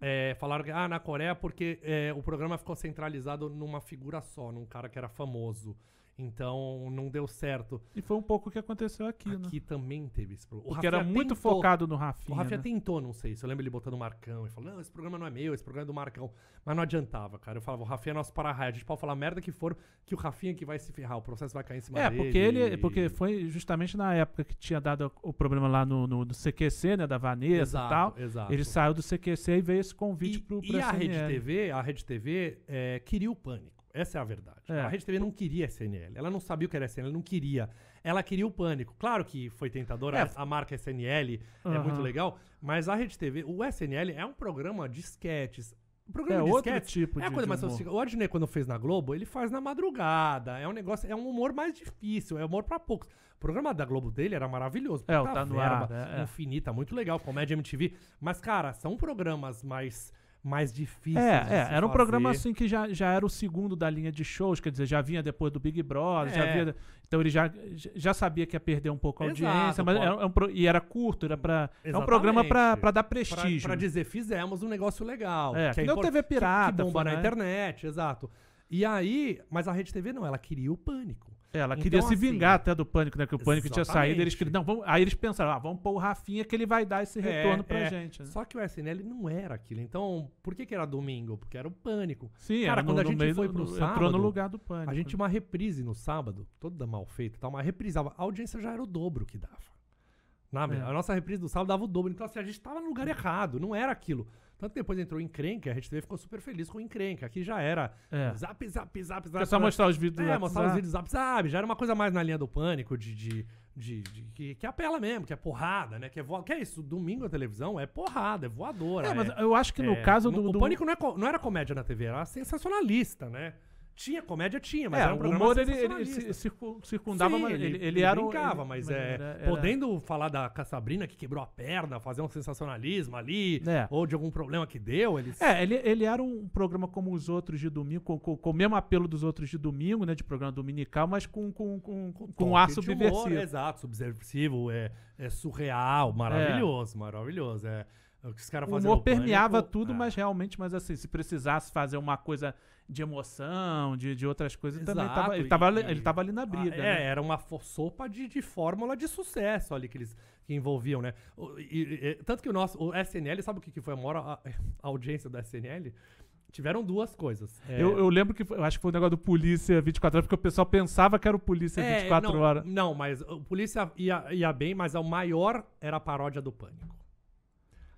É, falaram que, ah, na Coreia, porque é, o programa ficou centralizado numa figura só, num cara que era famoso. Então não deu certo. E foi um pouco o que aconteceu aqui, aqui né? Aqui também teve esse problema. O Porque era muito tentou, focado no Rafinha. O Rafinha né? tentou, não sei. Se eu lembro ele botando o Marcão e falou: Não, esse programa não é meu, esse programa é do Marcão. Mas não adiantava, cara. Eu falava: O Rafinha é nosso para-raio. A gente pode falar merda que for, que o Rafinha que vai se ferrar. O processo vai cair em cima é, dele. É, porque ele. Porque foi justamente na época que tinha dado o problema lá no, no, no CQC, né? Da Vanessa exato, e tal. Exato. Ele saiu do CQC e veio esse convite e, pro, pro E a Rede TV, a Rede TV é, queria o pânico. Essa é a verdade. É. A Rede TV não queria SNL. Ela não sabia o que era SNL, não queria. Ela queria o pânico. Claro que foi tentadora, é. a marca SNL uhum. é muito legal, mas a Rede TV, o SNL é um programa de sketches. O programa é de outro sketch, tipo é de, coisa, de humor. Mas, o Adnet, quando fez na Globo, ele faz na madrugada. É um negócio, é um humor mais difícil, é humor para poucos. O programa da Globo dele era maravilhoso. É, o tá verba, ar, né? é, infinita, muito legal, comédia MTV. Mas, cara, são programas mais mais difíceis. É, é era fazer. um programa assim que já, já era o segundo da linha de shows, quer dizer, já vinha depois do Big Brother, é. já vinha, então ele já, já sabia que ia perder um pouco a Exato, audiência, mas era, era é um, e era curto, era para é um programa para dar prestígio. Para dizer, fizemos um negócio legal. É, que, é que não TV pirata. Que, que bomba foi, na né? internet, exato. E aí, mas a Rede TV não, ela queria o pânico. É, ela então, queria se assim, vingar até do Pânico, né? Que o Pânico exatamente. tinha saído. Eles queriam, não, vamos, aí eles pensaram, ah, vamos pôr o Rafinha que ele vai dar esse é, retorno é, pra é. gente. Né? Só que o SNL não era aquilo. Então, por que, que era domingo? Porque era o Pânico. Sim, Cara, quando no, a gente foi pro do, sábado... Entrou no lugar do Pânico. A gente né? tinha uma reprise no sábado, toda mal feita e tal, mas A audiência já era o dobro que dava. Na, é. A nossa reprise do sábado dava o dobro. Então, assim, a gente tava no lugar errado. Não era aquilo. Tanto que depois entrou o encrenca, a gente TV ficou super feliz com o encrenca, aqui já era é. zap, zap, zap, zap. É só mostrar os vídeos. É, zap, mostrar zap. os vídeos zap, zap. Já era uma coisa mais na linha do pânico, de, de, de, de que, que, apela mesmo, que é porrada, né? Que é, voa que é isso, domingo na televisão é porrada, é voadora. É, mas é eu acho que no é, caso do, do... O pânico não, é não era comédia na TV, era sensacionalista, né? Tinha, comédia tinha, mas é, era um programa humor ele, ele circundava, Sim, mas ele, ele, ele era brincava, mas, mas é, era, era... podendo falar da Sabrina que quebrou a perna, fazer um sensacionalismo ali, é. ou de algum problema que deu, ele... É, ele, ele era um programa como os outros de domingo, com, com, com o mesmo apelo dos outros de domingo, né, de programa dominical, mas com, com, com, com, com ar subversivo. Humor, exato, subversivo, é, é surreal, é. maravilhoso, maravilhoso, é... Maravilhoso, o que os caras faziam. O humor permeava pânico, tudo, é. mas realmente, mas assim, se precisasse fazer uma coisa de emoção, de, de outras coisas, Exato, também tava, ele, estava ele tava ali na briga. é, né? era uma sopa de, de fórmula de sucesso ali que eles que envolviam, né? e, e, tanto que o nosso, o SNL, sabe o que, que foi a maior a, a <laughs> audiência do SNL? Tiveram duas coisas. É... Eu, eu, lembro que foi, eu acho que foi o um negócio do Polícia 24 horas, porque o pessoal pensava que era o Polícia é, 24 não, horas. Não, mas o Polícia ia, ia bem, mas o maior era a paródia do Pânico.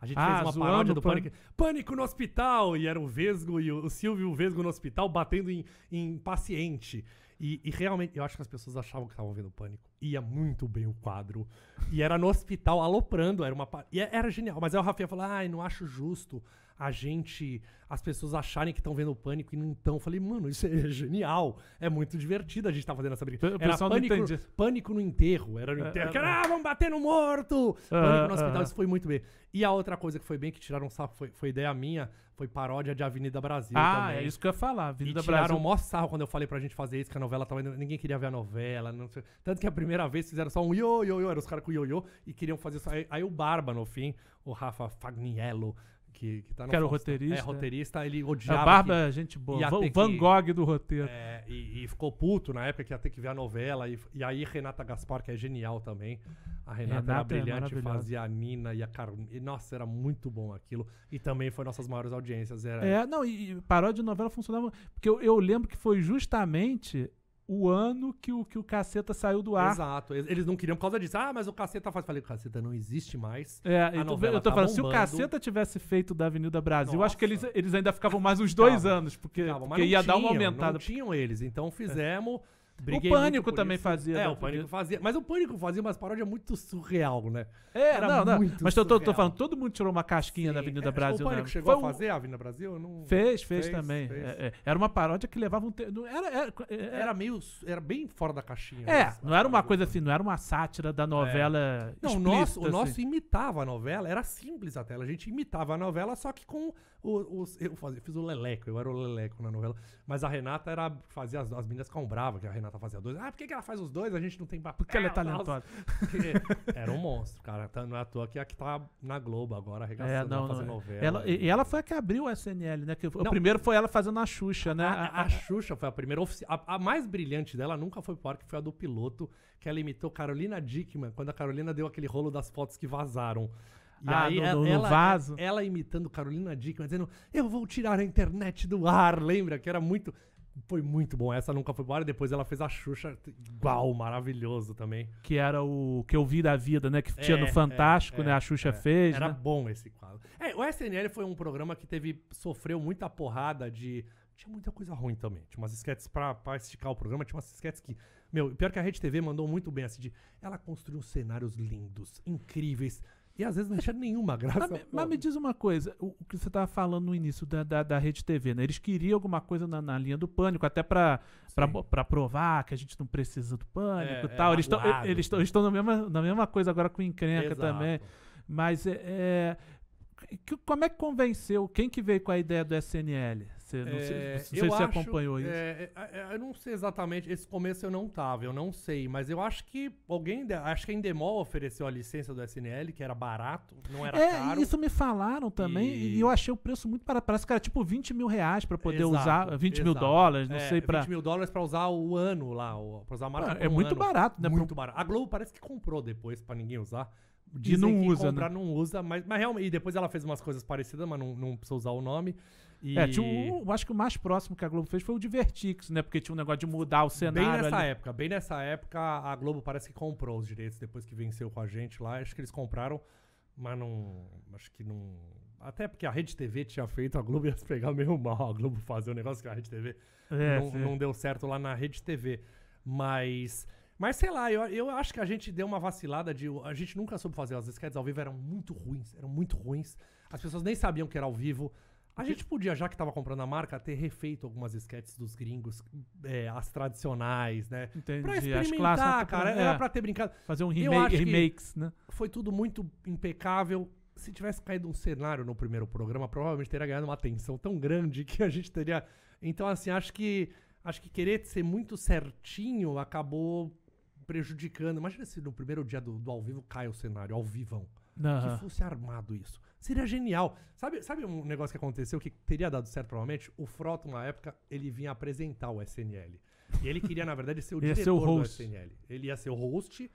A gente ah, fez uma paródia do Pânico. Pânico no hospital! E era o Vesgo e o, Silvio e o Vesgo no hospital batendo em, em paciente. E, e, realmente, eu acho que as pessoas achavam que estavam vendo Pânico. Ia muito bem o quadro. E era no hospital aloprando, era uma. E é, era genial. Mas aí o Rafinha falou: ai, não acho justo a gente, as pessoas acharem que estão vendo o pânico e não estão. Falei, mano, isso é <laughs> genial. É muito divertido a gente estar tá fazendo essa briga. Era pânico, pânico no enterro. Era no é, enterro. É, é. ah, vamos bater no morto! Ah, pânico no ah, hospital, ah. isso foi muito bem. E a outra coisa que foi bem, que tiraram sarro, foi, foi ideia minha, foi paródia de Avenida Brasil. Ah, também. é isso que eu ia falar. Avenida e tiraram Brasil. maior sarro quando eu falei pra gente fazer isso, que a novela tava indo. Ninguém queria ver a novela. Não sei. Tanto que a primeira vez fizeram só um yo, yo, yo. Eram os caras com yo, yo e queriam fazer só. Aí, aí o Barba, no fim, o Rafa Fagniello que, que tá no que era o roteirista. É, roteirista, ele odiava. A Barba que, é gente boa. O Van Gogh do roteiro. É, e, e, ficou puto na época que ia ter que ver a novela. E, e aí Renata Gaspar, que é genial também. A Renata, Renata era é brilhante, é fazia a Nina e a Carmen. Nossa, era muito bom aquilo. E também foi nossas maiores audiências. Era... É, não, e, e paródia de novela funcionava. Porque eu, eu lembro que foi justamente o ano que o, que o caceta saiu do ar. Exato. Eles não queriam por causa disso. Ah, mas o caceta faz. Falei, o caceta não existe mais. É, a eu tô, eu tô tá falando, se o caceta tivesse feito da Avenida Brasil, Nossa. acho que eles, eles ainda ficavam mais uns dois anos, porque, Ficava. porque ia tinham, dar uma aumentada. Não tinham eles, então fizemos. É. Briguei o Pânico também isso. fazia. É, né, o Pânico podia... fazia. Mas o Pânico fazia umas paródias muito surreal, né? É, Era não, não. Muito mas eu tô, tô, falando, todo mundo tirou uma casquinha Sim. da Avenida é, Brasil. O Pânico né? chegou Foi a fazer a Avenida Brasil? Não... Fez, fez, fez também. Fez. É, é. Era uma paródia que levava um tempo. Era, era, é, é. era, meio. Era bem fora da caixinha. É, né? não era uma coisa assim, não era uma sátira da novela. É. Não, o nosso, assim. o nosso imitava a novela, era simples até. A gente imitava a novela, só que com os. eu fazia, fiz o Leleco, eu era o Leleco na novela. Mas a Renata era, fazia as, as meninas com brava, que a Renata Renata fazia dois. Ah, por que, que ela faz os dois? A gente não tem papel. Porque é, ela é talentosa. <laughs> era um monstro, cara. Tá, não é à toa que é que tá na Globo agora, arregaçando, é, não, fazendo é. novela. Ela, né? e ela foi a que abriu o SNL, né? Que o primeiro foi ela fazendo a Xuxa, né? A, a, a Xuxa foi a primeira oficial. A, mais brilhante dela nunca foi pior, que foi a do piloto, que ela imitou Carolina Dickman, quando a Carolina deu aquele rolo das fotos que vazaram. E ah, aí, no, ela, no ela, ela, imitando Carolina Dickman, dizendo: Eu vou tirar a internet do ar, <laughs> lembra? Que era muito. Foi muito bom. Essa nunca foi embora. Depois ela fez a Xuxa igual, maravilhoso também. Que era o que eu vi da vida, né? Que tinha no é, Fantástico, é, né? A Xuxa é. fez. Era né? bom esse quadro. É, o SNL foi um programa que teve. sofreu muita porrada de. Tinha muita coisa ruim também. Tinha umas sketches pra, pra esticar o programa, tinha umas sketches que. Meu, pior que a Rede TV mandou muito bem, assim, de. Ela construiu cenários lindos, incríveis e às vezes não tinha nenhuma graça. Mas, mas me diz uma coisa, o, o que você estava falando no início da, da, da, Rede TV, né? Eles queriam alguma coisa na, na linha do pânico, até para provar que a gente não precisa do pânico é, e tal. É, eles estão eles na, mesma, na mesma coisa agora com encrenca Exato. também. Mas é, é, como é que convenceu? Quem que veio com a ideia do SNL? Você não, é, sei, não sei se acho, acompanhou isso. É, é, é, eu não sei exatamente, esse começo eu não tava, eu não sei, mas eu acho que alguém, acho que a Endemol ofereceu a licença do SNL, que era barato, não era é, caro. Isso me falaram também, e, e eu achei o preço muito barato. Parece que era tipo 20 mil reais para poder exato, usar, 20 exato. É, mil dólares, não sei para 20 mil dólares para usar o ano lá, para usar a marca. Ah, é um muito ano. barato, né? Muito barato. A Globo parece que comprou depois para ninguém usar. Dizem e não usa, né? comprar, né? não usa, mas, mas realmente. E depois ela fez umas coisas parecidas, mas não, não precisa usar o nome. E... É, tinha um, eu acho que o mais próximo que a Globo fez foi o Divertix, né? Porque tinha um negócio de mudar o cenário. Bem nessa ali. época, bem nessa época, a Globo parece que comprou os direitos depois que venceu com a gente lá. Acho que eles compraram, mas não. Acho que não. Até porque a Rede TV tinha feito, a Globo ia se pegar meio mal. A Globo fazer o um negócio que a Rede TV é, não, não, deu certo lá na Rede TV. Mas. Mas sei lá, eu, eu acho que a gente deu uma vacilada de. A gente nunca soube fazer. As sketches ao vivo eram muito ruins, eram muito ruins. As pessoas nem sabiam que era ao vivo. A gente podia, já que estava comprando a marca, ter refeito algumas esquetes dos gringos, é, as tradicionais, né? Entendi. Pra experimentar, as clássicas, cara. É. Era pra ter brincado. Fazer um remake, remakes, né? Foi tudo muito impecável. Se tivesse caído um cenário no primeiro programa, provavelmente teria ganhado uma atenção tão grande <laughs> que a gente teria. Então, assim, acho que acho que querer ser muito certinho acabou prejudicando. Imagina se no primeiro dia do, do ao vivo cai o cenário, ao vivão. Uhum. Que fosse armado isso. Seria genial. Sabe, sabe um negócio que aconteceu que teria dado certo provavelmente? O Frota, uma época, ele vinha apresentar o SNL. E ele queria, na verdade, ser o diretor ser o do SNL. Ele ia ser o host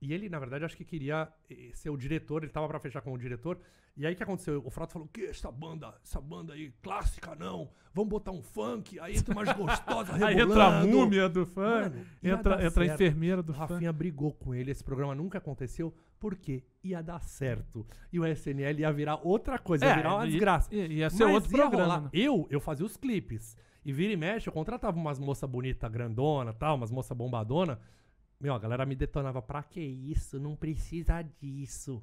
e ele, na verdade, acho que queria eh, ser o diretor, ele tava para fechar com o diretor. E aí o que aconteceu? O Frato falou: "Que essa banda, essa banda aí clássica não. Vamos botar um funk, aí entra mais gostosa <laughs> rebolando". aí entra a múmia do funk, entra, entra a enfermeira do funk. Rafinha brigou com ele, esse programa nunca aconteceu, porque ia dar certo. E o SNL ia virar outra coisa, ia é, virar uma ia, desgraça. Ia, ia ser Mas outro ia programa. Rolar. Né? Eu, eu fazia os clipes. E vira e mexe, eu contratava umas moça bonita, grandona, tal, umas moça bombadona meu, a galera me detonava, pra que isso? Não precisa disso.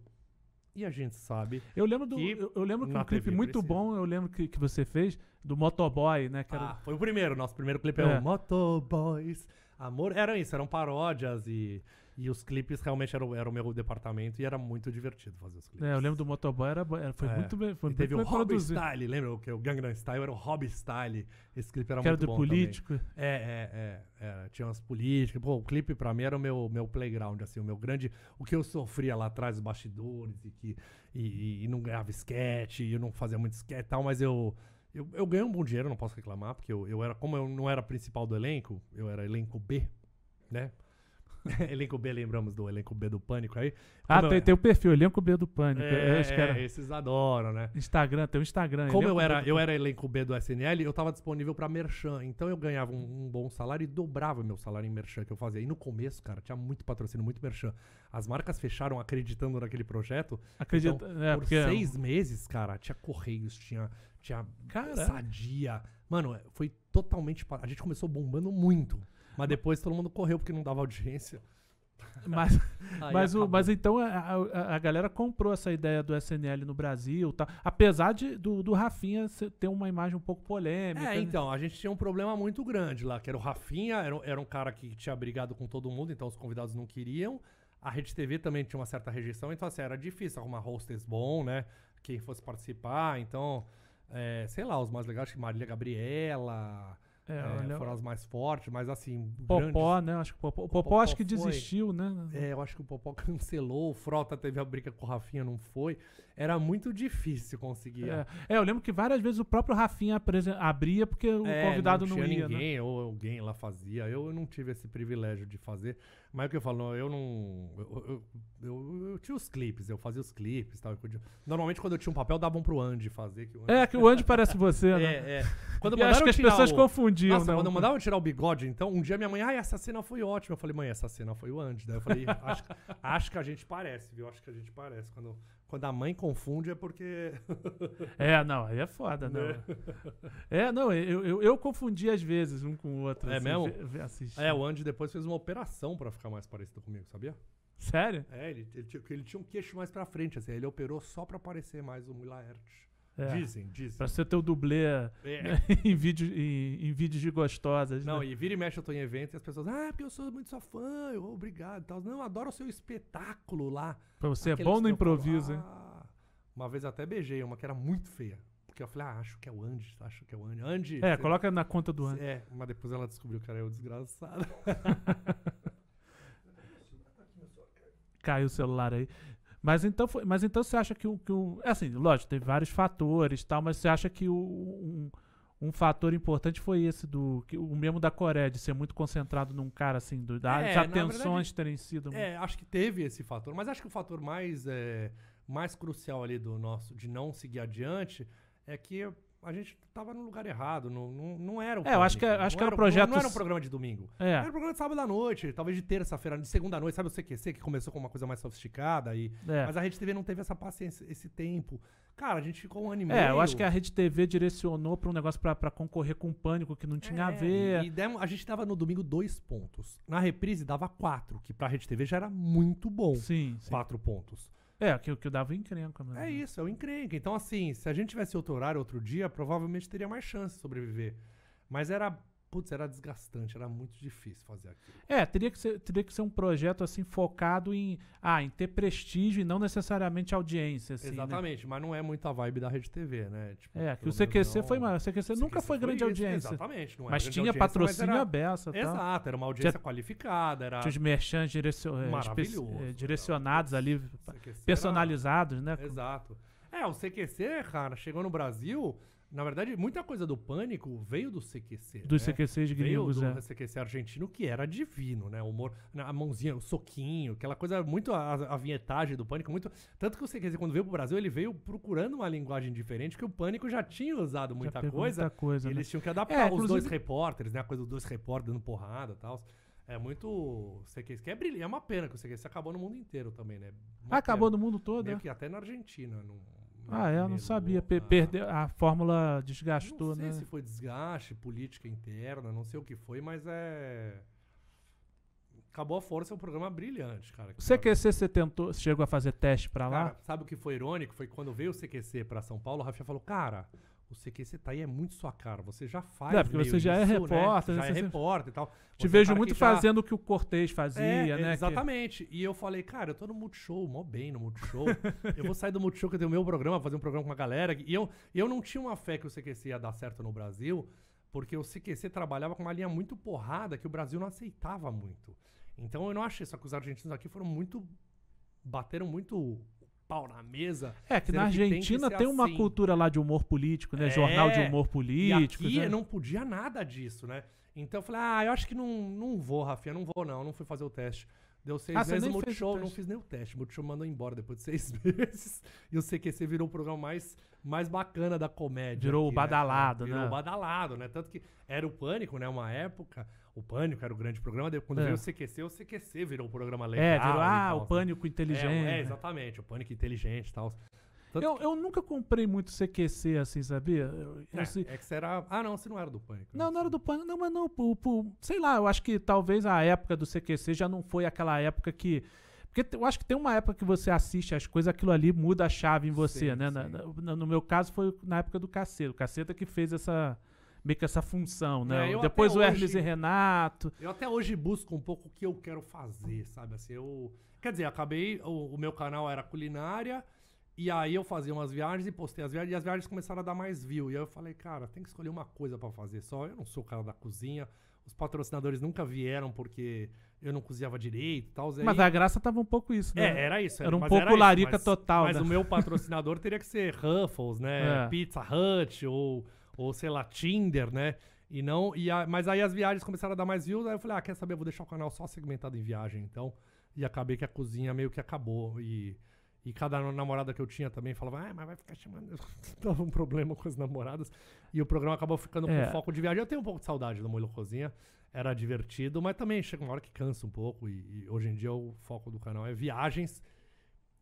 E a gente sabe. Eu lembro do. Que eu, eu, lembro que um clipe TV muito precisa. bom, eu lembro que, que você fez, do Motoboy, né? Que era... ah, foi o primeiro, nosso primeiro clipe é. é o Motoboys. Amor. Era isso, eram paródias e e os clipes realmente eram, era o meu departamento e era muito divertido fazer os clipes. É, eu lembro do Motoboy, era, era foi é. muito bem. Foi e teve o Hobby Style, lembra? Que o Gangnam Style era o Hobby Style. Esse clipe era que muito era do político. É, é, é, é, Tinha umas políticas. Pô, o clipe pra mim era o meu, meu playground, assim, o meu grande. O que eu sofria lá atrás, os bastidores, e que e, e não ganhava sketch, e eu não fazia muito sketch e tal, mas eu. Eu, eu ganhei um bom dinheiro, não posso reclamar, porque eu, eu era, como eu não era principal do elenco, eu era elenco B, né? <laughs> elenco B, lembramos do elenco B do Pânico aí. Ah, tem, é- tem o perfil, elenco B do Pânico. É, era... É, esses adoram, né? Instagram, tem o Instagram. Como eu era, eu era elenco B do SNL, eu tava disponível pra Merchan. Então eu ganhava um, um, bom salário e dobrava meu salário em Merchan que eu fazia. E no começo, cara, tinha muito patrocínio, muito Merchan. As marcas fecharam acreditando naquele projeto. Acredita, então, é, por porque... seis meses, cara, tinha Correios, tinha, tinha Sadia. Mano, é, foi totalmente. A gente começou bombando muito. Mas depois todo mundo correu porque não dava audiência. <laughs> Mas, mas, o, mas então a, a, a, galera comprou essa ideia do SNL no Brasil. Tá? Apesar de, do, do Rafinha ter uma imagem um pouco polêmica. É, né? então, a gente tinha um problema muito grande lá, que era o Rafinha, era, era um cara que tinha brigado com todo mundo, então os convidados não queriam. A Rede TV também tinha uma certa rejeição, então assim, era difícil arrumar hostess bom, né? Quem fosse participar, então, é, sei lá, os mais legais, que Marília Gabriela, é, é, frase mais fortes mas assim. Popó, grandes... né? Acho que Popó, o Popó, Popó acho que foi. desistiu, né? É, eu acho que o Popó <laughs> cancelou. O Frota teve a briga com o Rafinha, não foi era muito difícil conseguir. É. é, eu lembro que várias vezes o próprio Rafinha abria porque o é, convidado não, não ia. Né? ninguém, né? ou alguém lá fazia. Eu não tive esse privilégio de fazer. Mas o que eu falo, eu não. Eu, eu, eu, eu tinha os clipes, eu fazia os clipes tal. Normalmente quando eu tinha um papel, dava para pro Andy fazer. Que é, Andy... É, que o Andy parece você, né? <laughs> É, é. Quando eu acho que as pessoas o... confundiam. Nossa, não. Né? quando mandavam tirar o bigode, então, um dia minha mãe, ai, essa cena foi ótima. Eu falei, mãe, essa cena foi o Andy. Daí eu falei, acho, acho que a gente parece, viu? Acho que a gente parece. Quando quando a mãe confunde é porque. é, não, aí é foda, não. Né? É, não, eu, eu, eu, confundi às vezes um com o outro. É assim, mesmo? Assistindo. É, o Andy depois fez uma operação para ficar mais parecido comigo, sabia? Sério? É, ele, ele, ele, tinha um queixo mais pra frente, assim, ele operou só pra parecer mais o Mulaert. É. Dizem, dizem. Pra ser teu dublê é. Né, <laughs> em, vídeo, em, em, vídeos de gostosas. Não, né? e vira e mexe, eu tô em eventos e as pessoas, ah, porque eu sou muito sua fã, eu, obrigado e tal. Não, adoro o seu espetáculo lá. Pra você é bom no improviso, hein? Ah. Uma vez até beijei uma que era muito feia. Porque eu falei, ah, acho que é o Andy, acho que é o Andy. Andy é, coloca na conta do Andy. É, mas depois ela descobriu que era eu, desgraçado. <laughs> <laughs> Caiu o celular aí. Mas então, foi, mas então você acha que o. Que o é assim, lógico, teve vários fatores tal, mas você acha que o, um, um fator importante foi esse do. Que, o mesmo da Coreia, de ser muito concentrado num cara assim, do, das é, atenções verdade, terem sido. É, acho que teve esse fator, mas acho que o fator mais, é, mais crucial ali do nosso, de não seguir adiante, é que a gente tava no lugar errado, não, não, não era o É, eu acho que, acho que era, o projeto. Não era um programa de domingo. É. Era um programa de sábado à noite, talvez de terça-feira, de segunda à noite, sabe o CQC, que começou com uma coisa mais sofisticada. E... É. Mas a Rede TV não teve essa paciência, esse tempo. Cara, a gente ficou um ano e meio. É, eu acho que a Rede TV direcionou para um negócio para concorrer com o pânico que não tinha é, a ver. E demo, a gente tava no domingo dois pontos. Na reprise dava quatro, que pra Rede TV já era muito bom. Sim. Quatro sim. pontos. É, que, que eu dava encrenca. Mesmo. É isso, é o encrenca. Então, assim, se a gente tivesse outro horário, outro dia, provavelmente teria mais chance de sobreviver. Mas era Putz, era desgastante, era muito difícil fazer aquilo. É, teria que ser, teria que ser um projeto assim focado em, ah, em ter prestígio e não necessariamente audiência. Assim, né? exatamente, né? mas não é muita vibe da Rede TV, né? Tipo, é, que o CQC não... foi O CQC, nunca CQC foi, grande foi isso, audiência. Exatamente, não é Mas tinha patrocínio mas era... aberto. Tá? Exato, era uma audiência tinha... qualificada. Era... Tinha os merchans direcion... Eh, espe... Eh, direcionados ali, personalizados, era... né? Exato. É, o CQC, cara, chegou no Brasil na verdade, muita coisa do pânico veio do CQC. Dos né? CQCs gringos, veio do é. CQC argentino, que era divino, né? O humor, a mãozinha, o soquinho, aquela coisa muito. A, a vinhetagem do pânico, muito. Tanto que o CQC, quando veio pro Brasil, ele veio procurando uma linguagem diferente, que o pânico já tinha usado muita coisa. Muita coisa. eles né? tinham que é, adaptar é, os inclusive... dois repórteres, né? A coisa dos dois repórteres dando porrada e tal. É muito. CQC, que é brilhante. É uma pena que o CQC acabou no mundo inteiro também, né? Uma acabou pena. no mundo todo? Meio é? que até na Argentina. Não ah, é, não sabia. Né? Per ah. perdeu, a fórmula desgastou, né? Não sei né? se foi desgaste, política interna, não sei o que foi, mas é. Acabou a Força é um programa brilhante, cara. O CQC você tentou, chegou a fazer teste para lá? sabe o que foi irônico? Foi quando veio o CQC para São Paulo, o Rafinha falou: "Cara, o CQC tá é muito sua cara. Você já faz. É, porque você já é isso, é repórter. Né? Já é repórter e tal. Você te é vejo é muito fazendo o que o Cortez fazia, é, né? Exatamente. Que... E eu falei, cara, eu tô no Multishow, mó bem no Multishow. <laughs> eu vou sair do Multishow, que eu tenho o meu programa, fazer um programa com uma galera. E eu, eu não tinha uma fé que o CQC ia dar certo no Brasil, porque o CQC trabalhava com uma linha muito porrada que o Brasil não aceitava muito. Então eu não achei, só que os argentinos aqui foram muito. bateram muito pau na mesa. É, que na Argentina que tem, que tem, uma assim. cultura lá de humor político, né? É, Jornal de humor político. E aqui né? não podia nada disso, né? Então eu falei, ah, eu acho que não, não vou, Rafinha, não vou não, não fui fazer o teste. Deu seis ah, meses, o Multishow, não fiz nem o teste. O Multishow mandou embora depois de seis <laughs> meses. E o CQC virou o programa mais, mais bacana da comédia. Virou aqui, o é, badalado, né? Virou né? o badalado, né? Tanto que era o Pânico, né? Uma época, o Pânico era o grande programa. Quando é. veio o CQC, o CQC virou o programa é, legal. Ah, assim. É, virou, ah, o Pânico é, Inteligente. É, é, exatamente, o Pânico Inteligente e tal. Tanto eu, que... eu nunca comprei muito CQC, assim, sabia? Eu, é, assim... é, que você era. Ah, não, você não era do pânico. Né? Não, não era do pânico, não, mas não, por, por, sei lá, eu acho que talvez a época do CQC já não foi aquela época que. Porque eu acho que tem uma época que você assiste as coisas, aquilo ali muda a chave em você, sim, né? Sim. Na, na, no meu caso foi na época do Caceta. O Caceta que fez essa meio que essa função, né? É, Depois o Hermes hoje, e Renato. Eu até hoje busco um pouco o que eu quero fazer, sabe? Assim, eu, quer dizer, acabei o, o meu canal era culinária e aí eu fazia umas viagens e postei as viagens e as viagens começaram a dar mais view. E aí eu falei, cara, tem que escolher uma coisa para fazer só. Eu não sou o cara da cozinha. Os patrocinadores nunca vieram porque eu não cozinhava direito e tal. Aí... Mas a graça tava um pouco isso, né? É, era isso. Era, era um pouco era larica isso, mas, total. Mas né? o meu patrocinador teria que ser Ruffles, né? É. Pizza Hut ou, ou, sei lá, Tinder, né? E não, e a, mas aí as viagens começaram a dar mais views. Aí eu falei, ah, quer saber? Eu vou deixar o canal só segmentado em viagem, então. E acabei que a cozinha meio que acabou. E e cada namorada que eu tinha também falava, ah, mas vai ficar chamando. <laughs> Tava um problema com as namoradas. E o programa acabou ficando é. com foco de viagem. Eu tenho um pouco de saudade do Moilo Cozinha. Era divertido, mas também chega uma hora que cansa um pouco. E, e hoje em dia o foco do canal é viagens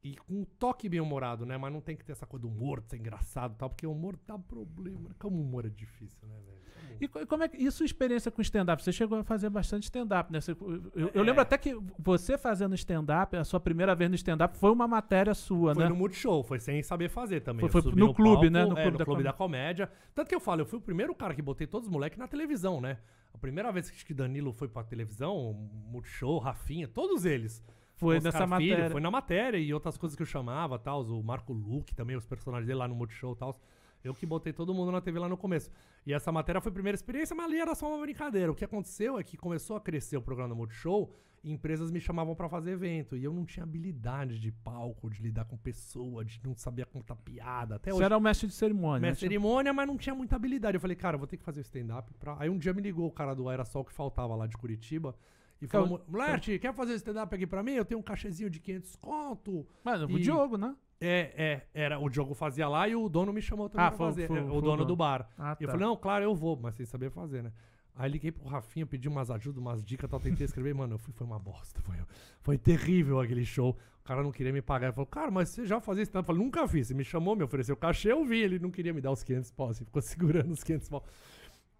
e com um toque bem humorado, né? Mas não tem que ter essa coisa do humor, de ser engraçado e tal, porque o humor dá problema. Como o humor é difícil, né, velho? E como é que. Isso, experiência com stand-up? Você chegou a fazer bastante stand-up, né? Você- eu, eu- é. lembro até que você fazendo stand-up, a sua primeira vez no stand-up, foi uma matéria sua, Foi né? no Multishow, foi sem saber fazer também. Foi- foi no clube, né? No No, é, clube, no da, clube da comédia. Tanto que eu falo, eu fui o primeiro cara que botei todos os moleques na televisão, né? A primeira vez que Danilo foi pra televisão, Multishow, Rafinha, todos eles. Foi Oscar nessa matéria. foi na matéria e outras coisas que eu chamava, tal, o Marco Luque também, os personagens dele lá no Multishow e tal. Eu que botei todo mundo na TV lá no começo. E essa matéria foi a primeira experiência, mas ali era só uma brincadeira. O que aconteceu é que começou a crescer o programa do Multishow e empresas me chamavam para fazer evento. E eu não tinha habilidade de palco, de lidar com pessoa, de não saber contar piada. Até Você hoje, era o mestre de cerimônia. Mestre né? de cerimônia, mas não tinha muita habilidade. Eu falei, cara, vou ter que fazer o stand-up. Pra... Aí um dia me ligou o cara do Era o que faltava lá de Curitiba. E falou, então, quer fazer stand-up aqui pra mim? Eu tenho um cachezinho de 500 conto. Mano, é e... o Diogo, né? É, é, era, o Diogo fazia lá e o dono me chamou também ah, pra foi, fazer, foi, é, foi, o dono do bar. Ah, tá. Eu falei, não, claro, eu vou, mas sem saber fazer, né? Aí liguei pro Rafinha, pedi umas ajudas, umas dicas, tal, tentei escrever. Mano, eu fui, foi uma bosta. Foi, foi terrível aquele show. O cara não queria me pagar. Ele falou, cara, mas você já fazia stand-up? Eu falei, nunca fiz. Você me chamou, me ofereceu cachê, eu vi. Ele não queria me dar os 500 pau, assim, ficou segurando os 500 pau.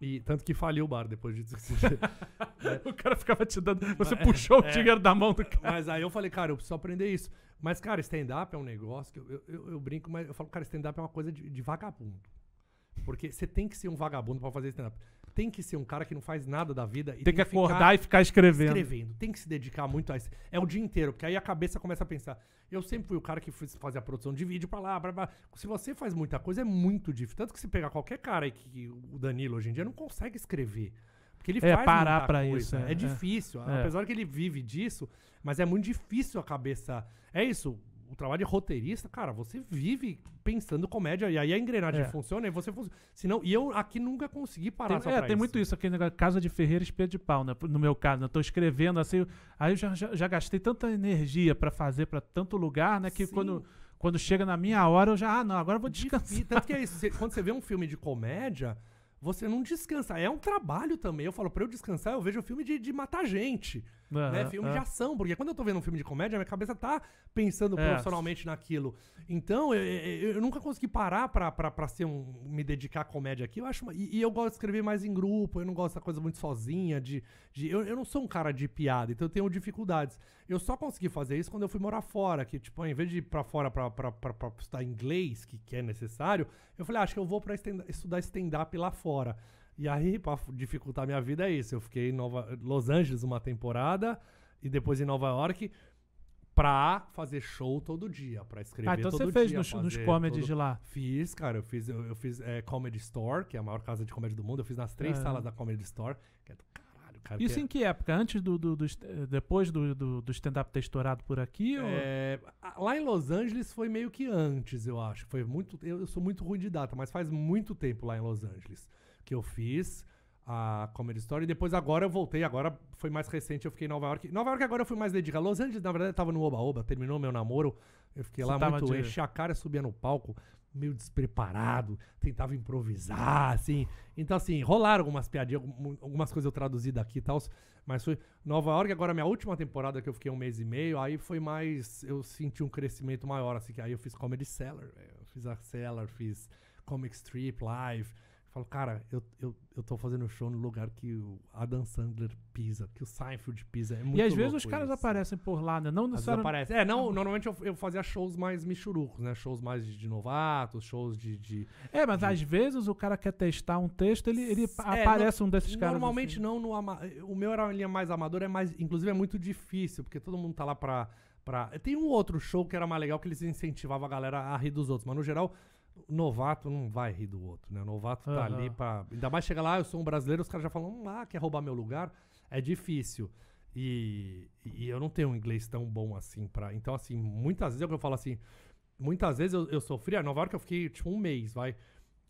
E tanto que faliu o bar depois de <laughs> é. O cara ficava te dando. Você mas, é, puxou é, o dinheiro da mão do cara. Mas aí eu falei, cara, eu preciso aprender isso. Mas, cara, stand-up é um negócio que eu, eu, eu, brinco, mas eu falo, cara, stand-up é uma coisa de, de vagabundo. Porque você tem que ser um vagabundo para fazer stand-up tem que ser um cara que não faz nada da vida. tem, tem que, que acordar ficar e ficar escrevendo. Escrevendo. Tem que se dedicar muito a isso. É o dia inteiro, porque aí a cabeça começa a pensar. Eu sempre fui o cara que fazia a produção de vídeo pra lá, Se você faz muita coisa, é muito difícil. Tanto que se pegar qualquer cara aí que o Danilo hoje em dia não consegue escrever. Porque ele é, faz parar para isso. É, é, é difícil. É. Apesar que ele vive disso, mas é muito difícil a cabeça. É isso o trabalho de roteirista, cara, você vive pensando comédia. E aí a engrenagem é. funciona e você funciona. Senão, e eu aqui nunca consegui parar tem, É, tem isso. muito isso. aqui negócio, né, casa de Ferreira, espelho de pau, né? No meu caso, né? eu tô escrevendo assim. Aí eu já, já, já gastei tanta energia para fazer para tanto lugar, né? Que Sim. quando quando chega na minha hora, eu já, ah, não, agora eu vou descansar. Tanto que é isso, quando você vê um filme de comédia, você não descansa. É um trabalho também. Eu falo, pra eu descansar, eu vejo filme de, de matar gente. Uhum, né? Filme uhum. de é. ação. Porque quando eu tô vendo um filme de comédia, minha cabeça tá pensando é. profissionalmente naquilo. Então, eu, eu, eu, nunca consegui parar pra, pra, pra ser um, me dedicar à comédia aqui. Eu acho, e, e, eu gosto de escrever mais em grupo. Eu não gosto dessa coisa muito sozinha. De, de, eu, eu não sou um cara de piada, então eu tenho dificuldades. Eu só consegui fazer isso quando eu fui morar fora. Que, tipo, ao invés de ir pra fora pra, pra, pra, pra estudar inglês, que, que é necessário, eu falei, ah, acho que eu vou pra estudar stand-up lá fora. E aí, para dificultar minha vida, é isso. Eu fiquei em Nova, Los Angeles uma temporada e depois em Nova York pra fazer show todo dia, pra escrever ah, então todo dia. então você fez dia, nos comedies todo... de lá? Fiz, cara. Eu fiz, eu, eu fiz é, Comedy Store, que é a maior casa de comédia do mundo. Eu fiz nas três é. salas da Comedy Store, que é do caralho, cara. Isso que é... em que época? Antes do... do, do depois do, do, do stand-up ter estourado por aqui? Ou... É, lá em Los Angeles foi meio que antes, eu acho. Foi muito... Eu, eu sou muito ruim de data, mas faz muito tempo lá em Los Angeles que eu fiz a Comedy Story. depois agora eu voltei, agora foi mais recente, eu fiquei em Nova York. Nova York agora eu fui mais dedicado. Los Angeles, na verdade, tava no Oba-Oba, terminou meu namoro. Eu fiquei Você lá muito, de... enchi a cara, subia no palco, meio despreparado, tentava improvisar, assim. Então, assim, rolaram algumas piadinhas, algumas coisas eu traduzi daqui e tal. Mas foi Nova York, agora minha última temporada que eu fiquei um mês e meio, aí foi mais. Eu senti um crescimento maior, assim, que aí eu fiz Comedy Cellar, eu fiz a Cellar, fiz Comic Strip Live falo, cara, eu, eu, eu tô fazendo show no lugar que o Adam Sandler pisa, que o Seinfeld pisa. É muito e às vezes os caras aparecem por lá, né? Não necessariamente. Aparece. É, não, normalmente eu, eu fazia shows mais michurucos, né? Shows mais de, de novatos, shows de, de. é, mas de... às vezes o cara quer testar um texto, ele, ele é, aparece um desses caras. Normalmente assim. não, no ama... o meu era uma linha mais amadora, é mais, inclusive é muito difícil, porque todo mundo tá lá pra. Pra... Tem um outro show que era mais legal que eles incentivavam a galera a rir dos outros, mas no geral o novato não vai rir do outro, né? O novato tá ali pra. Ainda mais chega lá, ah, eu sou um brasileiro, os caras já falam, hum, ah, quer roubar meu lugar? É difícil. E, e eu não tenho um inglês tão bom assim para Então, assim, muitas vezes é o que eu falo assim. Muitas vezes eu, eu sofri, a ah, Nova York eu fiquei tipo um mês, vai.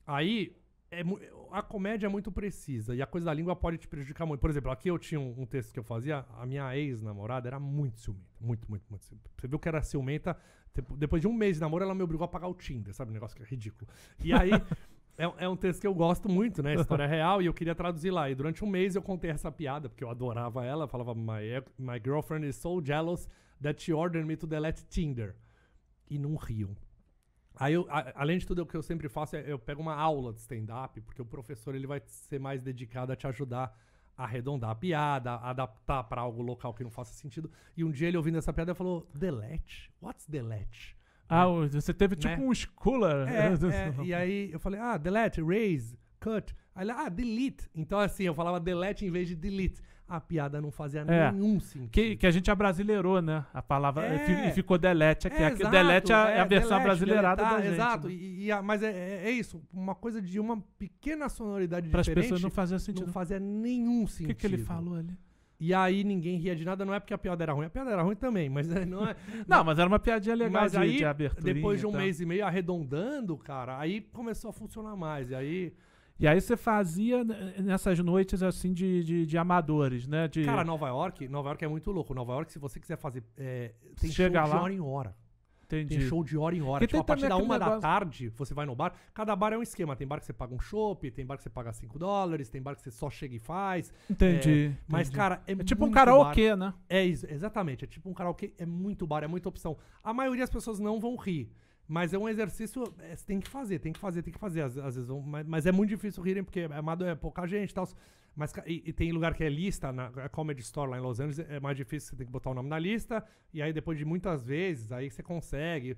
Aí é, a comédia é muito precisa e a coisa da língua pode te prejudicar muito. Por exemplo, aqui eu tinha um, um texto que eu fazia, a minha ex-namorada era muito ciumenta. Muito, muito, muito ciumenta. Você viu que era ciumenta Tipo, depois de um mês de namoro, ela me obrigou a pagar o Tinder, sabe? Um negócio que é ridículo. E aí, <laughs> é, é, um texto que eu gosto muito, né? História é real, e eu queria traduzir lá. E durante um mês eu contei essa piada, porque eu adorava ela. falava, my, my girlfriend is so jealous that she ordered me to delete Tinder. E não riam. Aí, eu, a, além de tudo, o que eu sempre faço é eu pego uma aula de stand-up, porque o professor ele vai ser mais dedicado a te ajudar arredondar a piada, adaptar para algo local que não faça sentido. E um dia ele ouvindo essa piada falou: delete? What's delete? Ah, você teve tipo né? um schooler. Né? É, <laughs> é, e aí eu falei: ah, delete, raise, cut. Aí ele, ah, delete. Então assim, eu falava delete em vez de delete a piada não fazia é. nenhum sentido. Que, que, a gente abrasileirou, né? A palavra. É. E ficou delete, que é, delete é, a, a é, versão brasileirada da tá, gente. Exato, né? e, e a, mas é, é, é, isso. Uma coisa de uma pequena sonoridade diferente. Para as pessoas não fazia sentido. Não fazia nenhum sentido. O que, que ele falou ali? E aí ninguém ria de nada, não é porque a piada era ruim, a piada era ruim também, mas é, não é. <laughs> não, mas era uma piadinha legal mas de, aí, de abertura. Depois de um mês e meio arredondando, cara, aí começou a funcionar mais. E aí. E aí você fazia nessas noites assim de, de, de amadores, né? De... Cara, Nova York, Nova York é muito louco. Nova York, se você quiser fazer. É, tem Chega show lá. de hora em hora. Entendi. Tem show de hora em hora. Porque tem tipo, a partir da uma negócio... da tarde, você vai no bar. Cada bar é um esquema. Tem bar que você paga um chopp, tem bar que você paga 5 dólares, tem bar que você só chega e faz. Entendi. É, entendi. Mas, cara, é, é tipo um karaokê, bar. né? É isso, exatamente. É tipo um karaokê, é muito bar, é muita opção. A maioria das pessoas não vão rir. Mas é um exercício, é, você tem que fazer, tem que fazer, tem que fazer. Às, às vezes mas, mas, é muito difícil rirem, porque é, é pouca gente e tal. Mas, e, e, tem lugar que é lista, na é Comedy Store lá em Los Angeles, é mais difícil, você tem que botar o nome na lista. E aí, depois de muitas vezes, aí você consegue.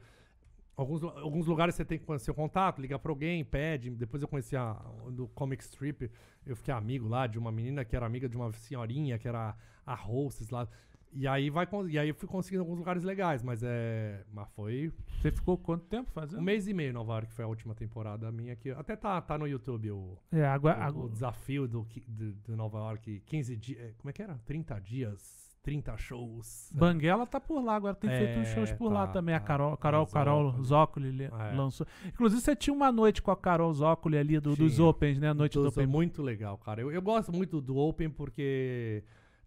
Alguns, alguns lugares você tem que conhecer o contato, ligar pra alguém, pede. Depois eu conheci a do Comic Strip, eu fiquei amigo lá de uma menina que era amiga de uma senhorinha, que era a Roses lá. E aí, vai, e aí eu fui conseguindo alguns lugares legais, mas é. Mas foi. Você ficou quanto tempo fazendo? Um mês e meio no York, que foi a última temporada minha aqui. Até tá, tá no YouTube o, é, agora, o, agora... o desafio do, do, do, Nova York, 15 dias. É, como é que era? 30 dias, 30 shows. Banguela tá por lá, agora tem é, feito uns é, shows por tá, lá também. Tá, a Carol, Carol, tá, Carol Zócoli é. lançou. Inclusive, você tinha uma noite com a Carol Zócoli ali do, dos Opens, né? A noite do Open. Muito legal, cara. Eu, eu gosto muito do Open porque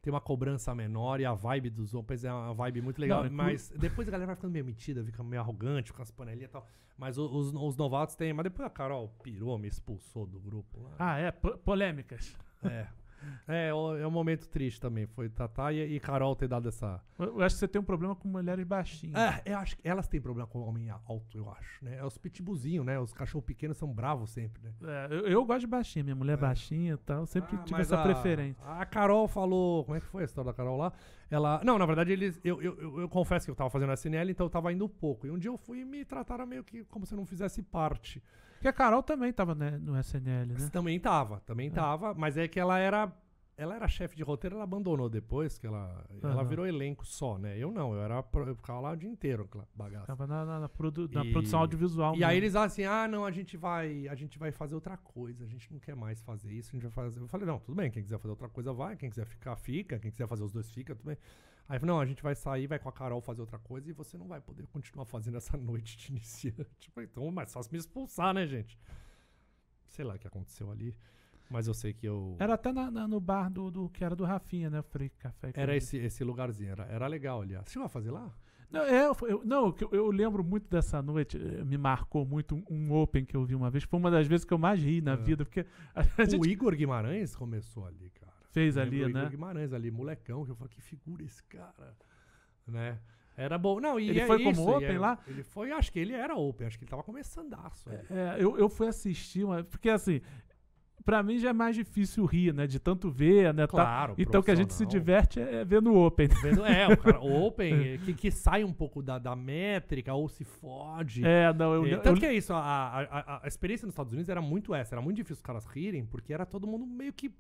tem uma cobrança menor e a vibe dos Opens é uma vibe muito legal. Não, é mas depois a galera vai ficando meio metida, fica meio arrogante, com as panelinhas e tal. Mas os, os, os novatos têm. Mas depois a Carol pirou, me expulsou do grupo. Lá. Ah, é? polêmicas. É. É, é, é um momento triste também. Foi Tatá e, e Carol ter dado essa. Eu, eu acho que você tem um problema com mulheres baixinhas. É, eu acho que elas têm problema com homem alto, eu acho. Né? É os pitbullzinhos, né? Os cachorro pequenos são bravos sempre, né? É, eu, eu, gosto de baixinha, minha mulher é. baixinha e tal. Sempre ah, tive essa a, preferência. A Carol falou. Como é que foi a história da Carol lá? Ela. Não, na verdade, eles. Eu, eu, eu, eu confesso que eu tava fazendo SNL, então eu tava indo pouco. E um dia eu fui e me trataram meio que como se eu não fizesse parte. Porque a Carol também tava né, no SNL, né? Também tava, também é. tava. Mas é que ela era. Ela era chefe de roteiro, ela abandonou depois, que ela, uhum. ela virou elenco só, né? Eu não, eu era eu ficava lá o dia inteiro, bagaço. Tava na, na, na, produ, na produção audiovisual. E mesmo. aí eles assim, ah, não, a gente vai, a gente vai fazer outra coisa, a gente não quer mais fazer isso, a gente vai fazer. Eu falei, não, tudo bem, quem quiser fazer outra coisa vai, quem quiser ficar, fica, quem quiser fazer os dois fica, tudo bem. Aí falou, não, a gente vai sair, vai com a Carol fazer outra coisa e você não vai poder continuar fazendo essa <laughs> noite de iniciante. Então, é mas se me expulsar, né, gente? Sei lá o que aconteceu ali. Mas eu sei que eu. Era até na, na, no bar do, do, que era do Rafinha, né? Eu falei, café. Era esse, esse lugarzinho, era, era legal, aliás. Você chegou a fazer lá? Não, é, eu, não eu, eu, lembro muito dessa noite, eh, me marcou muito um, um, Open que eu vi uma vez. Foi uma das vezes que eu mais ri na é. vida. Porque <laughs> O Igor Guimarães começou ali, cara. Fez ali, né? Igor Guimarães ali, molecão, que eu falei, que figura esse cara, né? Era bom. Não, e ele é foi isso, como Open é, lá? Ele foi, acho que ele era Open, acho que ele tava começando a É, eu, eu fui assistir, uma, porque assim, para mim já é mais difícil rir, né? De tanto ver, né? Tá? Claro, tá... Então que a gente se diverte é vendo Open. Vendo, é, o cara, <laughs> Open, é, que, que sai um pouco da, da métrica ou se fode. É, não, eu... É, tanto eu, que é isso, a, a, a, a, experiência nos Estados Unidos era muito essa. Era muito difícil os caras rirem, porque era todo mundo meio que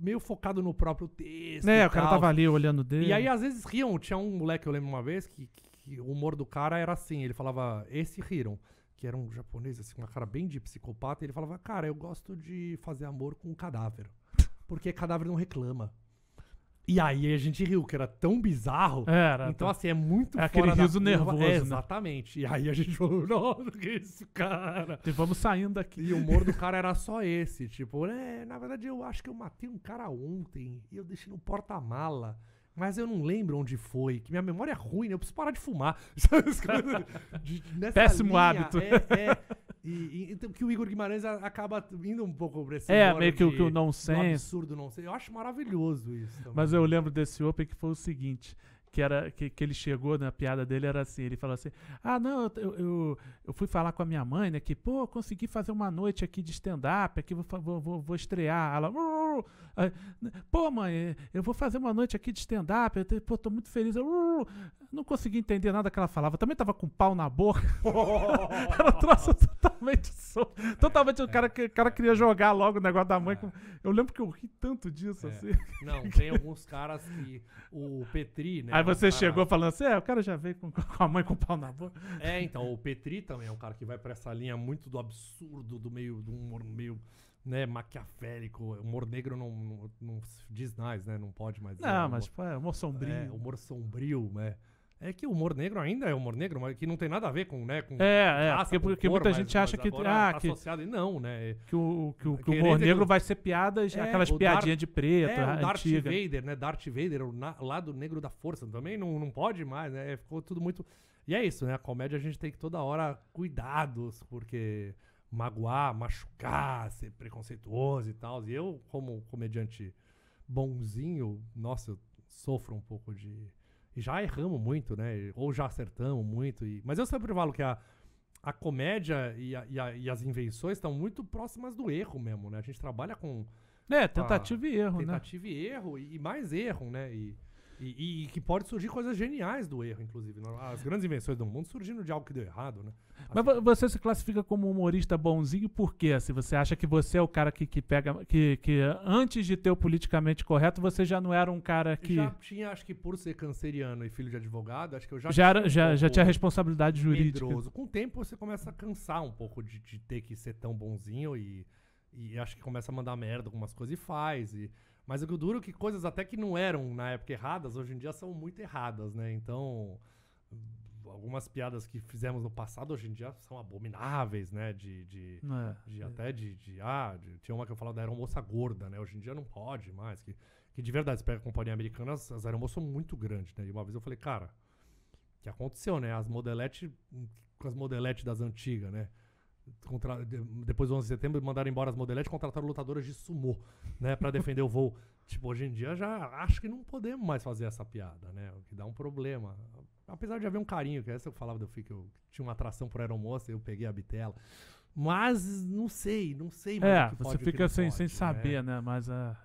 meio focado no próprio texto. É, o cara tava ali olhando dele. E aí às vezes riam. Tinha um moleque, eu lembro uma vez, que, que o humor do cara era assim: ele falava, esse riram. Que era um japonês, assim, uma cara bem de psicopata. E ele falava, cara, eu gosto de fazer amor com um cadáver. Porque cadáver não reclama. E aí a gente riu, que era tão bizarro. Era. Então, tá. assim, é muito é aquele riso nervoso. É, exatamente. Né? E aí a gente falou, <laughs> nossa, que isso, cara. E vamos saindo daqui. E o humor do cara era só esse. Tipo, é, na verdade, eu acho que eu matei um cara ontem e eu deixei no porta-mala mas eu não lembro onde foi, que minha memória é ruim, né? eu preciso parar de fumar. <laughs> Péssimo linha, hábito. É, é, e, e, então que o Igor Guimarães acaba indo um pouco por esse É, meio que, de, que o nonsense. Um absurdo nonsense. Eu acho maravilhoso isso. Também. Mas eu lembro desse Open que foi o seguinte: que era que, que ele chegou na né, piada dele era assim, ele falou assim: "Ah, não, eu, eu, eu fui falar com a minha mãe, né, que pô, consegui fazer uma noite aqui de stand up, aqui vou vou, vou, vou estrear". Ela: uh, uh, uh, uh "Pô, mãe, eu vou fazer uma noite aqui de stand up, pô, tô muito feliz". Eu, uh, não consegui entender nada que ela falava. Também tava com pau na boca. ela <laughs> trouxe totalmente Totalmente o cara que cara queria jogar logo o negócio da mãe. Eu lembro que eu ri tanto disso é. assim. Não, <laughs> tem alguns caras que o Petri, né? Aí você ah. chegou falando assim: é, o cara já veio com, <laughs> com a mãe com o pau na boca. É, então, o Petri também é um cara que vai pra essa linha muito do absurdo, do meio, do humor meio né, maquiavélico. O humor negro não, não, não diz mais, né? Não pode mais. Não, mas humor, tipo, é humor sombrio. É, humor sombrio, né? É que o humor negro ainda é humor negro, mas que não tem nada a ver com, né, com É, é, porque, com porque cor, muita mas, gente acha que ah, tá que associado, e não, né? Que o que o, que o humor negro que... vai ser piadas, é, aquelas piadinhas de preto, é, o Darth antiga. Vader, né? Darth Vader, o na... lado negro da força, também não, não pode mais, né? Ficou tudo muito E é isso, né? A comédia a gente tem que toda hora cuidados, porque magoar, machucar, ser preconceituoso e tal. E eu, como comediante bonzinho, nossa, eu sofro um pouco de já erramos muito, né? Ou já acertamos muito. E... Mas eu sempre falo que a, a comédia e, a, e, a, e, as invenções estão muito próximas do erro mesmo, né? A gente trabalha com. É, tentativa e erro, tentativa né? Tentativa e erro e, mais erro, né? E, e, e, que pode surgir coisas geniais do erro, inclusive. Né? As grandes invenções do mundo surgindo de algo que deu errado, né? Assim, Mas você se classifica como humorista bonzinho por quê? se assim, você acha que você é o cara que, que pega. Que, que antes de ter o politicamente correto, você já não era um cara que. Já tinha, acho que por ser canceriano e filho de advogado, acho que eu já. Já, era, já, já tinha responsabilidade jurídica. Medroso. Com o tempo você começa a cansar um pouco de, de ter que ser tão bonzinho e, e acho que começa a mandar merda algumas coisas e faz. E mas o que duro é que coisas até que não eram na época erradas, hoje em dia são muito erradas, né? Então, algumas piadas que fizemos no passado hoje em dia são abomináveis, né? De, de, é, de é. até de, de ah, de, tinha uma que eu falava da aeromoça gorda, né? Hoje em dia não pode mais, que, que de verdade, você pega a companhia americana, as, as aeromoças são muito grandes, né? E uma vez eu falei, cara, que aconteceu, né? As modeletes hum, com as modeletes das antigas, né? Contra... depois do 11 de setembro, mandaram embora as modeletes e contrataram lutadoras de sumô, né, para defender o voo. <laughs> Tipo, hoje em dia já acho que não podemos mais fazer essa piada, né, o que dá um problema. Apesar de haver um carinho, que essa eu falava do FIC, que eu tinha uma atração por aeromoça, eu peguei a bitela. Mas não sei, não sei mais. É, o que você pode, fica sem, pode, sem né. saber, né, né? mas a.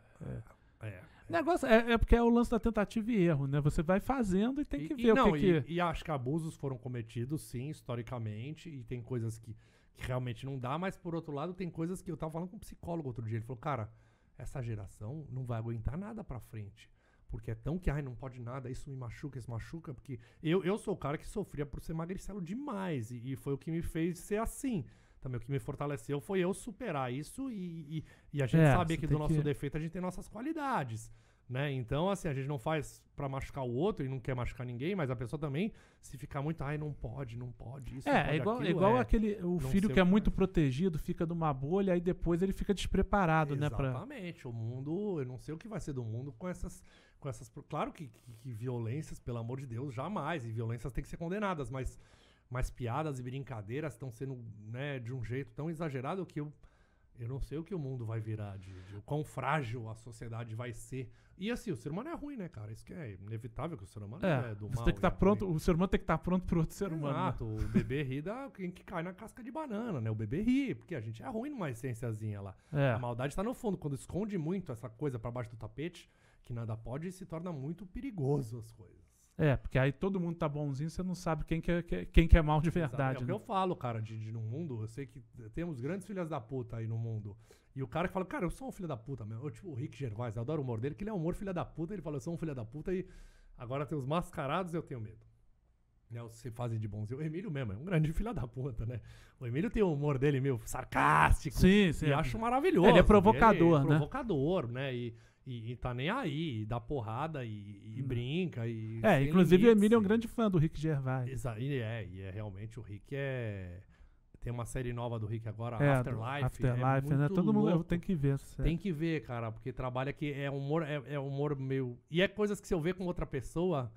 É. é. é. Negócio é, é, porque é o lance da tentativa e erro, né? Você vai fazendo e tem que e, ver e não, o que, e, que... e acho que abusos foram cometidos, sim, historicamente, e tem coisas que que realmente não dá, mas por outro lado, tem coisas que eu tava falando com um psicólogo outro dia. Ele falou, cara, essa geração não vai aguentar nada pra frente. Porque é tão que, ai, não pode nada, isso me machuca, isso machuca, porque eu, eu sou o cara que sofria por ser magricelo demais, e, e foi o que me fez ser assim também o que me fortaleceu foi eu superar isso e, e, e a gente é, saber que do nosso que... defeito a gente tem nossas qualidades. Né? Então, assim, a gente não faz para machucar o outro e não quer machucar ninguém, mas a pessoa também, se ficar muito, ai, não pode, não pode isso. É, pode, é igual, aquilo, igual é, aquele. O filho que é muito mais. protegido fica numa bolha e depois ele fica despreparado, né, Exatamente. né? Exatamente. Pra... O mundo, eu não sei o que vai ser do mundo com essas. Com essas claro que, que, que violências, pelo amor de Deus, jamais. E violências têm que ser condenadas, mas, mas piadas e brincadeiras estão sendo né, de um jeito tão exagerado que eu eu não sei o que o mundo vai virar, de, de, o quão frágil a sociedade vai ser. E assim, o ser humano é ruim, né, cara? Isso que é inevitável que o ser humano é, é do mal. Tem que tá é pronto, o ser humano tem que estar tá pronto para outro ser né? Exato, humano. Exato, né? o bebê ri da quem que cai na casca de banana, né? O bebê ri, porque a gente é ruim numa essênciazinha lá. É. A maldade está no fundo, quando esconde muito essa coisa para baixo do tapete, que nada pode, se torna muito perigoso as coisas. É, porque aí todo mundo tá bonzinho, você não sabe quem que é, quem que é mal de verdade. É o que né? eu falo, cara, de, de, no mundo, eu sei que temos grandes filhas da puta aí no mundo. E o cara que fala, cara, eu sou um filho da puta mesmo. Eu, tipo, o Rick Gervais, eu adoro o humor dele, que ele é um humor filha da puta, ele fala, eu sou um filho da puta e agora tem os mascarados eu tenho medo. Né, se fazem de bonzinho. O Emílio mesmo é um grande filho da puta, né? O Emílio tem o humor dele meio sarcástico. Sim, sim. E acho maravilhoso. Ele é provocador, ele é provocador né? Provocador, né? E e, e, tá nem aí, e dá porrada e, e hum. brinca. E é, inclusive limites, o Emílio é um grande fã do Rick Gervais. Exa e é, e é realmente o Rick é. Tem uma série nova do Rick agora, é, Afterlife. É Afterlife, é né? Todo louco. mundo tem que ver. Sério. Tem que ver, cara, porque trabalha que é humor, é, é humor meio. E é coisas que se eu ver com outra pessoa,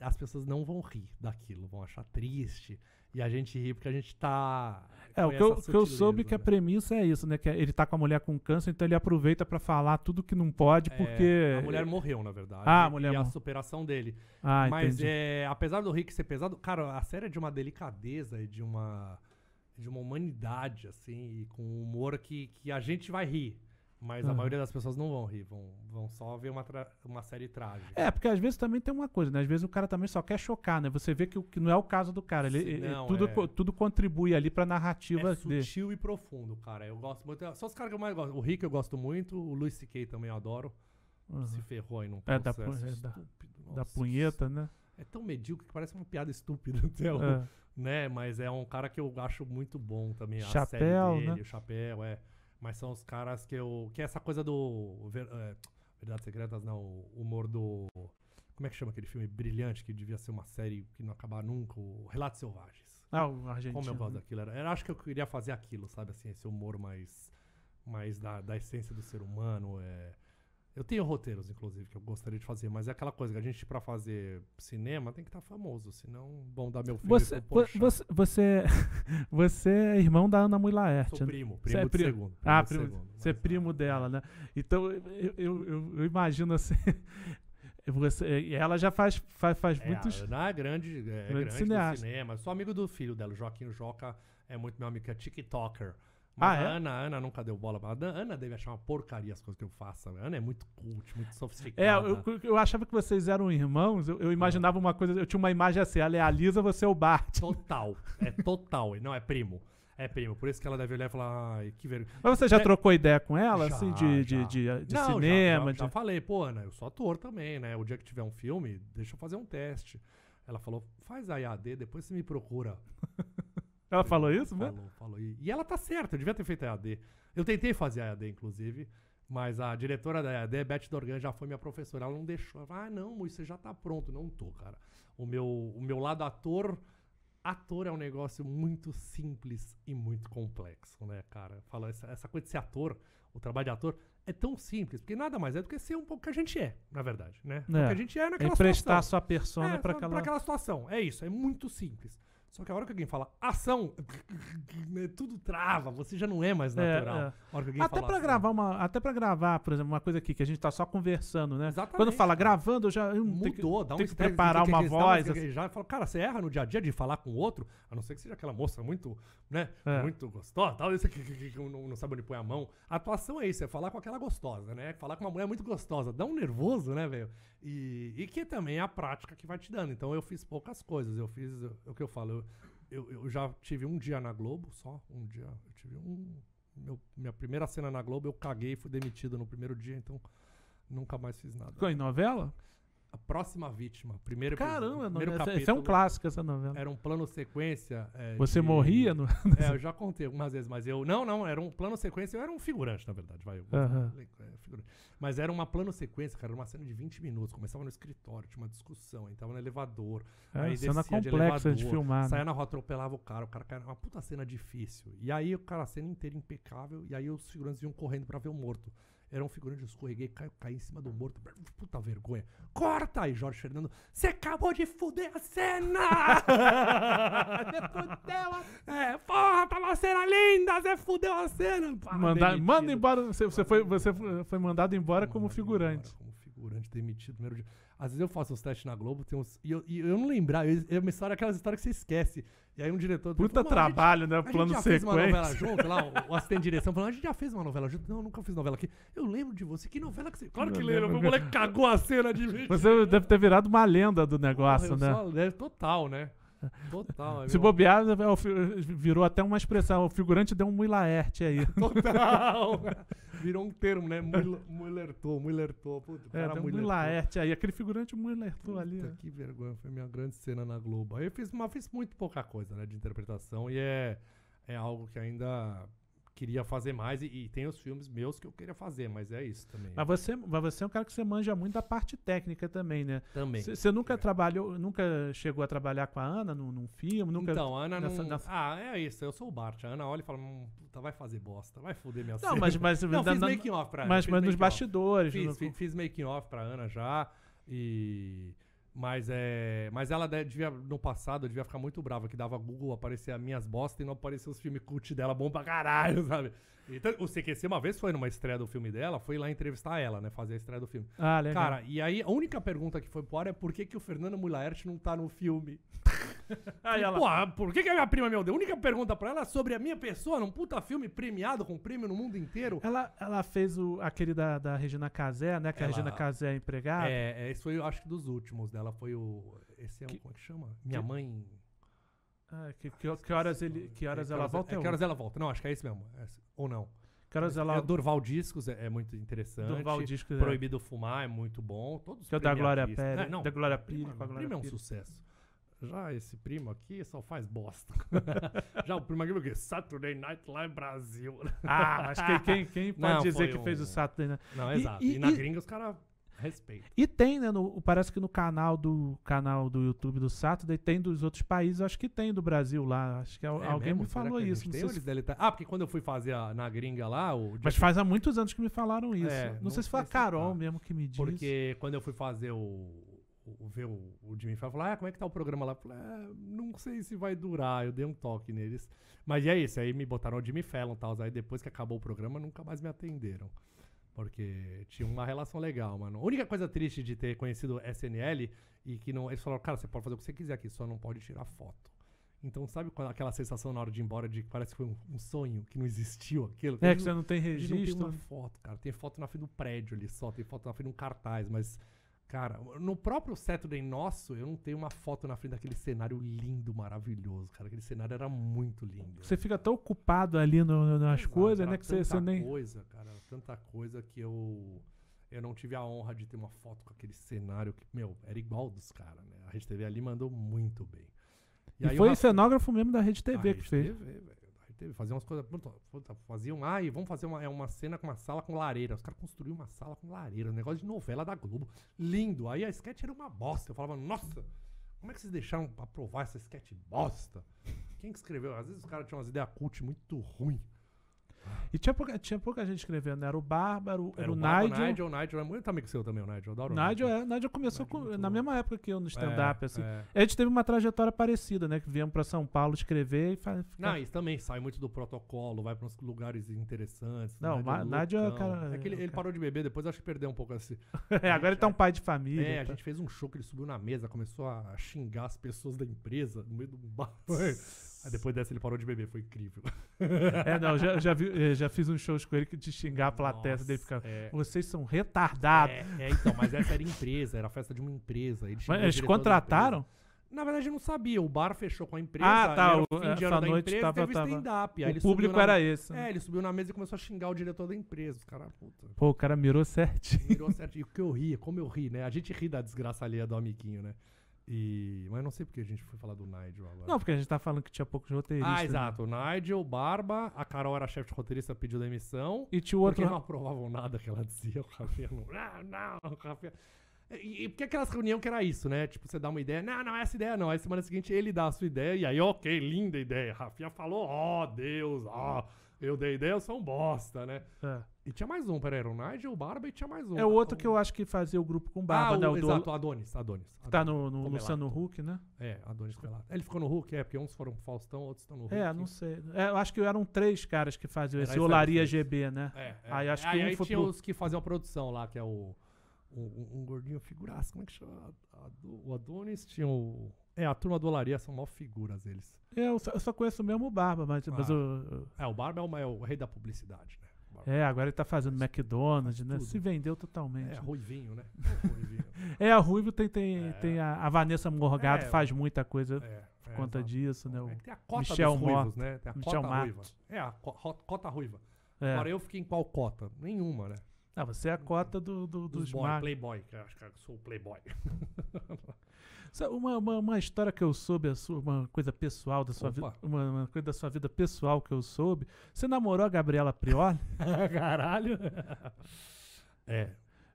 as pessoas não vão rir daquilo, vão achar triste e a gente ri porque a gente tá. É, o que eu, que eu soube né? que a né? premissa é isso, né? Que é ele tá com a mulher com câncer, então ele aproveita para falar tudo que não pode, é, porque. a mulher morreu, na verdade. Ah, a mulher E mor... a superação dele. Ah, Mas entendi. É, apesar do Rick ser pesado, cara, a série é de uma delicadeza e de uma. de uma humanidade, assim, e com um humor que, que a gente vai rir. Mas a maioria das pessoas não vão rir, vão, vão só ver uma, uma série trágica. É, porque às vezes também tem uma coisa, né? Às vezes o cara também só quer chocar, né? Você vê que, que não é o caso do cara. Ele, Sim, não, tudo, é... tudo contribui ali pra narrativa é sutil e profundo, cara. Eu gosto muito. São os caras que eu mais gosto. O Rick eu gosto muito, o Luis C.K. também eu adoro. Uhum. Se ferrou aí num é, processo é, da, estúpido. É, da punheta, né? É tão medíocre que parece uma piada estúpida, <laughs> então, é. né? Mas é um cara que eu acho muito bom também. Chapéu, a série dele, né? o Chapéu, é. Mas são os caras que eu. Que é essa coisa do. Ver, é, Verdades Secretas, não. Né? O humor do. Como é que chama aquele filme brilhante que devia ser uma série que não acabar nunca? O Relatos Selvagens. Ah, o argentino. Como eu gosto daquilo. Era, era, acho que eu queria fazer aquilo, sabe? Assim, esse humor mais. mais da, da essência do ser humano. É eu tenho roteiros, inclusive, que eu gostaria de fazer, mas é aquela coisa que a gente, para fazer cinema, tem que estar tá famoso, senão bom dar meu filho. Você, você, você, <laughs> você é irmão da Ana Mui Laerte. Sou primo, né? primo você é segundo. Primo ah, primo, segundo, você é primo é. dela, né? Então, eu, eu, eu, eu imagino assim. <laughs> Você, ela já faz, faz, faz é, muitos. Ana é grande, é grande, grande cineasta. cinema. Sou amigo do filho dela, Joaquim Joca, é muito meu amigo, que é TikToker ah, é? a Ana, a Ana nunca deu bola pra Ana. Ana deve achar uma porcaria as coisas que eu faço. A Ana é muito cult, muito sofisticada. É, eu, eu achava que vocês eram irmãos. Eu, eu imaginava uma coisa. Eu tinha uma imagem assim: ela é a Lisa, você é o Bart. <laughs> Total. É total. não, é primo. É primo. Por isso que ela deve olhar e falar: ai, que vergonha. Mas você já é... trocou ideia com ela, assim, já, assim, de, já. de, de, de não, cinema? Já, já, de... já falei, pô, Ana, eu sou ator também, né? O dia que tiver um filme, deixa eu fazer um teste. Ela falou: faz a IAD, depois você me procura. <laughs> Ela falou isso, mano? Falou, falou. E ela tá certa, eu devia ter feito EAD. Eu tentei fazer EAD, inclusive, mas a diretora da EAD, Beth Dorgan, já foi minha professora. Ela não deixou. Ela falou, ah, não, você já tá pronto. Não tô, cara. O meu, o meu lado ator... Ator é um negócio muito simples e muito complexo, né, cara? Fala, essa, essa coisa de ser ator, o trabalho de ator, é tão simples, porque nada mais é do que ser um pouco que a gente é, na verdade, né? É. O que a gente é naquela situação emprestar sua persona é, para aquela... aquela situação. É isso, é muito simples. Só que a hora que alguém fala ação, né, tudo trava, você já não é mais é, natural. É, é. até para gravar uma, até para gravar, por exemplo, uma coisa aqui que a gente tá só conversando, né? Exatamente. Quando fala gravando, eu já eu mudou, dá um tem que preparar uma voz, assim. já fala, cara, você erra no dia a dia de falar com outro, a não ser que seja aquela moça muito, né, é. muito gostosa, tal, esse que, que, que, não, não sabe onde põe a mão. A atuação é isso, é falar com aquela gostosa, né? Falar com uma mulher muito gostosa, dá um nervoso, né, velho? E, e que também é a prática que vai te dando. Então eu fiz poucas coisas. Eu fiz é o que eu falo. Eu, eu, eu, já tive um dia na Globo, só um dia. Eu tive um. Meu, minha primeira cena na Globo, eu caguei e fui demitido no primeiro dia, então nunca mais fiz nada. Ficou em novela? A Próxima Vítima. Primeiro Caramba, primeiro essa, capítulo. Essa é um clássico essa novela. Era um plano sequência. É, Você de... morria no. <laughs> é, eu já contei algumas vezes, mas eu. Não, não, era um plano sequência. Eu era um figurante, na verdade. Vai, eu... É, mas era uma plano sequência, cara. Era uma cena de 20 minutos. Começava no escritório, tinha uma discussão, entrava no elevador. É, aí cena complexa de, elevador, de filmar. Saia né? na rua, atropelava o cara. O cara caía uma puta cena difícil. E aí, o cara, a cena inteira impecável. E aí os figurantes iam correndo pra ver o morto. Era um figurante, eu escorreguei, caí, caí em cima do morto. Puta vergonha. Corta! aí Jorge Fernando, você acabou de fuder a cena! <laughs> dela, é, porra, tava tá cena linda, você fudeu a cena! Pá, Mandar, manda embora, você, você, foi, você foi mandado embora como figurante. Embora, como durante ter emitido o primeiro dia. Às vezes eu faço os testes na Globo, tem uns. E eu, e eu não lembrar, eu, é uma história, aquelas histórias que você esquece. E aí um diretor. Puta falou, trabalho, gente, né? Plano sequência. A gente né, já sequência. fez uma novela junto, lá, o, o assistente de direção falou, a gente já fez uma novela junto. Não, eu nunca fiz novela aqui. Eu lembro de você. Que novela que você. Claro que lembro, meu moleque cagou a cena de <laughs> mim. Você deve ter virado uma lenda do negócio, Porra, né? é, total, né? Total. Se bobear, é, é, virou até uma expressão. O figurante deu um Mui aí. <laughs> Total. <laughs> virou um termo, né? Mullertou, <laughs> Mullertou. Puta, o é, cara é, Laerte aí, aquele figurante Mullertou ali. Puta, né? Que vergonha, foi minha grande cena na Globo. Aí eu fiz, mas fiz muito pouca coisa, né, de interpretação e é, é algo que ainda queria fazer mais e, e, tem os filmes meus que eu queria fazer, mas é isso também. Mas você, mas você é um cara que você manja muito da parte técnica também, né? Também. Você nunca é. trabalhou, nunca chegou a trabalhar com a Ana num, num filme? Nunca então, a Ana nessa, não... Nessa... Ah, é isso, eu sou o Bart. A Ana olha e fala, hum, puta, vai fazer bosta, vai foder minha Não, mas... mas <laughs> não, fiz making-off pra Ana. Mas, mas nos bastidores. Fiz, no... fiz, fiz making-off pra Ana já e... Mas é. Mas ela devia, no passado, devia ficar muito brava, que dava Google, aparecia minhas bosta e não aparecia os filmes cult dela bom pra caralho, <laughs> sabe? Então, o CQC uma vez foi numa estreia do filme dela, foi lá entrevistar ela, né? Fazer a estreia do filme. Ah, legal. Cara, e aí a única pergunta que foi pro ar é por que, que o Fernando Mulaert não tá no filme? <laughs> <laughs> Aí ela, Porra, por que, que a minha prima me odeia? A única pergunta pra ela é sobre a minha pessoa num puta filme premiado com prêmio no mundo inteiro. Ela, ela fez o, aquele da, da Regina Casé, né? Que a Regina Casé é empregada. É, é, esse foi, eu acho que dos últimos dela. Foi o. Esse é um. Que- Como é que chama? Minha mãe. Ah, que, que, que horas, ele, que horas ela é, volta? é, é que horas ela volta? Não, acho que é esse mesmo. É ou não. que horas é, ela... É, Durval Discos é, é muito interessante. Durval Discos, é. Proibido Fumar é muito bom. Todos os Que é o da Glória premiadíssimos. Pérez, da Glória Prima, Pires com Prima é um Pires. sucesso já esse primo aqui só faz bosta. <laughs> já o primo aqui, porque Saturday Night lá em Brasil. Ah, acho que quem, quem <laughs> pode não, dizer que um... fez o Saturday Night Não, e, exato. E, e, na gringa os caras respeitam. E tem, né? No, parece que no canal do canal do YouTube do Saturday tem dos outros países, acho que tem do Brasil lá. Acho que é alguém mesmo? me falou Será isso. Não sei se... tá Ah, porque quando eu fui fazer a, na gringa lá. O... Mas faz há muitos anos que me falaram isso. É, não, não, sei, sei se foi a tá. Carol tá. mesmo que me disse. Porque quando eu fui fazer o o, ver o, o Jimmy Fallon falar, ah, como é que tá o programa lá? Eu falei, ah, não sei se vai durar, eu dei um toque neles. Mas é isso, aí me botaram o Jimmy Fallon e tal, aí depois que acabou o programa nunca mais me atenderam. Porque tinha uma relação legal, mano. A única coisa triste de ter conhecido SNL e que não. Eles falaram, cara, você pode fazer o que você quiser aqui, só não pode tirar foto. Então, sabe quando, aquela sensação na hora de ir embora de que parece que foi um, um sonho, que não existiu aquilo? É, que você não tem registro. Não tem uma né? foto, cara. Tem foto na frente do prédio ali só, tem foto na frente de um cartaz, mas Cara, no próprio Saturday nosso, eu não tenho uma foto na frente daquele cenário lindo, maravilhoso, cara. Aquele cenário era muito lindo. Você né? fica tão ocupado ali no, nas Exato, coisas, né? Que tanta você, você nem... coisa, cara. Tanta coisa que eu... Eu não tive a honra de ter uma foto com aquele cenário que, meu, era igual dos caras, né? A Rede TV ali mandou muito bem. E, e foi uma... o cenógrafo mesmo da Rede TV que fez. TV, velho teve, fazer umas coisas. Faziam, ah, e vamos fazer uma, é uma cena com uma sala com lareira. Os caras construíram uma sala com lareira, um negócio de novela da Globo. Lindo. Aí a sketch era uma bosta. Eu falava, nossa, como é que vocês deixaram aprovar essa sketch bosta? Quem que escreveu? Às vezes os caras tinham umas ideias cult muito ruim. E tinha pouca, tinha pouca gente escrevendo, né? Era o Bárbaro, era, o, o Nigel. O Nigel, Nigel é muito amigo seu também, o Nigel. Adoro Nigel, o Nigel. É, Nigel começou Nigel com, é na mesma época que eu no é, stand-up, é, assim. É. A gente teve uma trajetória parecida, né? Que viemos para São Paulo escrever e faz. Não, isso também sai muito do protocolo, vai para uns lugares interessantes. Não, Nigel, é Nigel é cara. É que ele, ele, parou de beber, depois acho que perdeu um pouco assim. é, <laughs> agora ele tá um pai de família. É, tá. a gente fez um show que ele subiu na mesa, começou a xingar as pessoas da empresa no meio do bar. <laughs> Aí depois dessa ele parou de beber, foi incrível. <laughs> É, não, já, já, vi, é, já fiz uns shows com ele que de xingar a plateia Nossa, dele ficar, É. Vocês são retardados. É, é, então, mas essa era empresa, era a festa de uma empresa. Ele mas eles contrataram? Na verdade, eu não sabia. O bar fechou com a empresa. Ah, tá. Era o fim de ano da noite empresa, tava, teve stand-up. O público na... era esse. É, ele subiu na mesa e começou a xingar o diretor da empresa. caras, puta. Pô, o cara mirou certinho. Mirou certinho. E o que eu ria, como eu ri, né? A gente ri da desgraça alheia do amiguinho, né? E... Mas não sei porque a gente foi falar do Nigel agora. Não, porque a gente tá falando que tinha poucos roteiristas. Ah, né? exato. Né? Nigel, Barba, a Carol era chefe de roteirista, pediu demissão. E tinha outro. Porque não aprovavam nada que ela dizia. O Rafinha não. não, ah, não, o Rafinha. E, e porque aquelas reuniões que era isso, né? Tipo, você dá uma ideia, não, não é essa ideia, não. Aí semana seguinte ele dá a sua ideia, e aí, ok, linda ideia. Rafinha falou, ó oh, Deus, ó. Oh eu dei ideia, eu sou um bosta, né? É. E tinha mais um, peraí, era o Nigel, o Barba e tinha mais um. É o outro ah, que eu acho que fazia o grupo com ah, Barba. Ah, o, né? o exato, o Adonis, Adonis. Que tá no, no Luciano Huck, né? É, Adonis lá. É, ele ficou no Huck, é, porque uns foram pro Faustão, outros estão no é, Huck. É, não sei. É, eu acho que eram três caras que faziam era esse Olaria GB, né? É, é. Aí acho que aí, um aí foi tinha pro... os que faziam a produção lá, que é o... Um, um, gordinho figuraço, como é que chama? O Adonis tinha o é, a turma do Olaria são mó figuras eles. É, eu, só, eu só conheço mesmo o Barba, mas, ah, mas o. É, o Barba é o, é o, rei da publicidade, né? É, agora ele tá fazendo mas McDonald's, né? Tudo. Se vendeu totalmente. É, Ruivinho, né? <laughs> É, é, a Ruivo tem, tem, é. tem a, a, Vanessa Morgado, é, faz muita coisa é, por é, conta disso, né? O, tem a cota Michel dos ruivos, né? Tem a Michel cota ruiva. É, a cota ruiva. É. Agora eu fiquei em qual cota? Nenhuma, né? Ah, você é a cota do, do, dos, dos boy, Playboy, que eu acho que eu sou o Playboy. <laughs> Uma, uma, uma, história que eu soube, sua, uma coisa pessoal da sua vida. Uma, uma, coisa da sua vida pessoal que eu soube. Você namorou a Gabriela Prioli? <laughs> Caralho! É.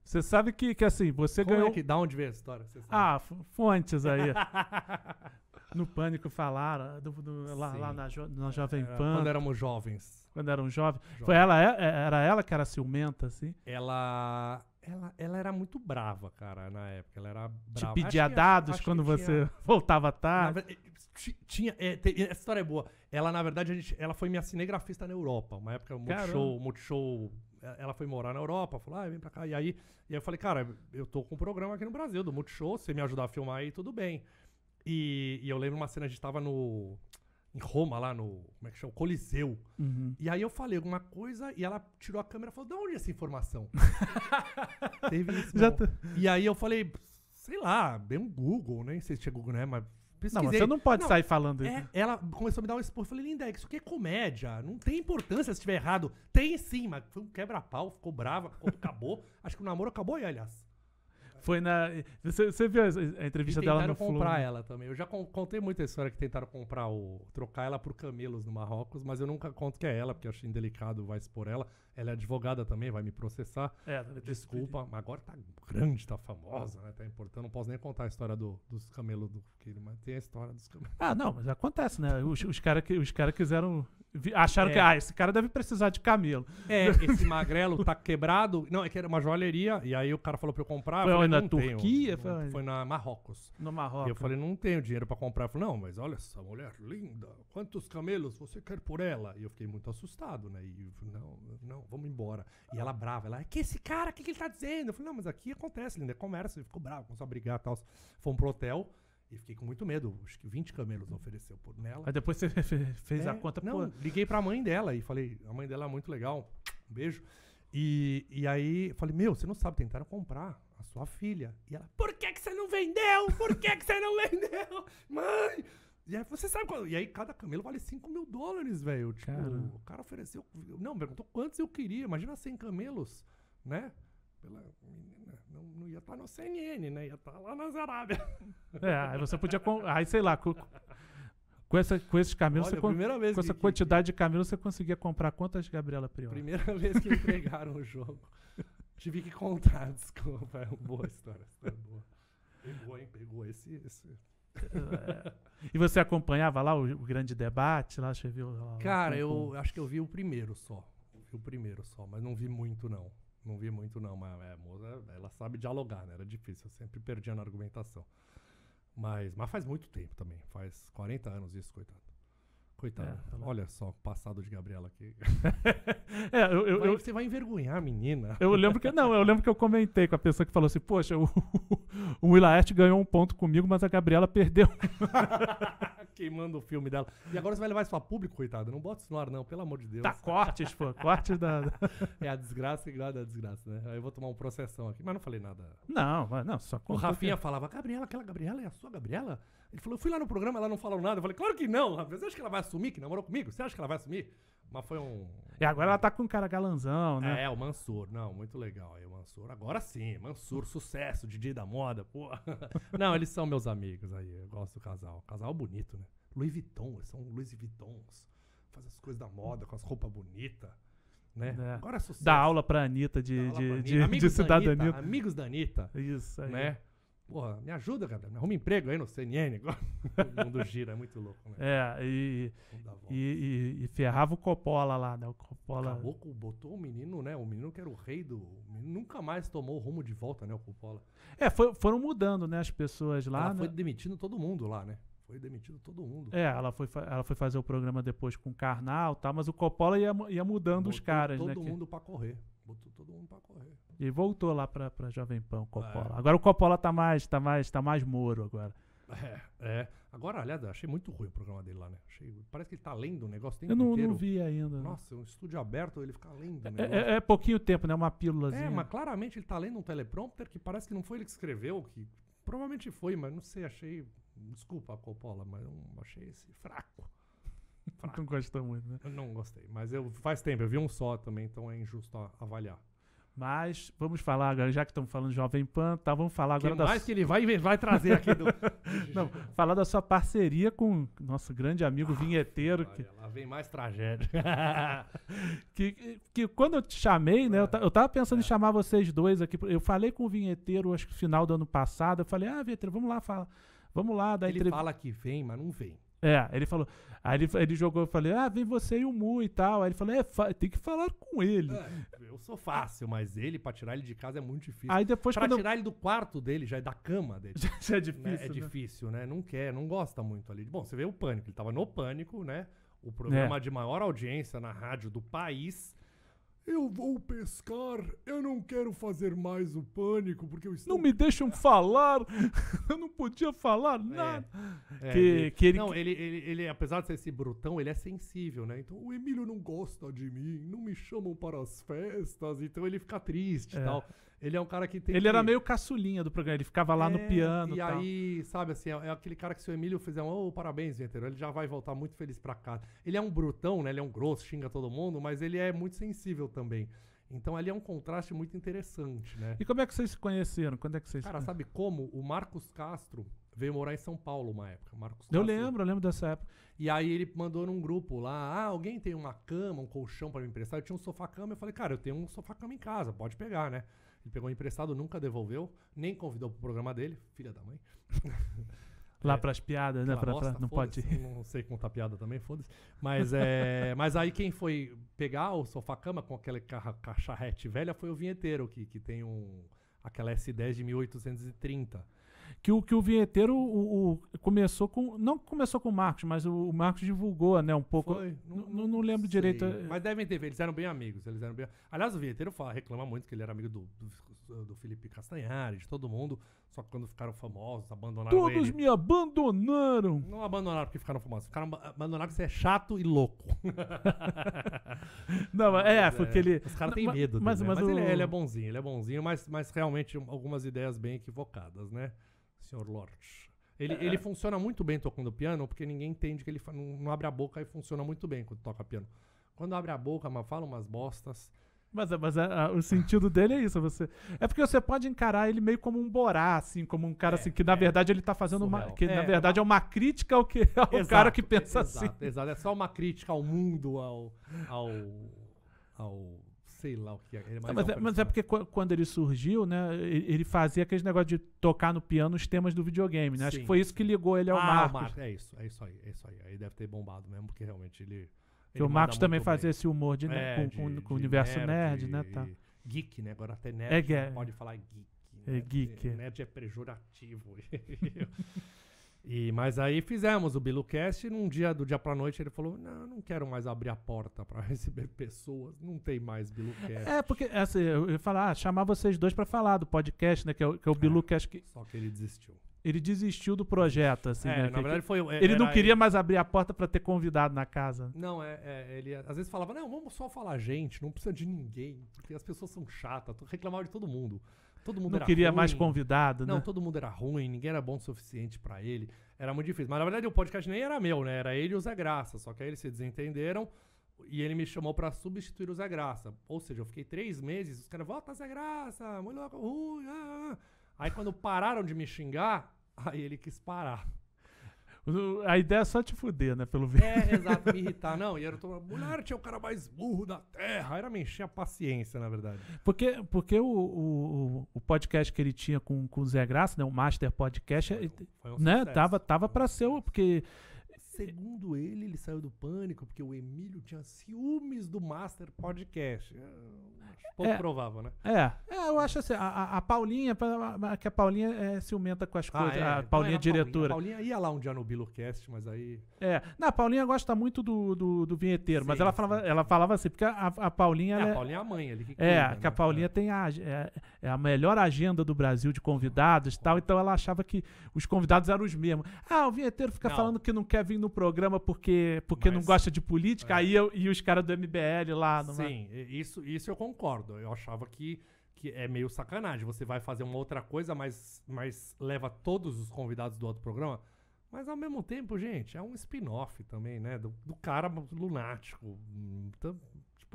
Você sabe que, que assim, você Como é ganhou. É que, da onde veio a história? Ah, fontes aí. <laughs> no Pânico falaram, do, do, lá, lá, na, jo, na Jovem era, é, Pan. Quando éramos jovens. Quando eram jovens. Jovem. Foi ela, é, era ela que era ciumenta, assim? Ela ela, ela era muito brava, cara, na época. Ela era brava. Te pedia dados quando você <laughs> voltava tarde? Verdade, tinha, é, essa história é boa. Ela, na verdade, a gente, ela foi minha cinegrafista na Europa. Uma época, multishow, multishow é, ela foi morar na Europa, falou, ah, vem pra cá. E aí, e aí eu falei, cara, eu tô com um programa aqui no Brasil, do Multishow, se você me ajudar a filmar aí, tudo bem. E, e eu lembro uma cena, a gente tava no em Roma, lá no. Como é que chama? Coliseu. Uhum. E aí eu falei alguma coisa e ela tirou a câmera e falou: de onde é essa informação? <laughs> Teve isso. Já tô... E aí eu falei, sei lá, dei um Google, nem né? sei se é Google, né? Mas. Pesquisei. Não, você não pode não, sair falando é, isso. ela começou a me dar um expor. Eu falei, Linda, isso aqui é comédia. Não tem importância se estiver errado. Tem sim, mas foi um quebra-pau, ficou brava, acabou. <laughs> Acho que o namoro acabou, aí, aliás. Foi na. Você, você viu a entrevista dela no Flow? Tentaram comprar né? ela também. Eu já contei muita história que tentaram comprar o. trocar ela por camelos no Marrocos, mas eu nunca conto que é ela, porque eu achei indelicado, vai expor ela. Ela é advogada também, vai me processar. É, Desculpa, mas agora tá grande, tá famosa, né? Tá importante. Não posso nem contar a história do, dos camelos do. Mas tem a história dos camelos. Ah, não, mas acontece, né? Os, os caras os cara quiseram Acharam é. que, ah, esse cara deve precisar de camelo. É, <laughs> esse magrelo tá quebrado. Não, é que era uma joalheria. E aí o cara falou pra eu comprar. Foi eu falei, na Turquia? Tenho. Foi... foi na Marrocos. No Marrocos. E eu falei, não tenho dinheiro pra comprar. Eu falei, não, mas olha essa mulher linda. Quantos camelos você quer por ela? E eu fiquei muito assustado, né? E eu falei, não, não, vamos embora. E ela brava. Ela, é que esse cara, o que, que ele tá dizendo? Eu falei, não, mas aqui acontece, linda, é comércio. Ele ficou bravo, começou a brigar e tal. Fomos pro hotel. E fiquei com muito medo. Acho que 20 camelos ofereceu por nela. Aí depois você <laughs> fez é, a conta. Não, pô. liguei pra mãe dela e falei, a mãe dela é muito legal, um beijo. E, e aí falei, meu, você não sabe, tentaram comprar a sua filha. E ela, por que, que você não vendeu? Por que, que você não <laughs> vendeu? Mãe! E aí, você sabe quando E aí, cada camelo vale 5 mil dólares, velho. Tipo, cara. o cara ofereceu. Não, perguntou quantos eu queria. Imagina 100 camelos, né? Pela não ia estar tá na CNN, né? Ia estar tá lá na Arábia. É, aí você podia. Aí, sei lá, com, com, essa, com esses camelos, Olha, você, primeira vez com essa que, quantidade que, de camelos, você conseguia comprar quantas Gabriela Prior? Primeira <laughs> vez que entregaram o jogo. Tive que contar, <laughs> desculpa. É uma boa história. É boa. Pegou, hein? Pegou esse. esse. É, é. e você acompanhava lá o, o grande debate? Lá, você viu, lá, Cara, lá, eu acho que eu vi o primeiro só. vi o primeiro só, mas não vi muito, não não vi muito não, mas é, a moça, ela sabe dialogar, né? Era difícil, eu sempre perdia na argumentação. Mas, mas faz muito tempo também, faz 40 anos isso, coitado. Coitado, é, tá olha só o passado de Gabriela aqui. é, eu, eu, vai, eu, você vai envergonhar a menina. Eu lembro que não, eu lembro que eu comentei com a pessoa que falou assim: "Poxa, o, <laughs> o Willaert ganhou um ponto comigo, mas a Gabriela perdeu". <laughs> queimando o filme dela. E agora você vai levar isso pra público, coitado. Não bota isso no ar, não, pelo amor de Deus. Tá, cortes, pô. Cortes da. É a desgraça igual da desgraça, né? Aí eu vou tomar um processão aqui, mas não falei nada. Não, não, só O Rafinha que... falava, Gabriela, aquela Gabriela é a sua Gabriela? Ele falou, eu fui lá no programa, ela não falou nada. Eu falei, claro que não, rapaz. Você acha que ela vai assumir que namorou comigo? Você acha que ela vai assumir? Mas foi um... E agora ela tá com um cara galanzão, né? É, o Mansur. Não, muito legal aí, o Mansur. Agora sim, Mansur, sucesso, Didi da moda, pô. <laughs> não, eles são meus amigos aí. Eu gosto do casal. Casal bonito, né? Louis Vuitton, eles são Louis Vuittons. Faz as coisas da moda, com as roupas bonitas. Né? É. Agora é sucesso. Dá aula pra Anitta de, de, de, de, de cidadania. amigos da Anitta. Isso aí. Né? Porra, me ajuda, Gabriel. Me arruma emprego aí no CNN agora. <laughs> o mundo gira, é muito louco, né? É, e, e, e, e, ferrava o Coppola lá, né? O Coppola... Acabou, botou o menino, né? O menino que era o rei do... O menino nunca mais tomou o rumo de volta, né? O Coppola. É, foi, foram mudando, né? As pessoas lá... Ela né? foi demitindo todo mundo lá, né? Foi demitido todo mundo. É, ela foi, ela foi fazer o programa depois com o Karnal e tal, mas o Coppola ia, ia mudando botou os caras, todo né? todo mundo que... pra correr botou todo mundo pra correr. E voltou lá pra, pra Jovem Pan o Coppola. É. Agora o Coppola tá mais, tá mais, tá mais moro agora. É, é. Agora, aliás, achei muito ruim o programa dele lá, né? Achei, parece que ele tá lendo o negócio tem Eu não, vi ainda. Né? Nossa, um estúdio aberto, ele fica lendo o negócio. É, é, é pouquinho tempo, né? Uma pílulazinha. É, mas claramente ele tá lendo um teleprompter que parece que não foi ele que escreveu, que provavelmente foi, mas não sei, achei... Desculpa, Coppola, mas eu achei esse fraco. <laughs> Fraco. não gostou muito, né? Eu não gostei. Mas eu faz tempo, eu vi um só também, então é injusto avaliar. Mas vamos falar agora, já que estamos falando de Jovem Pan, tá, vamos falar agora que da mais su... que ele vai, vai trazer aqui do... <laughs> Não, falar da sua parceria com nosso grande amigo ah, vinheteiro. que... Lá vem mais tragédia. que, <laughs> que, que quando eu te chamei, né? É. Eu, eu tava pensando é. em chamar vocês dois aqui. Eu falei com o vinheteiro, acho que final do ano passado, eu falei, ah, vinheteiro, vamos lá fala Vamos lá, daí. Ele entrev... fala que vem, mas não vem. É, ele falou. Aí ele, ele jogou, eu falei, ah, vem você e o Mu e tal. Aí ele falou, é, tem que falar com ele. É, eu sou fácil, mas ele, pra tirar ele de casa é muito difícil. Aí depois pra tirar eu... ele do quarto dele, já é da cama dele. <laughs> já é difícil. Né? É né? difícil, né? Não quer, não gosta muito ali. Bom, você vê o pânico, ele tava no pânico, né? O programa é. de maior audiência na rádio do país. Eu vou pescar, eu não quero fazer mais o pânico, porque eu estou. Não me deixam falar, <laughs> eu não podia falar é, nada. É, é, que, ele, que ele... Não, ele, ele, ele, apesar de ser esse brutão, ele é sensível, né? Então o Emílio não gosta de mim, não me chamam para as festas, então ele fica triste e é. tal. Ele é um cara que tem. Ele que... era meio caçulinha do programa, ele ficava lá é, no piano. E tal. aí, sabe assim, é, é, aquele cara que se o Emílio fizer um oh, parabéns, Vinheteiro, ele já vai voltar muito feliz pra casa. Ele é um brutão, né? Ele é um grosso, xinga todo mundo, mas ele é muito sensível também. Então ali é um contraste muito interessante, né? E como é que vocês se conheceram? Quando é que vocês Cara, sabe como? O Marcos Castro veio morar em São Paulo uma época. Marcos Castro. Eu lembro, eu lembro dessa época. E aí ele mandou num grupo lá, ah, alguém tem uma cama, um colchão para me emprestar? Eu tinha um sofá-cama, eu falei, cara, eu tenho um sofá-cama em casa, pode pegar, né? Ele pegou emprestado, nunca devolveu, nem convidou pro programa dele, filha da mãe. Lá é, pras piadas, né? Pra, bosta, pra, não pode. Não sei contar piada também, foda-se. Mas, é, <laughs> mas aí quem foi pegar o sofá-cama com aquela cacharrete velha foi o vinheteiro, que, que tem um, aquela S10 de 1830 que o, que o vinheteiro o, o, começou com. Não começou com o Marcos, mas o, o Marcos divulgou, né? Um pouco. Foi? Não, não, não lembro sei. direito. É. Mas devem ter, eles eram bem amigos. Eles eram bem... Aliás, o vinheteiro fala, reclama muito que ele era amigo do, do, do Felipe Castanhari, de todo mundo. Só que quando ficaram famosos, abandonaram Todos ele. me abandonaram! Não abandonaram porque ficaram famosos. Ficaram abandonaram porque você é chato e louco. <laughs> não, mas, é, porque é, ele. Os caras têm medo. Mas, dele, mas, né? mas, mas o... ele, ele, é bonzinho, ele é bonzinho, mas, mas realmente algumas ideias bem equivocadas, né? senhor Lorde. Ele, é. ele funciona muito bem tocando piano, porque ninguém entende que ele não, abre a boca e funciona muito bem quando toca piano. Quando abre a boca, mas fala umas bostas. Mas, mas a, ah, a, ah, o sentido dele é isso. Você, é porque você pode encarar ele meio como um borá, assim, como um cara é, assim, que na é, verdade ele está fazendo surreal. uma. Que na é, verdade é, é uma crítica ao que ao exato, cara que pensa é, assim. exato, assim. Exato, é só uma crítica ao mundo, ao, ao, ao sei lá o que é. é Não, mas, é mas, é, porque quando ele surgiu, né? Ele fazia aquele negócio de tocar no piano os temas do videogame, né? Sim. Acho que foi isso que ligou ele ao ah, Marcos. Marcos. É isso, é isso aí, é isso aí. Aí deve ter bombado mesmo, porque realmente ele. ele o Marcos também fazia esse humor de, né, é, com, de, com, com de o universo nerd, nerd né? Tá. Geek, né? Agora até nerd é, né? é. pode falar geek. É né? É geek. Nerd é pejorativo. <laughs> E, mas aí fizemos o BiluCast e num dia, do dia pra noite, ele falou: Não, não quero mais abrir a porta para <laughs> receber pessoas, não tem mais BiluCast. É, porque é assim, eu ia falar, ah, chamar vocês dois para falar do podcast, né? Que é o, que é o é, BiluCast. Que... Só que ele desistiu. Ele desistiu do projeto, assim, é, né? Na verdade, foi. É, ele não queria ele... mais abrir a porta para ter convidado na casa. Não, é, é, Ele às vezes falava, não, vamos só falar gente, não precisa de ninguém, porque as pessoas são chatas, reclamava de todo mundo. Todo mundo não queria ruim. mais convidado, né? Não, todo mundo era ruim, ninguém era bom o suficiente para ele. Era muito difícil. Mas na verdade o podcast nem era meu, né? Era ele e o Zé Graça. Só que aí eles se desentenderam e ele me chamou para substituir o Zé Graça. Ou seja, eu fiquei três meses, os caras, volta Zé Graça, muito louco, ruim. Ah, ah. ah. Aí quando pararam de me xingar, <laughs> aí ele quis parar. A ideia é só te fuder, né? Pelo é, visto. É, exato, me irritar. <laughs> Não, e era o mulher tinha o cara mais burro da terra. Era me encher a paciência, na verdade. Porque, porque o, o, o podcast que ele tinha com, com o Zé Graça, né? O Master Podcast, foi um, né, foi um né? Tava, tava pra ser, porque Segundo ele, ele saiu do pânico porque o Emílio tinha ciúmes do Master Podcast. É, pouco é, provável, né? É. é. eu acho assim, a, a Paulinha, que a Paulinha é ciumenta com as ah, coisas. É? A é é Paulinha diretora. Paulinha, a Paulinha ia lá um dia no Bilocast, mas aí. É. Não, a Paulinha gosta muito do, do, do vinheteiro, sim, mas ela falava, ela falava assim, porque a, a Paulinha. É, a Paulinha é a mãe ali. Que é, cuida, que né? a Paulinha tem a, é, a melhor agenda do Brasil de convidados e tal, então ela achava que os convidados eram os mesmos. Ah, o vinheteiro fica não. falando que não quer vir no no programa porque, porque Mas, não gosta de política, é. aí eu, e os caras do MBL lá. Sim, isso, isso eu concordo. Eu achava que que é meio sacanagem. Você vai fazer uma outra coisa, mas, mas leva todos os convidados do outro programa. Mas ao mesmo tempo, gente, é um spin-off também, né? Do, do cara lunático. Então,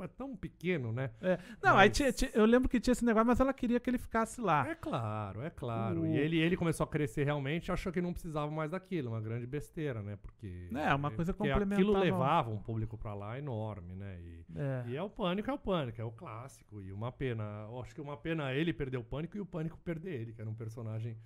é tão pequeno, né? É. Não, mas... aí eu lembro que tinha esse negócio, mas ela queria que ele ficasse lá. É claro, é claro. Uh. E ele, ele começou a crescer realmente achou que não precisava mais daquilo. Uma grande besteira, né? Porque. É, uma coisa complementar. Aquilo levava um público para lá enorme, né? E é. e é. o pânico, é o pânico, é o clássico. E uma pena. Eu acho que uma pena ele perder o pânico e o pânico perder ele, que era um personagem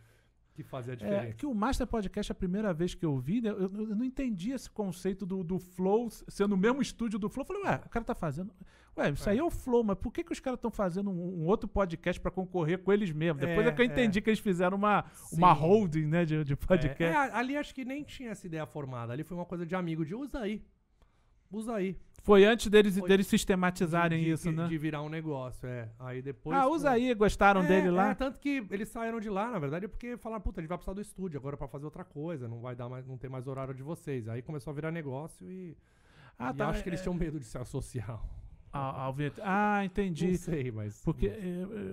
que fazia a é, diferença. É, que o Master Podcast, a primeira vez que eu vi, né, eu, eu, não entendi esse conceito do, do Flow sendo o mesmo estúdio do Flow. Eu falei, ué, o cara tá fazendo. Ué, isso é. aí é o Flow, mas por que, que os caras estão fazendo um, um, outro podcast para concorrer com eles mesmos? Depois é, é que eu entendi é. que eles fizeram uma, uma holding né, de, de é. podcast. ali acho que nem tinha essa ideia formada. Ali foi uma coisa de amigo, de usa aí usa aí. Foi antes deles, Foi deles sistematizarem de, isso, de, né? De virar um negócio, é. Aí depois. Ah, usa pô, aí, gostaram é, dele lá? É, tanto que eles saíram de lá, na verdade, porque falaram, puta, a gente vai precisar do estúdio agora para fazer outra coisa, não vai dar mais, não tem mais horário de vocês. Aí começou a virar negócio e. Ah, e tá, acho é, que eles é, tinham medo de se associar ao ver Ah, entendi. Não sei, mas. Porque eu, eh,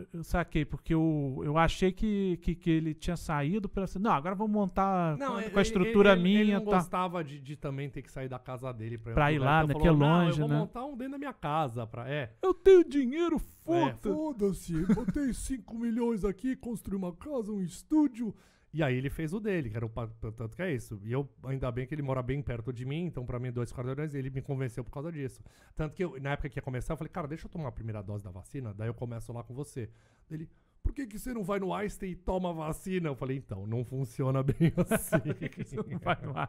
eh, eu, saquei, porque eu, eu achei que, que, que ele tinha saído para não, agora vamos montar não, com, a estrutura ele, minha. Ele não tá... gostava de, de, também ter que sair da casa dele para pra ir lá, né? que é longe, eu vou né? montar um dentro da minha casa. Pra... É. Eu tenho dinheiro, foda-se. É. Foda-se, botei 5 milhões aqui, construí uma casa, um estúdio e aí ele fez o dele, que era o tanto que é isso. E eu, ainda bem que ele mora bem perto de mim, então para mim dois quarteirões, ele me convenceu por causa disso. Tanto que eu, na época que ia começar, eu falei, cara, deixa eu tomar a primeira dose da vacina, daí eu começo lá com você. Ele, por que, que você não vai no Einstein e toma a vacina? Eu falei, então, não funciona <laughs> bem assim. <laughs> não vai no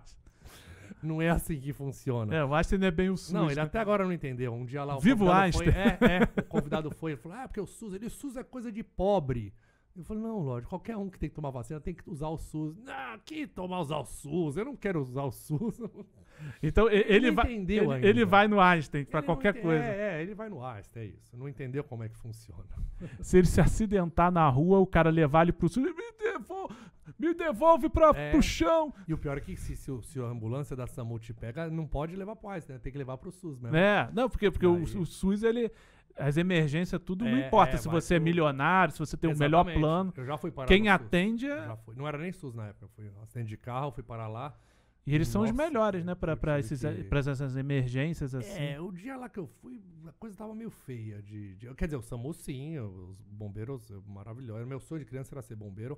Não é assim que funciona. É, o Einstein não é bem o SUS. Não, ele né? até agora não entendeu. Um dia lá o Vivo Einstein. Foi, é, é, o convidado foi, ele falou: "Ah, é porque o SUS, ele o SUS é coisa de pobre". Eu falei, não, Lorde, qualquer um que tem que tomar vacina tem que usar o SUS. Ah, que tomar usar o SUS? Eu não quero usar o SUS. <laughs> Então, ele, ele vai, entendeu ele, ainda. ele vai no Einstein para qualquer coisa. É, é, ele vai no Einstein, é isso. Não entendeu como é que funciona. <laughs> Se ele se acidentar na rua, o cara levar ele pro SUS, me devolve para é. pro chão. E o pior é que se, se, se a ambulância da SAMU te pega, não pode levar pro AIS, né? Tem que levar pro SUS mesmo. É, não, porque, porque o, o, SUS, ele. As emergências, tudo é, não importa. É, se você é milionário, se você tem Exatamente. o melhor plano. Eu já fui parar Quem atende é. Não era nem SUS na época. Eu fui atendendo de carro, fui parar lá. E eles Nossa, são os melhores, né, para que... essas emergências é, assim. É, o dia lá que eu fui, a coisa tava meio feia. De, de quer dizer, o SAMU sim, os bombeiros maravilhoso Meu sonho de criança era ser bombeiro.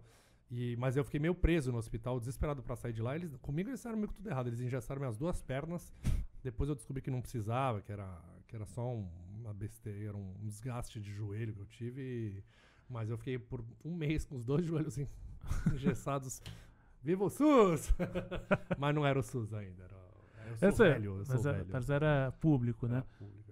E, mas eu fiquei meio preso no hospital, desesperado para sair de lá. Eles, comigo eles fizeram meio que tudo errado. Eles engessaram minhas duas pernas. Depois eu descobri que não precisava, que era, que era só um, uma besteira, um, um, desgaste de joelho que eu tive. E, mas eu fiquei por um mês com os dois <laughs> joelhos assim, engessados. Viva o SUS! <laughs> mas não era o SUS ainda, era eu é, sou velho, eu sou mas é, velho. Era, mas era público, né? Era público.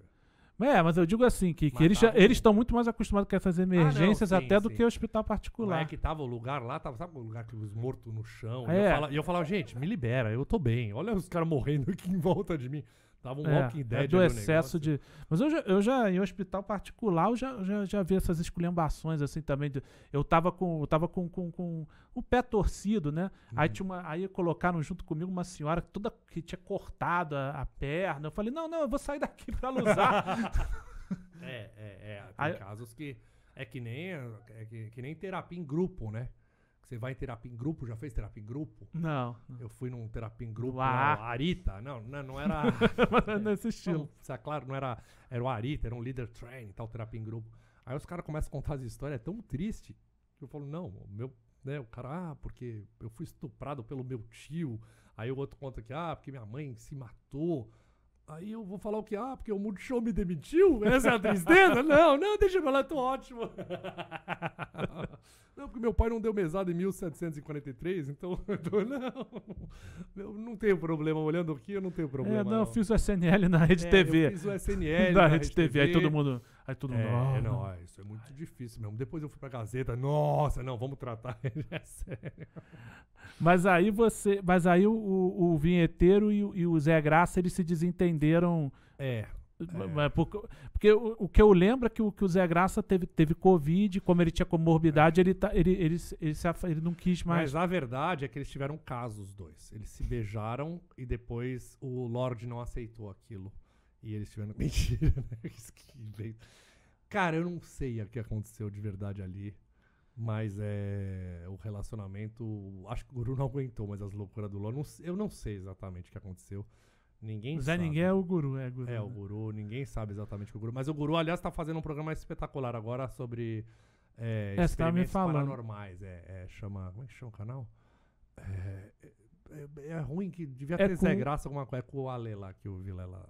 É, mas eu digo assim, que, que eles já, eles estão muito mais acostumados com essas emergências ah, não, sim, até sim. do que o hospital particular. Não é que tava o lugar lá, tava, sabe o lugar que os mortos no chão? É. E eu, é. falava, eu falava, gente, me libera, eu tô bem. Olha os caras morrendo aqui em volta de mim. Tava um é, Walking é Dead. É do excesso negócio. de. Mas eu já, eu já, em hospital particular, eu já, já, já vi essas esculhambações assim também. De, eu tava com. Eu tava com, com, com o pé torcido, né? Uhum. Aí, tinha uma, aí colocaram junto comigo uma senhora toda que tinha cortado a, a perna. Eu falei, não, não, eu vou sair daqui pra usar. <laughs> é, é, é. Tem aí, casos que. É que nem, é que, que nem terapia em grupo, né? Você vai em terapia em grupo? Já fez terapia em grupo? Não. não. Eu fui num terapia em grupo. Lá. Arita. Não, não, não era. <laughs> É nesse estilo. Não, é claro, não era. Era o Arita, era um líder training tal, terapia em grupo. Aí os caras começam a contar as histórias, é tão triste. Que eu falo, não, meu. Né, o cara, ah, porque eu fui estuprado pelo meu tio. Aí o outro conta que, ah, porque minha mãe se matou. Aí eu vou falar o que? Ah, porque o Multishow me demitiu? Essa é a tristeza? <laughs> não, não, deixa eu falar tô ótimo. <laughs> não, porque meu pai não deu mesada em 1743, então <laughs> não. Eu não tenho problema, olhando aqui eu não tenho é, problema. É, não, não. eu fiz o SNL na Rede é, TV. Eu fiz o SNL na, na Rede TV. TV. Aí todo mundo, Aí todo mundo. É, ah, não, não, ah, isso é muito difícil mesmo. Depois eu fui pra Gazeta, nossa, não, vamos tratar é sério. Mas aí você. Mas aí o, o, o vinheteiro e o, e o Zé Graça, eles se desentenderam. É. É. Porque, porque o, o, que eu lembro é que o, que o Zé Graça teve, teve Covid, como ele tinha comorbidade, é. ele, tá, ele, ele, ele, ele, não quis mais. Mas a verdade é que eles tiveram casos, os dois. Eles se beijaram e depois o Lorde não aceitou aquilo. E eles tiveram. <laughs> Mentira, né? que Cara, eu não sei o que aconteceu de verdade ali. Mas é. O relacionamento. Acho que o Guru não aguentou, mas as loucuras do Ló Não, eu não sei exatamente o que aconteceu. Ninguém Zé sabe. Ninguém é o guru, é o guru. É, né? o guru, ninguém sabe exatamente o que o guru. Mas o guru, aliás, tá fazendo um programa espetacular agora sobre é, é, experimentos paranormais. É, é, chama. Como é que chama o canal? É, é, é, é ruim que devia é ter é com... Zé Graça alguma coisa. É com o Ale lá que o Vilela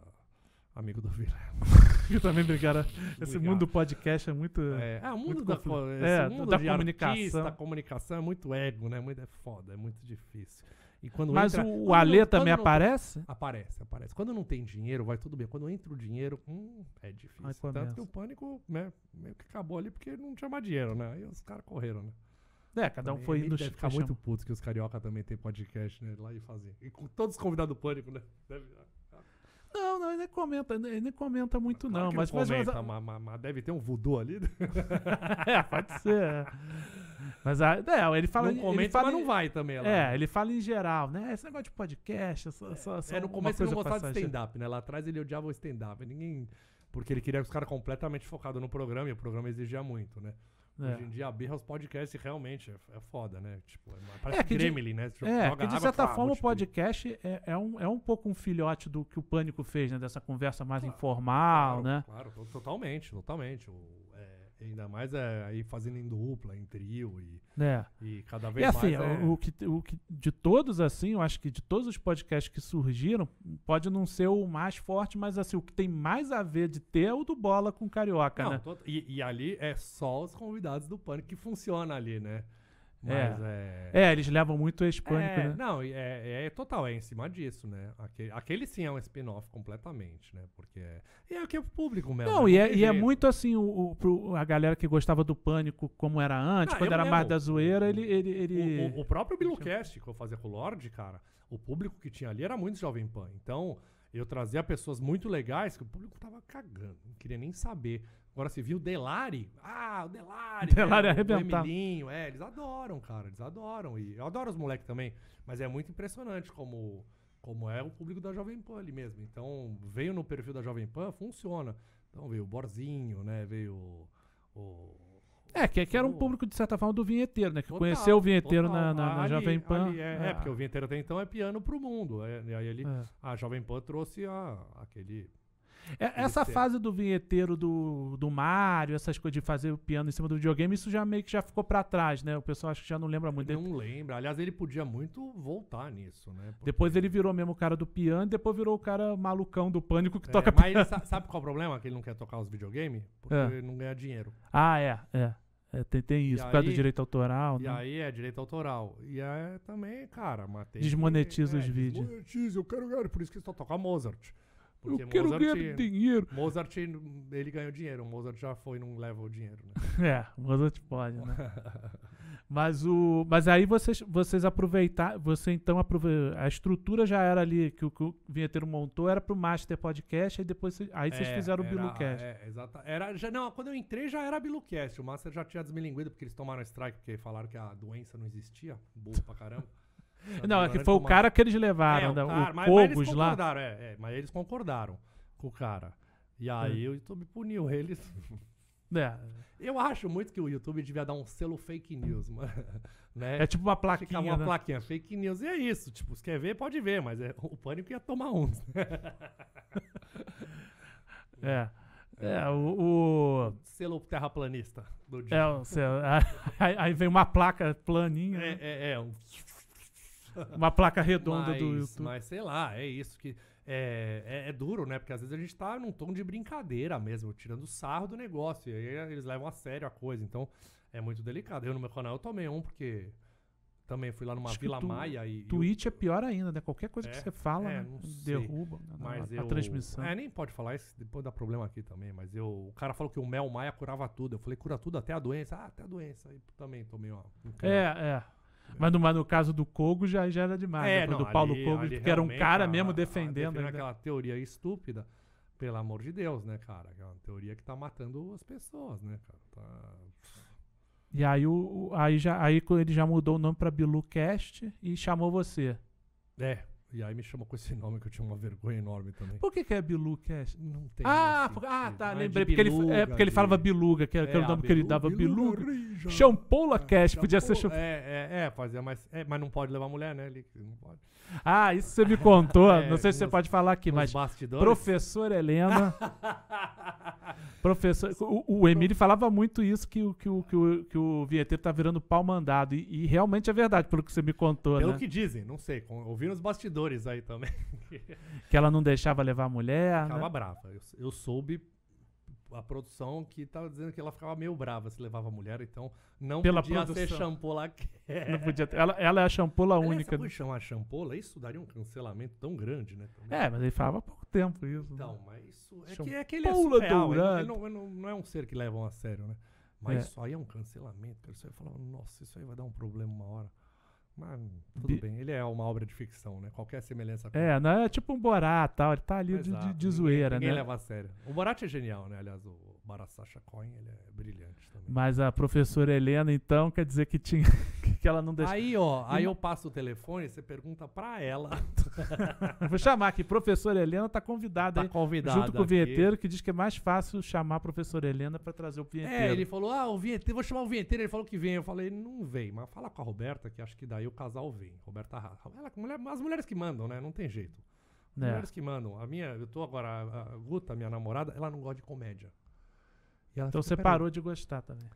amigo do Vila. <laughs> que também brigaram. Esse mundo do podcast é muito. É, é o mundo da, confl... é, mundo da comunicação. Artista, da comunicação é muito ego, né? Muito, é foda, é muito difícil. E quando Mas entra, o, o Ale não, também aparece? Não, aparece, aparece. Quando não tem dinheiro, vai tudo bem. Quando entra o dinheiro, hum, é difícil. Tanto que o pânico né, meio que acabou ali porque não tinha mais dinheiro, né? Aí os caras correram, né? É, cada um foi indo. Deve ficar muito puto que os carioca também tem podcast né, lá e fazem. E com todos os convidados do pânico, né? Deve, não, não, ele nem comenta, ele nem comenta muito, claro não. Mas, comenta, mas, mas, mas, mas, deve ter um voodoo ali. <laughs> é, pode ser. É. Mas a, não, é, ele fala. Não comenta, ele fala, mas não vai também. Lá. É, né? ele fala em geral, né? Esse negócio de podcast, só, é, só, só é, no começo ele não gostava de stand-up, né? Lá atrás ele odiava o stand-up. Ninguém. Porque ele queria os caras completamente focados no programa e o programa exigia muito, né? É. Hoje em dia, a birra os podcasts realmente é, é foda, né? Tipo, é, parece é, Gremlin, de, né? Joga é, que de né? é, certa forma o podcast é, é, um, é um pouco um filhote do que o Pânico fez, né? Dessa conversa mais claro, informal, claro, né? Claro, totalmente, totalmente. O, Ainda mais é, aí fazendo em dupla, em trio e, é. e cada vez e assim, mais. É... O, que, o que de todos, assim, eu acho que de todos os podcasts que surgiram, pode não ser o mais forte, mas assim, o que tem mais a ver de ter é o do bola com carioca, não, né? Tô, e, e ali é só os convidados do pânico que funciona ali, né? Mas é. é. É, eles levam muito esse pânico, é, né? Não, é, é, total, é em cima disso, né? Aquele, aquele sim é um spin-off completamente, né? Porque é, é o que é o público mesmo. Não, e, é, e é muito assim, o, o, a galera que gostava do pânico como era antes, ah, quando era mais da zoeira, ele. ele, ele... O, o, o próprio Bilocast que eu fazia com o Lorde, cara, o público que tinha ali era muito Jovem Pan. Então, eu trazia pessoas muito legais que o público tava cagando, não queria nem saber. Agora se viu o Delari. Ah, o Delari. <laughs> Delari né? O Emilinho, é, eles adoram, cara, eles adoram. E eu adoro os moleques também, mas é muito impressionante como como é o público da Jovem Pan ali mesmo. Então, veio no perfil da Jovem Pan, funciona. Então veio o Borzinho, né? Veio o, o é, que, que era um público, de certa forma, do vinheteiro, né? Que total, conheceu o vinheteiro total. na, na, na ali, Jovem Pan. É, é, é, porque o vinheteiro até então é piano pro mundo. É, aí ele, é. a Jovem Pan trouxe a, aquele é, essa fase do vinheteiro do, do Mario, essas coisas de fazer o piano em cima do videogame, isso já meio que já ficou para trás, né? O pessoal acho que já não lembra muito. Não lembra. Aliás, ele podia muito voltar nisso, né? Porque... Depois ele virou mesmo o cara do piano, depois virou o cara malucão do pânico que é, toca mas piano. Mas sabe qual é o problema? Que ele não quer tocar os videogames? É. Porque é. ele não ganha dinheiro. Ah, é, é. É, tem, tem isso, e por causa do direito autoral. E né? aí é direito autoral. E é também, cara, matei. Desmonetiza que, os é, vídeos. Desmonetiza, eu quero ganhar. Por isso que eles só tocam Mozart. Porque eu quero Mozart, ganhar dinheiro. Mozart, ele ganhou dinheiro. O Mozart já foi e não leva o dinheiro. Né? <laughs> é, Mozart pode, né? <laughs> Mas, o, mas aí vocês, vocês aproveitar, você então aproveitou, a estrutura já era ali que o, que o vinheteiro montou, era pro Master Podcast, e depois aí vocês é, fizeram era, o Bilucast. É, exato. Era, já, não, quando eu entrei já era Bilucast, o Master já tinha desmilinguido porque eles tomaram strike, porque falaram que a doença não existia, burro pra caramba. <laughs> não, é que foi o cara que eles levaram, é, um né, cara, o mas, mas lá. É, é, mas eles concordaram com o cara. E aí hum. o YouTube puniu eles <laughs> É. Eu acho muito que o YouTube devia dar um selo fake news, <laughs> mano. Né? É tipo uma plaquinha. Ficar uma né? plaquinha, fake news. E é isso. Tipo, se quer ver, pode ver, mas é, <laughs> o pânico ia tomar um. <laughs> É. é. É, o, o. Selo terraplanista do dia. É, o selo, aí, aí vem uma placa planinha. É, né? é, é um... Uma placa redonda mas, do YouTube. Mas sei lá, é isso que é, é, é, duro, né? Porque às vezes a gente tá num tom de brincadeira mesmo, tirando sarro do negócio. E aí eles levam a sério a coisa. Então é muito delicado. Eu no meu canal eu tomei um, porque também fui lá numa Acho Vila tu, Maia e. Twitch eu... é pior ainda, né? Qualquer coisa é, que você fala, é, né? derruba né, mas a, eu... a, transmissão. É, nem pode falar isso, depois dá problema aqui também. Mas eu. O cara falou que o Mel Maia curava tudo. Eu falei, cura tudo até a doença. Ah, até a doença. Aí também tomei uma. Um é, é. É. Mas no, mas no caso do Kogo já, já era demais. É, né? não, do Paulo ali, Kogo, ali que era um cara a, mesmo defendendo. aquela teoria estúpida, pelo amor de Deus, né, cara? Aquela é teoria que tá matando as pessoas, né, cara? Tá... E aí, o, aí, já, aí ele já mudou o nome pra Bilucast e chamou você. É, e aí me chamou com esse <laughs> nome que eu tinha uma vergonha enorme também. Por que, que é Cash? É, não tem. Ah, por, ah tá, não é lembrei. É porque, biluga, ele, é porque ele é falava Biluga, que era, é, o nome que ele dava Biluga. biluga. Champola Cash, podia ser champola. É, é, é, fazia, mas, mas não pode levar mulher, né? Ele, não pode. Ah, isso você me contou. <laughs> não sei se você pode falar aqui, mas. Bastidores? Professor Helena. <laughs> professor, o, o Emílio falava muito isso, que, que, que, o, que o, que o Vieteiro tá virando pau mandado. E, e, realmente é verdade, pelo que você me contou. Pelo né? que dizem, não sei. Ouviram os bastidores bastidores aí também. <laughs> que ela não deixava levar a mulher. Ficava né? brava. Eu, eu, soube a produção que estava dizendo que ela ficava meio brava se levava a mulher, então não Pela podia produção. ser champola Não podia ter. Ela, ela é a champola única. Se chamar champola, isso daria um cancelamento tão grande, né? Também. É, mas ele falava há pouco tempo isso. Né? Então, né? mas isso é que, é que ele é surreal, ele, ele não, não, não é um ser que levam a sério, né? Mas é. isso aí é um cancelamento, cara. Isso aí falava, nossa, isso aí vai dar um problema uma hora. Mas tudo bem, ele é uma obra de ficção, né? Qualquer semelhança com É, não é tipo um Borat tal, ele tá ali de, zoeira de, de ninguém- zoeira, ninguém né? leva a sério. O Borat é genial, né? Aliás, o Barat Sacha Cohen, ele é brilhante também. Mas a professora Helena, então, quer dizer que tinha <laughs> que ela não deixava. Aí, ó, aí eu passo o telefone, você pergunta pra ela <laughs> <laughs> Vou chamar aqui, professora Helena tá convidada tá convidada junto com o vinheteiro, que diz que é mais fácil chamar a professora Helena para trazer o é, vinheteiro. É, ele falou, ah, o vinheteiro, vou chamar o vinheteiro, ele falou que vem. Eu falei, não vem, mas fala com a Roberta, que acho que daí o casal vem. Roberta ela, mulher, As mulheres que mandam, né? Não tem jeito. É. Mulheres que mandam. A minha, eu tô agora, a Guta, minha namorada, ela não gosta de comédia. então você parou de gostar também.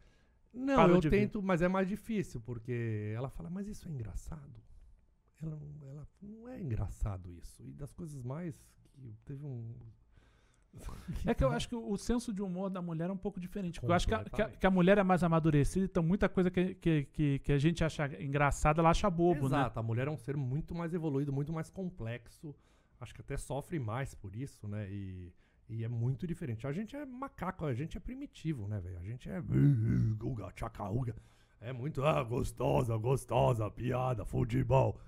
Não, Parou eu tento, vir. mas é mais difícil, porque ela fala, mas isso é engraçado ela, ela não é engraçado isso. E das coisas mais que teve um. <laughs> É que eu acho que o senso de humor da mulher é um pouco diferente. Eu acho que a, que, a, que a, mulher é mais amadurecida, então muita coisa que, que, que, a gente acha engraçada, ela acha bobo, Exato. né? Exato, a mulher é um ser muito mais evoluído, muito mais complexo. Acho que até sofre mais por isso, né? E, e é muito diferente. A gente é macaco, a gente é primitivo, né, velho? A gente é. <laughs> Uga, É muito. Ah, gostosa, gostosa, piada, futebol.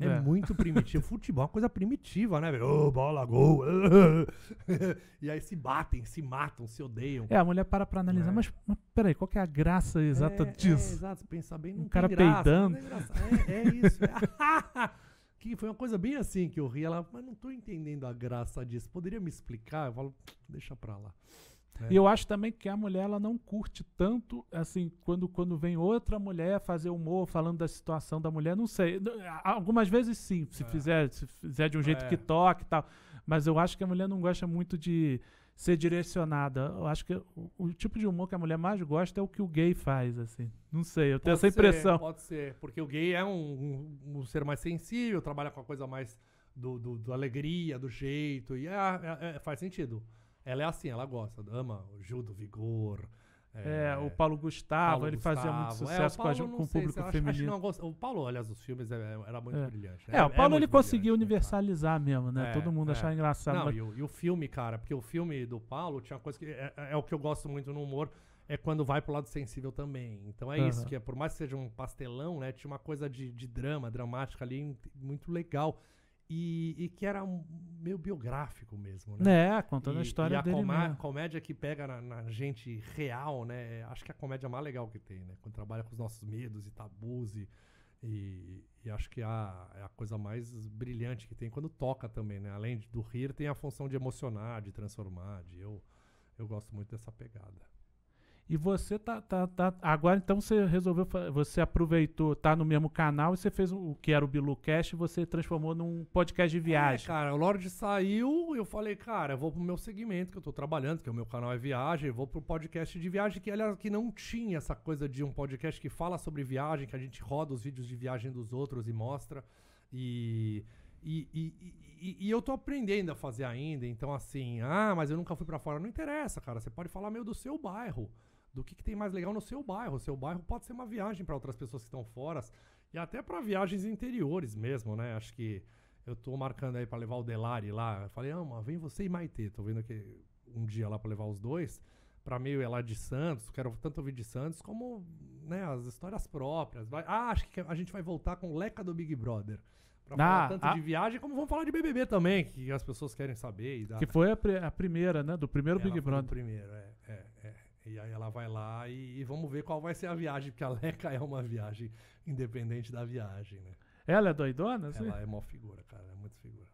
É, é. muito primitivo. <laughs> Futebol é uma coisa primitiva, né, Ô, Oh, bola, gol. <laughs> e aí se batem, se matam, se odeiam. É, a mulher para pra analisar, é. mas, mas peraí, qual que é a graça é, exata é, disso? É, exato, pensar bem no um cara graça, peidando. É, isso. <laughs> que foi uma coisa bem assim que eu ri. Ela, mas não tô entendendo a graça disso. Poderia me explicar? Eu falo, deixa pra lá. É. E eu acho também que a mulher ela não curte tanto, assim, quando, quando vem outra mulher fazer humor falando da situação da mulher, não sei. Algumas vezes sim, se, é. fizer, se fizer de um jeito é. que toque e tal. Mas eu acho que a mulher não gosta muito de ser direcionada. Eu acho que o, o, tipo de humor que a mulher mais gosta é o que o gay faz, assim. Não sei, eu tenho essa impressão. Ser, pode ser, porque o gay é um, um, um, ser mais sensível, trabalha com a coisa mais do, do, do alegria, do jeito, e é, é, é, faz sentido. Ela é assim, ela gosta, ama o Gil do Vigor. É, é o Paulo Gustavo, Paulo ele Gustavo. fazia muito é, sucesso é, Paulo, com, com o público feminino. Acho, não, o Paulo, aliás, os filmes é, era muito é. brilhante. É, é o Paulo ele conseguiu universalizar mesmo, né? Todo mundo achava engraçado. Não, mas... e, o, e, o, filme, cara, porque o filme do Paulo tinha uma coisa que é, o que eu gosto muito no humor, é quando vai pro lado sensível também. Então é uhum. isso, que por mais que seja um pastelão, né? Tinha uma coisa de, de drama, dramática ali muito legal. E, e, que era um, meio biográfico mesmo, né? É, contando e, a história e a dele. comédia que pega na, na, gente real, né? Acho que é a comédia mais legal que tem, né? Quando trabalha com os nossos medos e tabus e, e, e acho que é a, é a coisa mais brilhante que tem quando toca também, né? Além do rir, tem a função de emocionar, de transformar, de eu eu gosto muito dessa pegada. E você tá, tá, tá. Agora então você resolveu, você aproveitou, tá no mesmo canal e você fez o que era o Bilucast e você transformou num podcast de é, viagem. É, cara, o Lorde saiu, eu falei, cara, eu vou pro meu segmento que eu tô trabalhando, que é o meu canal é viagem, vou pro podcast de viagem, que aliás que não tinha essa coisa de um podcast que fala sobre viagem, que a gente roda os vídeos de viagem dos outros e mostra. E. E, e, e, e, eu tô aprendendo a fazer ainda, então assim, ah, mas eu nunca fui para fora. Não interessa, cara. Você pode falar meio do seu bairro do que, que tem mais legal no seu bairro. O seu bairro pode ser uma viagem para outras pessoas que estão fora e até para viagens interiores mesmo, né? Acho que eu tô marcando aí para levar o Delari lá. Eu falei, ah, mas vem você e Maite. Tô vendo que um dia lá para levar os dois. Para meio é lá de Santos, quero tanto ouvir de Santos como né, as histórias próprias. Vai... ah, acho que a gente vai voltar com o Leca do Big Brother. Pra ah, falar tanto ah, de viagem, como vamos falar de BBB também, que as pessoas querem saber. Dá... Que né? foi a, pr a, primeira, né? Do primeiro Ela Big Brother. primeiro, é, é. E aí ela vai lá e, e, vamos ver qual vai ser a viagem, porque a Leca é uma viagem independente da viagem, né? Ela é doidona? Assim? Ela é mó figura, cara. É muito figura.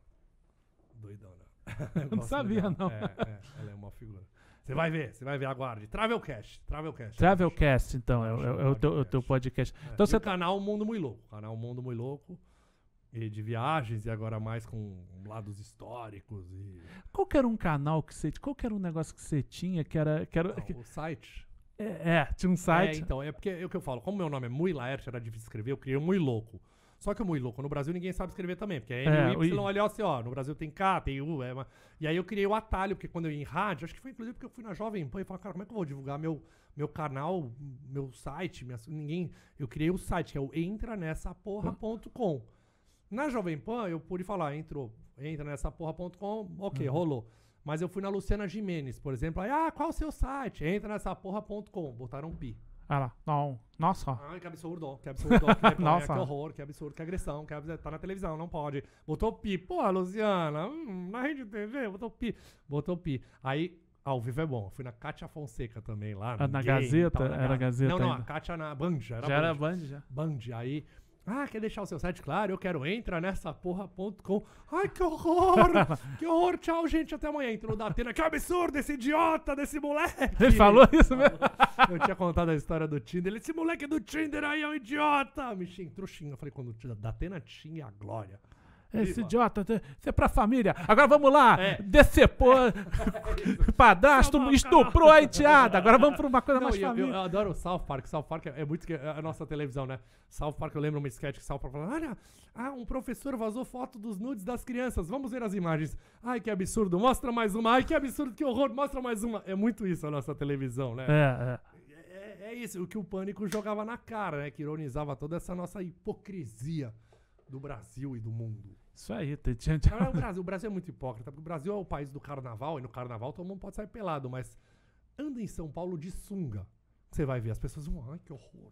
Doidona. <laughs> <laughs> Eu não sabia, dela. não. É, é, ela é uma figura. Você vai ver, você vai ver, aguarde. Travelcast, Travelcast. Travelcast, então, é, é, é, o teu, é o teu podcast. É. Então, e você... O canal Mundo Muito Louco. Canal Mundo Muito Louco de viagens e agora mais com lados históricos e qual era um canal que você qual era um negócio que você tinha que era que era Não, ah, que... o site é, é, tinha um site é, então é porque é o que eu falo como meu nome é Mui Laerte era difícil escrever eu criei um Mui Louco só que o Mui Louco no Brasil ninguém sabe escrever também porque é N é, Y olha assim, ó no Brasil tem K tem U é uma... e aí eu criei o atalho porque quando eu ia em rádio acho que foi inclusive porque eu fui na Jovem Pan e falei cara como é que eu vou divulgar meu meu canal meu site minha... ninguém eu criei o site que é o entranessaporra.com na Jovem Pan, eu pude falar, entrou, entra nessa porra.com, ok, uhum. rolou. Mas eu fui na Luciana Jimenez, por exemplo, aí, ah, qual o seu site? Entra nessa porra.com, botaram pi. Ah lá, não. Nossa. Ai, ah, que absurdo, que absurdo. <laughs> Que, Nossa. que horror, que absurdo, que agressão, que absurdo. Tá na televisão, não pode. Botou pi. Pô, Luciana, hum, na rede TV, botou pi. Botou pi. Aí, ao vivo é bom. Eu fui na Cátia Fonseca também, lá. Ah, na, na Gazeta? Tal, na era Gazeta? Não, não, ainda. a Cátia na Band. Era já Band. era Band, já. Band, aí... Ah, quer deixar o seu site claro? Eu quero entra nessa porra.com. Ai, que horror! <laughs> que horror! Tchau, gente. Até amanhã. Entrou da Atena. Que absurdo esse idiota desse moleque! Ele falou isso mesmo? <laughs> Eu tinha contado a história do Tinder. Ele, esse moleque do Tinder aí é um idiota! Me xintrou, Eu falei, quando o da Atena tinha a glória. Esse idiota, você é pra família. Agora vamos lá, é. decepou, <laughs> é. padrasto, estuprou a enteada. Agora vamos pra uma coisa não, mais eu, família. Eu, eu, adoro o South Park. South Park é, é muito a nossa televisão, né? South Park, eu lembro uma sketch que South Park falava, olha, ah, um professor vazou foto dos nudes das crianças. Vamos ver as imagens. Ai, que absurdo. Mostra mais uma. Ai, que absurdo, que horror. Mostra mais uma. É muito isso a nossa televisão, né? É, é é, é isso, o que o pânico jogava na cara, né? Que ironizava toda essa nossa hipocrisia do Brasil e do mundo. Isso aí, gente. o, Brasil, o Brasil é muito hipócrita, porque o Brasil é o país do carnaval, e no carnaval todo mundo pode sair pelado, mas anda em São Paulo de sunga. Você vai ver, as pessoas vão, ai, que horror.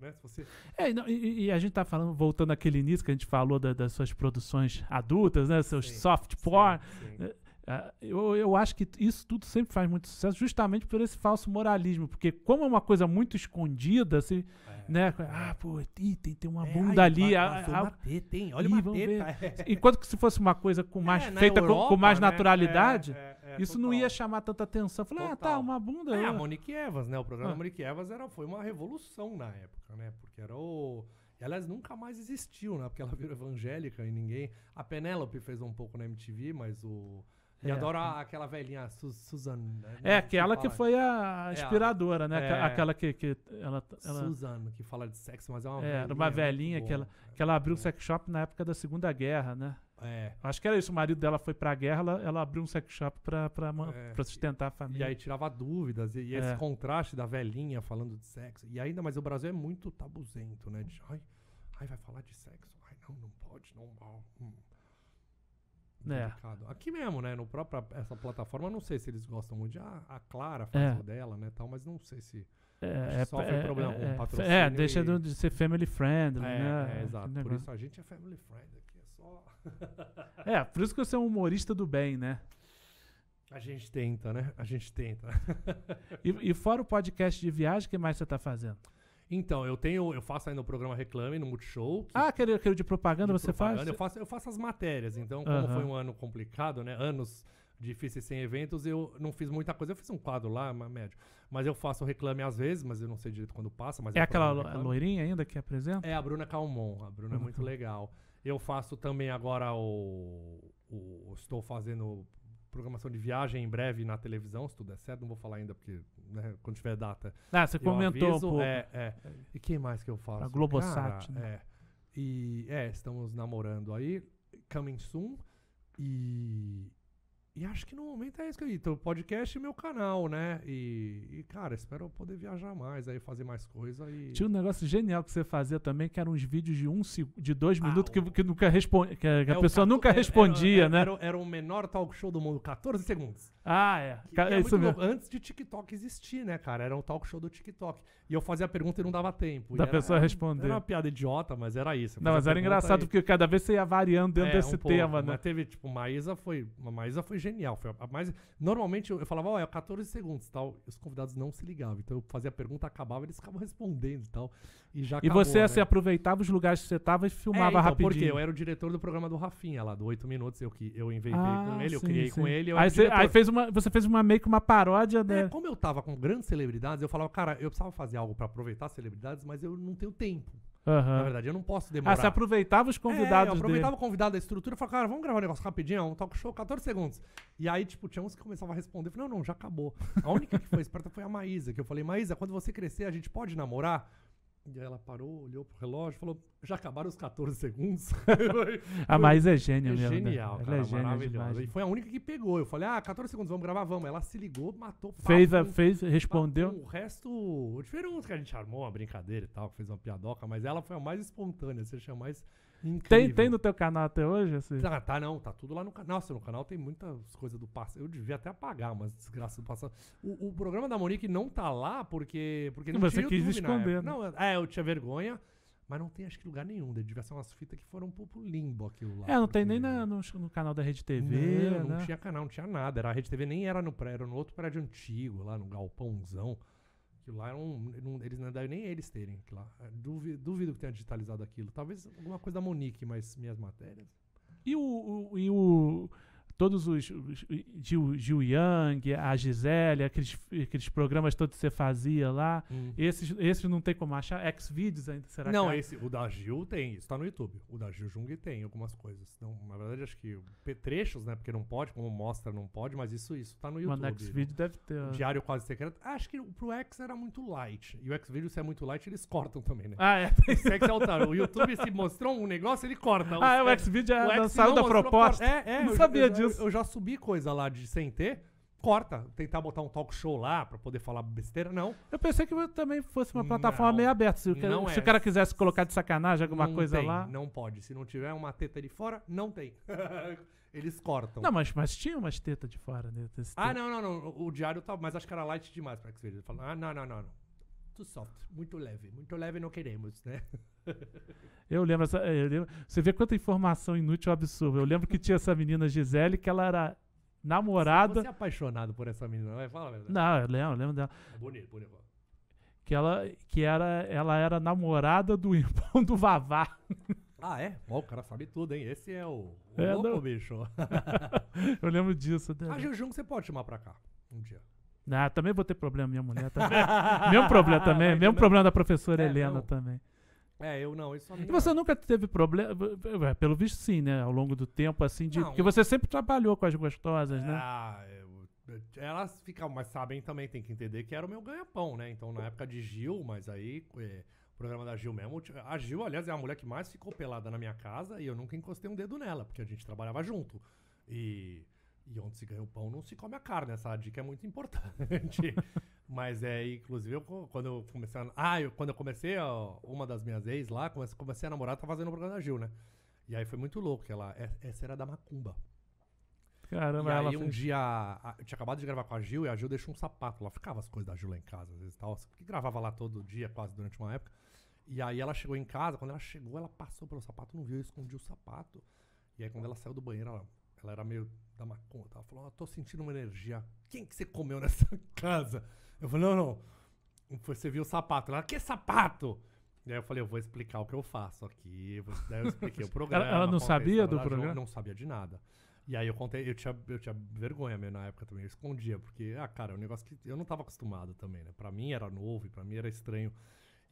Né? Se você... É, não, e, e, a gente tá falando, voltando àquele início que a gente falou da, das suas produções adultas, né? Seus sim, soft porn. Sim, sim. É, é, eu, eu acho que isso tudo sempre faz muito sucesso, justamente por esse falso moralismo, porque como é uma coisa muito escondida, assim, é. né? Ah, pô, tem, tem uma é, bunda aí, ali. Ah, uma teta, tem, olha uma teta. <laughs> Enquanto que se fosse uma coisa com é, mais, é, feita Europa, com, com, mais né? naturalidade, é, isso total. não ia chamar tanta atenção. Falar, ah, tá, uma bunda. É, a né? Monique Evans, né? O programa ah. Monique Evans era, foi uma revolução na época, né? Porque era o. Aliás, nunca mais existiu, né? Porque ela virou evangélica e ninguém. A Penélope fez um pouco na MTV, mas o é. E é. adoro a, aquela velhinha, Su Né? É, aquela que, foi a inspiradora, é, né? É. Aquela que. que ela, ela... que fala de sexo, mas é uma. É, velhinha, era uma velhinha que ela, que ela abriu um sex shop na época da Segunda Guerra, né? É. Acho que era isso. O marido dela foi pra guerra, ela, ela abriu um sex shop pra, pra, é. pra sustentar a família. E aí tirava dúvidas. E, e é. esse contraste da velhinha falando de sexo. E ainda, mas o Brasil é muito tabuzento, né? De, ai, ai, vai falar de sexo. Ai, não, não pode, não. Hum, é. Aqui mesmo, né? No próprio essa plataforma, não sei se eles gostam muito de ah, a Clara faz é. o dela, né, tal, mas não sei se é, é sofre é, problema com é, é. patrocínio. É, deixa e... de ser family friendly, né? É, exato. Por isso a gente é family friendly aqui, é só <laughs> É, por isso que você é um humorista do bem, né? A gente tenta, né? A gente tenta. e, e fora o podcast de viagem, o que mais você está fazendo? Então, eu tenho, eu faço ainda o programa Reclame no Multishow. Que, ah, aquele, aquele de propaganda de você propaganda, faz? Eu faço, eu faço as matérias, então, como uhum. foi um ano complicado, né? Anos difíceis sem eventos, eu não fiz muita coisa. Eu fiz um quadro lá, médio. Mas eu faço reclame às vezes, mas eu não sei direito quando passa. Mas é aquela loirinha ainda que apresenta? É, a Bruna Calmon. A Bruna uhum. é muito legal. Eu faço também agora o, o. Estou fazendo programação de viagem em breve na televisão, se tudo é certo. Não vou falar ainda, porque né, quando tiver data. Ah, você comentou aviso, um É, é. E quem mais que eu faço? A Globosat. Cara, né? é. E é, estamos namorando aí. Coming soon. E e acho que no momento é isso que eu. Então, podcast e é meu canal, né? E, e, cara, espero poder viajar mais, aí fazer mais coisa. E... Tinha um negócio genial que você fazia também, que eram uns vídeos de um de dois ah, minutos ah, que, que, nunca responde, que, a é, pessoa nunca é, é, respondia, era, né? Era, era, o menor talk show do mundo, 14 segundos. Ah, é. Que, é, é isso mesmo. Antes de TikTok existir, né, cara? Era um talk show do TikTok. E eu fazia a pergunta e não dava tempo. Da pessoa responder. Era uma piada idiota, mas era isso. Não, mas era engraçado, aí. porque cada vez você ia variando dentro desse um tema, né? Mas teve, tipo, Maísa foi. Maísa foi genial. Foi a mais... Normalmente eu, falava, ó, oh, é 14 segundos tal. E os convidados não se ligavam. Então eu fazia a pergunta, acabava, eles ficavam respondendo e tal. E já acabou, E você né? aproveitava os lugares que você tava e filmava é, então, rapidinho. Porque eu era o diretor do programa do Rafinha lá, do 8 Minutos. Eu, que, eu inventei ah, com ele, sim, eu criei sim. com ele. aí, você, aí fez uma, você fez uma meio que uma paródia é, da. como eu tava com grandes celebridades, eu falava, cara, eu precisava fazer algo para aproveitar as celebridades, mas eu não tenho tempo. Uhum. Na verdade, eu não posso ah, demorar. Ah, você aproveitava os convidados. É, eu aproveitava dele. o convidado da estrutura e falava, cara, vamos gravar um negócio rapidinho, um talk show, 14 segundos. E aí, tipo, tinha uns que começavam a responder. Eu falei, não, não, já acabou. A única que foi esperta foi a Maísa, que eu falei, Maísa, quando você crescer, a gente pode namorar? E ela parou, olhou pro relógio, falou: já acabaram os 14 segundos. a <laughs> ah, mais é gênio é mesmo. Né? Genial, né? cara, é maravilhosa. E foi a única que pegou. Eu falei: ah, 14 segundos, vamos gravar, vamos. Ela se ligou, matou. Papo, fez, a, fez, respondeu. Papo, o resto, diferente que a gente armou uma brincadeira e tal, fez uma piadoca, mas ela foi a mais espontânea. Você chama mais tem, tem no teu canal até hoje? Assim? Tá, tá não, tá tudo lá no canal. Nossa, no canal tem muitas coisas do passado. Eu devia até apagar umas desgraças do passado. O, o, programa da Monique não tá lá porque. porque não Você quis esconder. Né? Não, é, eu tinha vergonha. Mas não tem, acho que, lugar nenhum. Devia ser umas fitas que foram um pouco limbo aquilo lá. É, não porque... tem nem na, no, no, canal da Rede TV. Não, né? não tinha canal, não tinha nada. Era, a Rede TV nem era no prédio, era no outro prédio antigo, lá no galpãozão. Aquilo lá não, eles não devem nem eles terem aquilo lá. É, duvido, duvido que tenha digitalizado aquilo. Talvez alguma coisa da Monique, mas minhas matérias. E o, o, e o todos os, os Gil, Gil Yang, a Gisele, aqueles, aqueles programas todos que você fazia lá. Uhum. Esses, esses não tem como achar. Xvideos ainda será não, que. Não, esse, o da Gil tem, isso tá no YouTube. O da Gil Jung tem algumas coisas. então na verdade, acho que trechos, né? Porque não pode, como mostra, não pode, mas isso, isso tá no YouTube. Mas Xvideo né? deve ter. O Diário Quase Secreto. Acho que pro X era muito light. E o x se é muito light, eles cortam também, né? Ah, é. <laughs> Se é o YouTube se mostrou um negócio, ele corta. Ah, os, ah, é, o x é, saiu da proposta. É, é. Não sabia disso. Eu, eu, já subi coisa lá de sem ter. Corta, tentar botar um talk show lá pra poder falar besteira, não. Eu pensei que também fosse uma plataforma não, meio aberta. Se, o cara, se é. o cara quisesse colocar de sacanagem alguma não coisa tem, lá. Não pode. Se não tiver uma teta de fora, não tem. <laughs> Eles cortam. Não, mas, mas tinha umas tetas de fora, né? Ah, não, não, não. O diário tá. Mas acho que era light demais pra que você Ele ah, não, não, não, não muito soft, muito leve. Muito leve não queremos, né? Eu lembro, essa, eu lembro, você vê quanta informação inútil absurda. Eu lembro que tinha essa menina Gisele que ela era namorada. Você é apaixonado por essa menina, vai falar a verdade. Não, eu lembro, eu lembro dela. É bonito, bonito. Que ela, que era, ela era namorada do irmão do Vavá. Ah, é? ó, o cara sabe tudo, hein? Esse é o, o é, louco, bicho. <laughs> eu lembro disso. Dela. A né? Jujum você pode chamar pra cá um dia. Ah, também vou ter problema, minha mulher <laughs> também. mesmo problema também, mesmo também. problema da professora é, Helena não. também. É, eu não, isso E você nunca teve problema, é, pelo visto sim, né, ao longo do tempo, assim, de, Não. porque você sempre trabalhou com as gostosas, né? Ah, eu- elas ficam, mas sabem também, tem que entender que era o meu ganha-pão, né? Então, na época de Gil, mas aí, é, o programa da Gil mesmo. A Gil, aliás, é a mulher que mais ficou pelada na minha casa e eu nunca encostei um dedo nela, porque a gente trabalhava junto. E e onde se ganha o pão não se come a carne, essa dica é muito importante. <laughs> Mas é, inclusive, eu, quando eu comecei a. Ah, eu, quando eu comecei, ó, uma das minhas ex lá, comecei, comecei a namorar, tá fazendo o programa da Gil, né? E aí foi muito louco, que ela. É, essa era da Macumba. Caramba, e aí, ela um fez... dia, a, eu tinha acabado de gravar com a Gil e a Gil deixou um sapato lá. Ficava as coisas da Gil lá em casa, às vezes tal. Que gravava lá todo dia, quase durante uma época. E aí ela chegou em casa, quando ela chegou, ela passou pelo sapato, não viu, eu escondi o sapato. E aí quando ela saiu do banheiro, ela ela era meio da maconha. Ela falou, oh, tô sentindo uma energia. Quem que você comeu nessa <laughs> casa? Eu falei, não, não. Você viu o sapato. Ela, que sapato? E aí eu falei, eu vou explicar o que eu faço aqui. <laughs> Daí eu expliquei o programa. ela, ela não sabia do programa? Não sabia de nada. E aí eu contei, eu tinha, eu tinha vergonha mesmo na época também, eu escondia, porque, ah, cara, é um negócio que eu não tava acostumado também, né? Pra mim era novo e pra mim era estranho.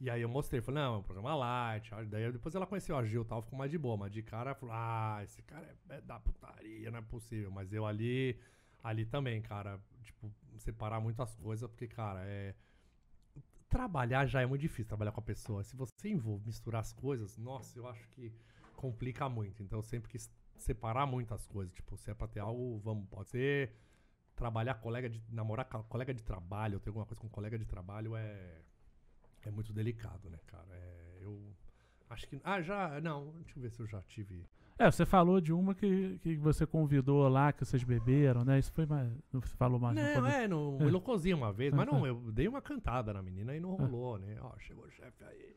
E aí eu mostrei, falei, não, é um programa light. Daí depois ela conheceu a Gil e tal, ficou mais de boa. Mas de cara, falou, ah, esse cara é, é da putaria, não é possível. Mas eu ali, ali também, cara, tipo, separar muito as coisas, porque, cara, é trabalhar já é muito difícil trabalhar com a pessoa. Se você envolve misturar as coisas, nossa, eu acho que complica muito. Então eu sempre quis separar muito as coisas. Tipo, se é pra ter algo, vamos, pode ser. Trabalhar colega de. namorar colega de trabalho, ou ter alguma coisa com colega de trabalho é. É muito delicado, né, cara? É, eu acho que. Ah, já. Não, deixa eu ver se eu já tive. É, você falou de uma que, que você convidou lá, que vocês beberam, né? Isso foi mais. Você falou mais Não, é, no é. Ilocozinho uma vez, mas não, <laughs> eu dei uma cantada na menina e não é. rolou, né? Ó, chegou o chefe aí.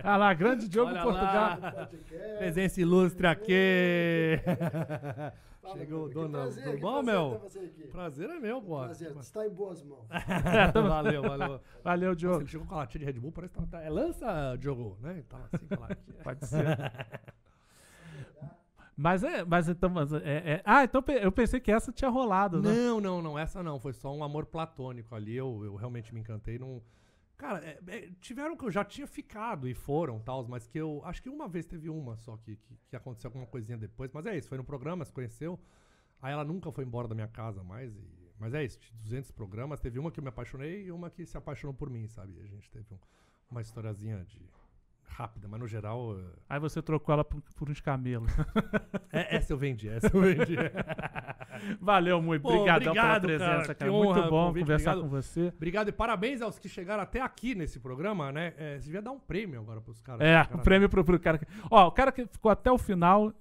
<laughs> ah lá, grande <laughs> Diogo Olha Portugal. Lá. Presença ilustre aqui. Chegou o dono. Prazer, Tudo bom, meu? Prazer é meu, pô. Prazer, você está em boas mãos. <laughs> valeu, valeu. <laughs> Valeu, Diogo. Nossa, ele chegou com a latinha de Red Bull, parece que tava... Tá- tá- é lança, Diogo, né? Tava tá assim <laughs> Pode ser. Mas é, mas então. Mas é, é, é. ah, então eu pensei que essa tinha rolado, né? Não, não, não. Essa não. Foi só um amor platônico ali. Eu, eu realmente me encantei. Não, Cara, é, é, tiveram que eu já tinha ficado e foram tal, mas que eu. Acho que uma vez teve uma só que, que, que, aconteceu alguma coisinha depois. Mas é isso, foi no programa, se conheceu. Aí ela nunca foi embora da minha casa mais. E, mas é isso, 200 programas. Teve uma que eu me apaixonei e uma que se apaixonou por mim, sabe? A gente teve um, uma historiazinha de rápida, mas no geral. Eh, aí você trocou ela por, por uns camelos. <laughs> é, essa eu vendi, essa eu vendi. <laughs> Valeu, muito obrigado pela presença, cara. cara. Honra, muito bom convite, conversar obrigado. com você. Obrigado e parabéns aos que chegaram até aqui nesse programa, né? É, você devia dar um prêmio agora pros caras. É, cara. um prêmio pro, pro cara. Ó, o cara que ficou até o final,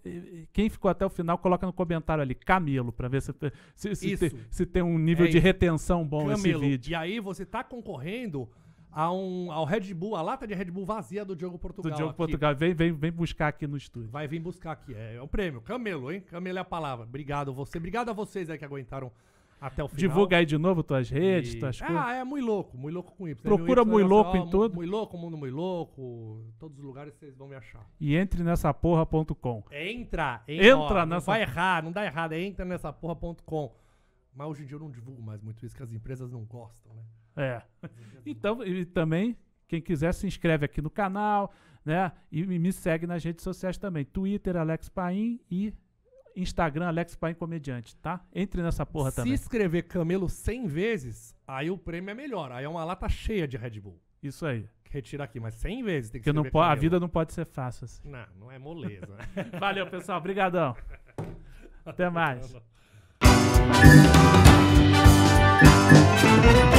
quem ficou até o final, coloca no comentário ali, Camelo, pra ver se, se, se, tem, se tem, um nível é de retenção bom Camelo. esse vídeo. E aí você tá concorrendo a um, ao Red Bull, a lata de Red Bull vazia do Diogo Portugal. Do Diogo aqui. Portugal. Vem, vem, vem buscar aqui no estúdio. Vai vir buscar aqui. É, é o prêmio. Camelo, hein? Camelo é a palavra. Obrigado você. Obrigado a vocês aí que aguentaram até o final. Divulga aí de novo tuas redes, e... tuas coisas. Ah, é muito louco, muito louco com Y. Né? Procura muito é louco em tudo. Muito louco, mundo muito louco, todos os lugares vocês vão me achar. E entre nessa porra.com. Entra, entra, entra ó, nessa. Não vai errar, não dá errado, é entra nessa porra.com. Mas hoje em dia eu não divulgo mais muito isso, que as empresas não gostam, né? É. Então, e também, quem quiser se inscreve aqui no canal, né? E me segue nas redes sociais também. Twitter, Alex Paim e Instagram, Alex Paim Comediante, tá? Entre nessa porra se também. Se inscrever Camelo 100 vezes, aí o prêmio é melhor. Aí é uma lata cheia de Red Bull. Isso aí. Retira aqui, mas 100 vezes tem que Porque A vida não pode ser fácil assim. Não, não é moleza. <laughs> Valeu, pessoal. Obrigadão. Até mais. <laughs>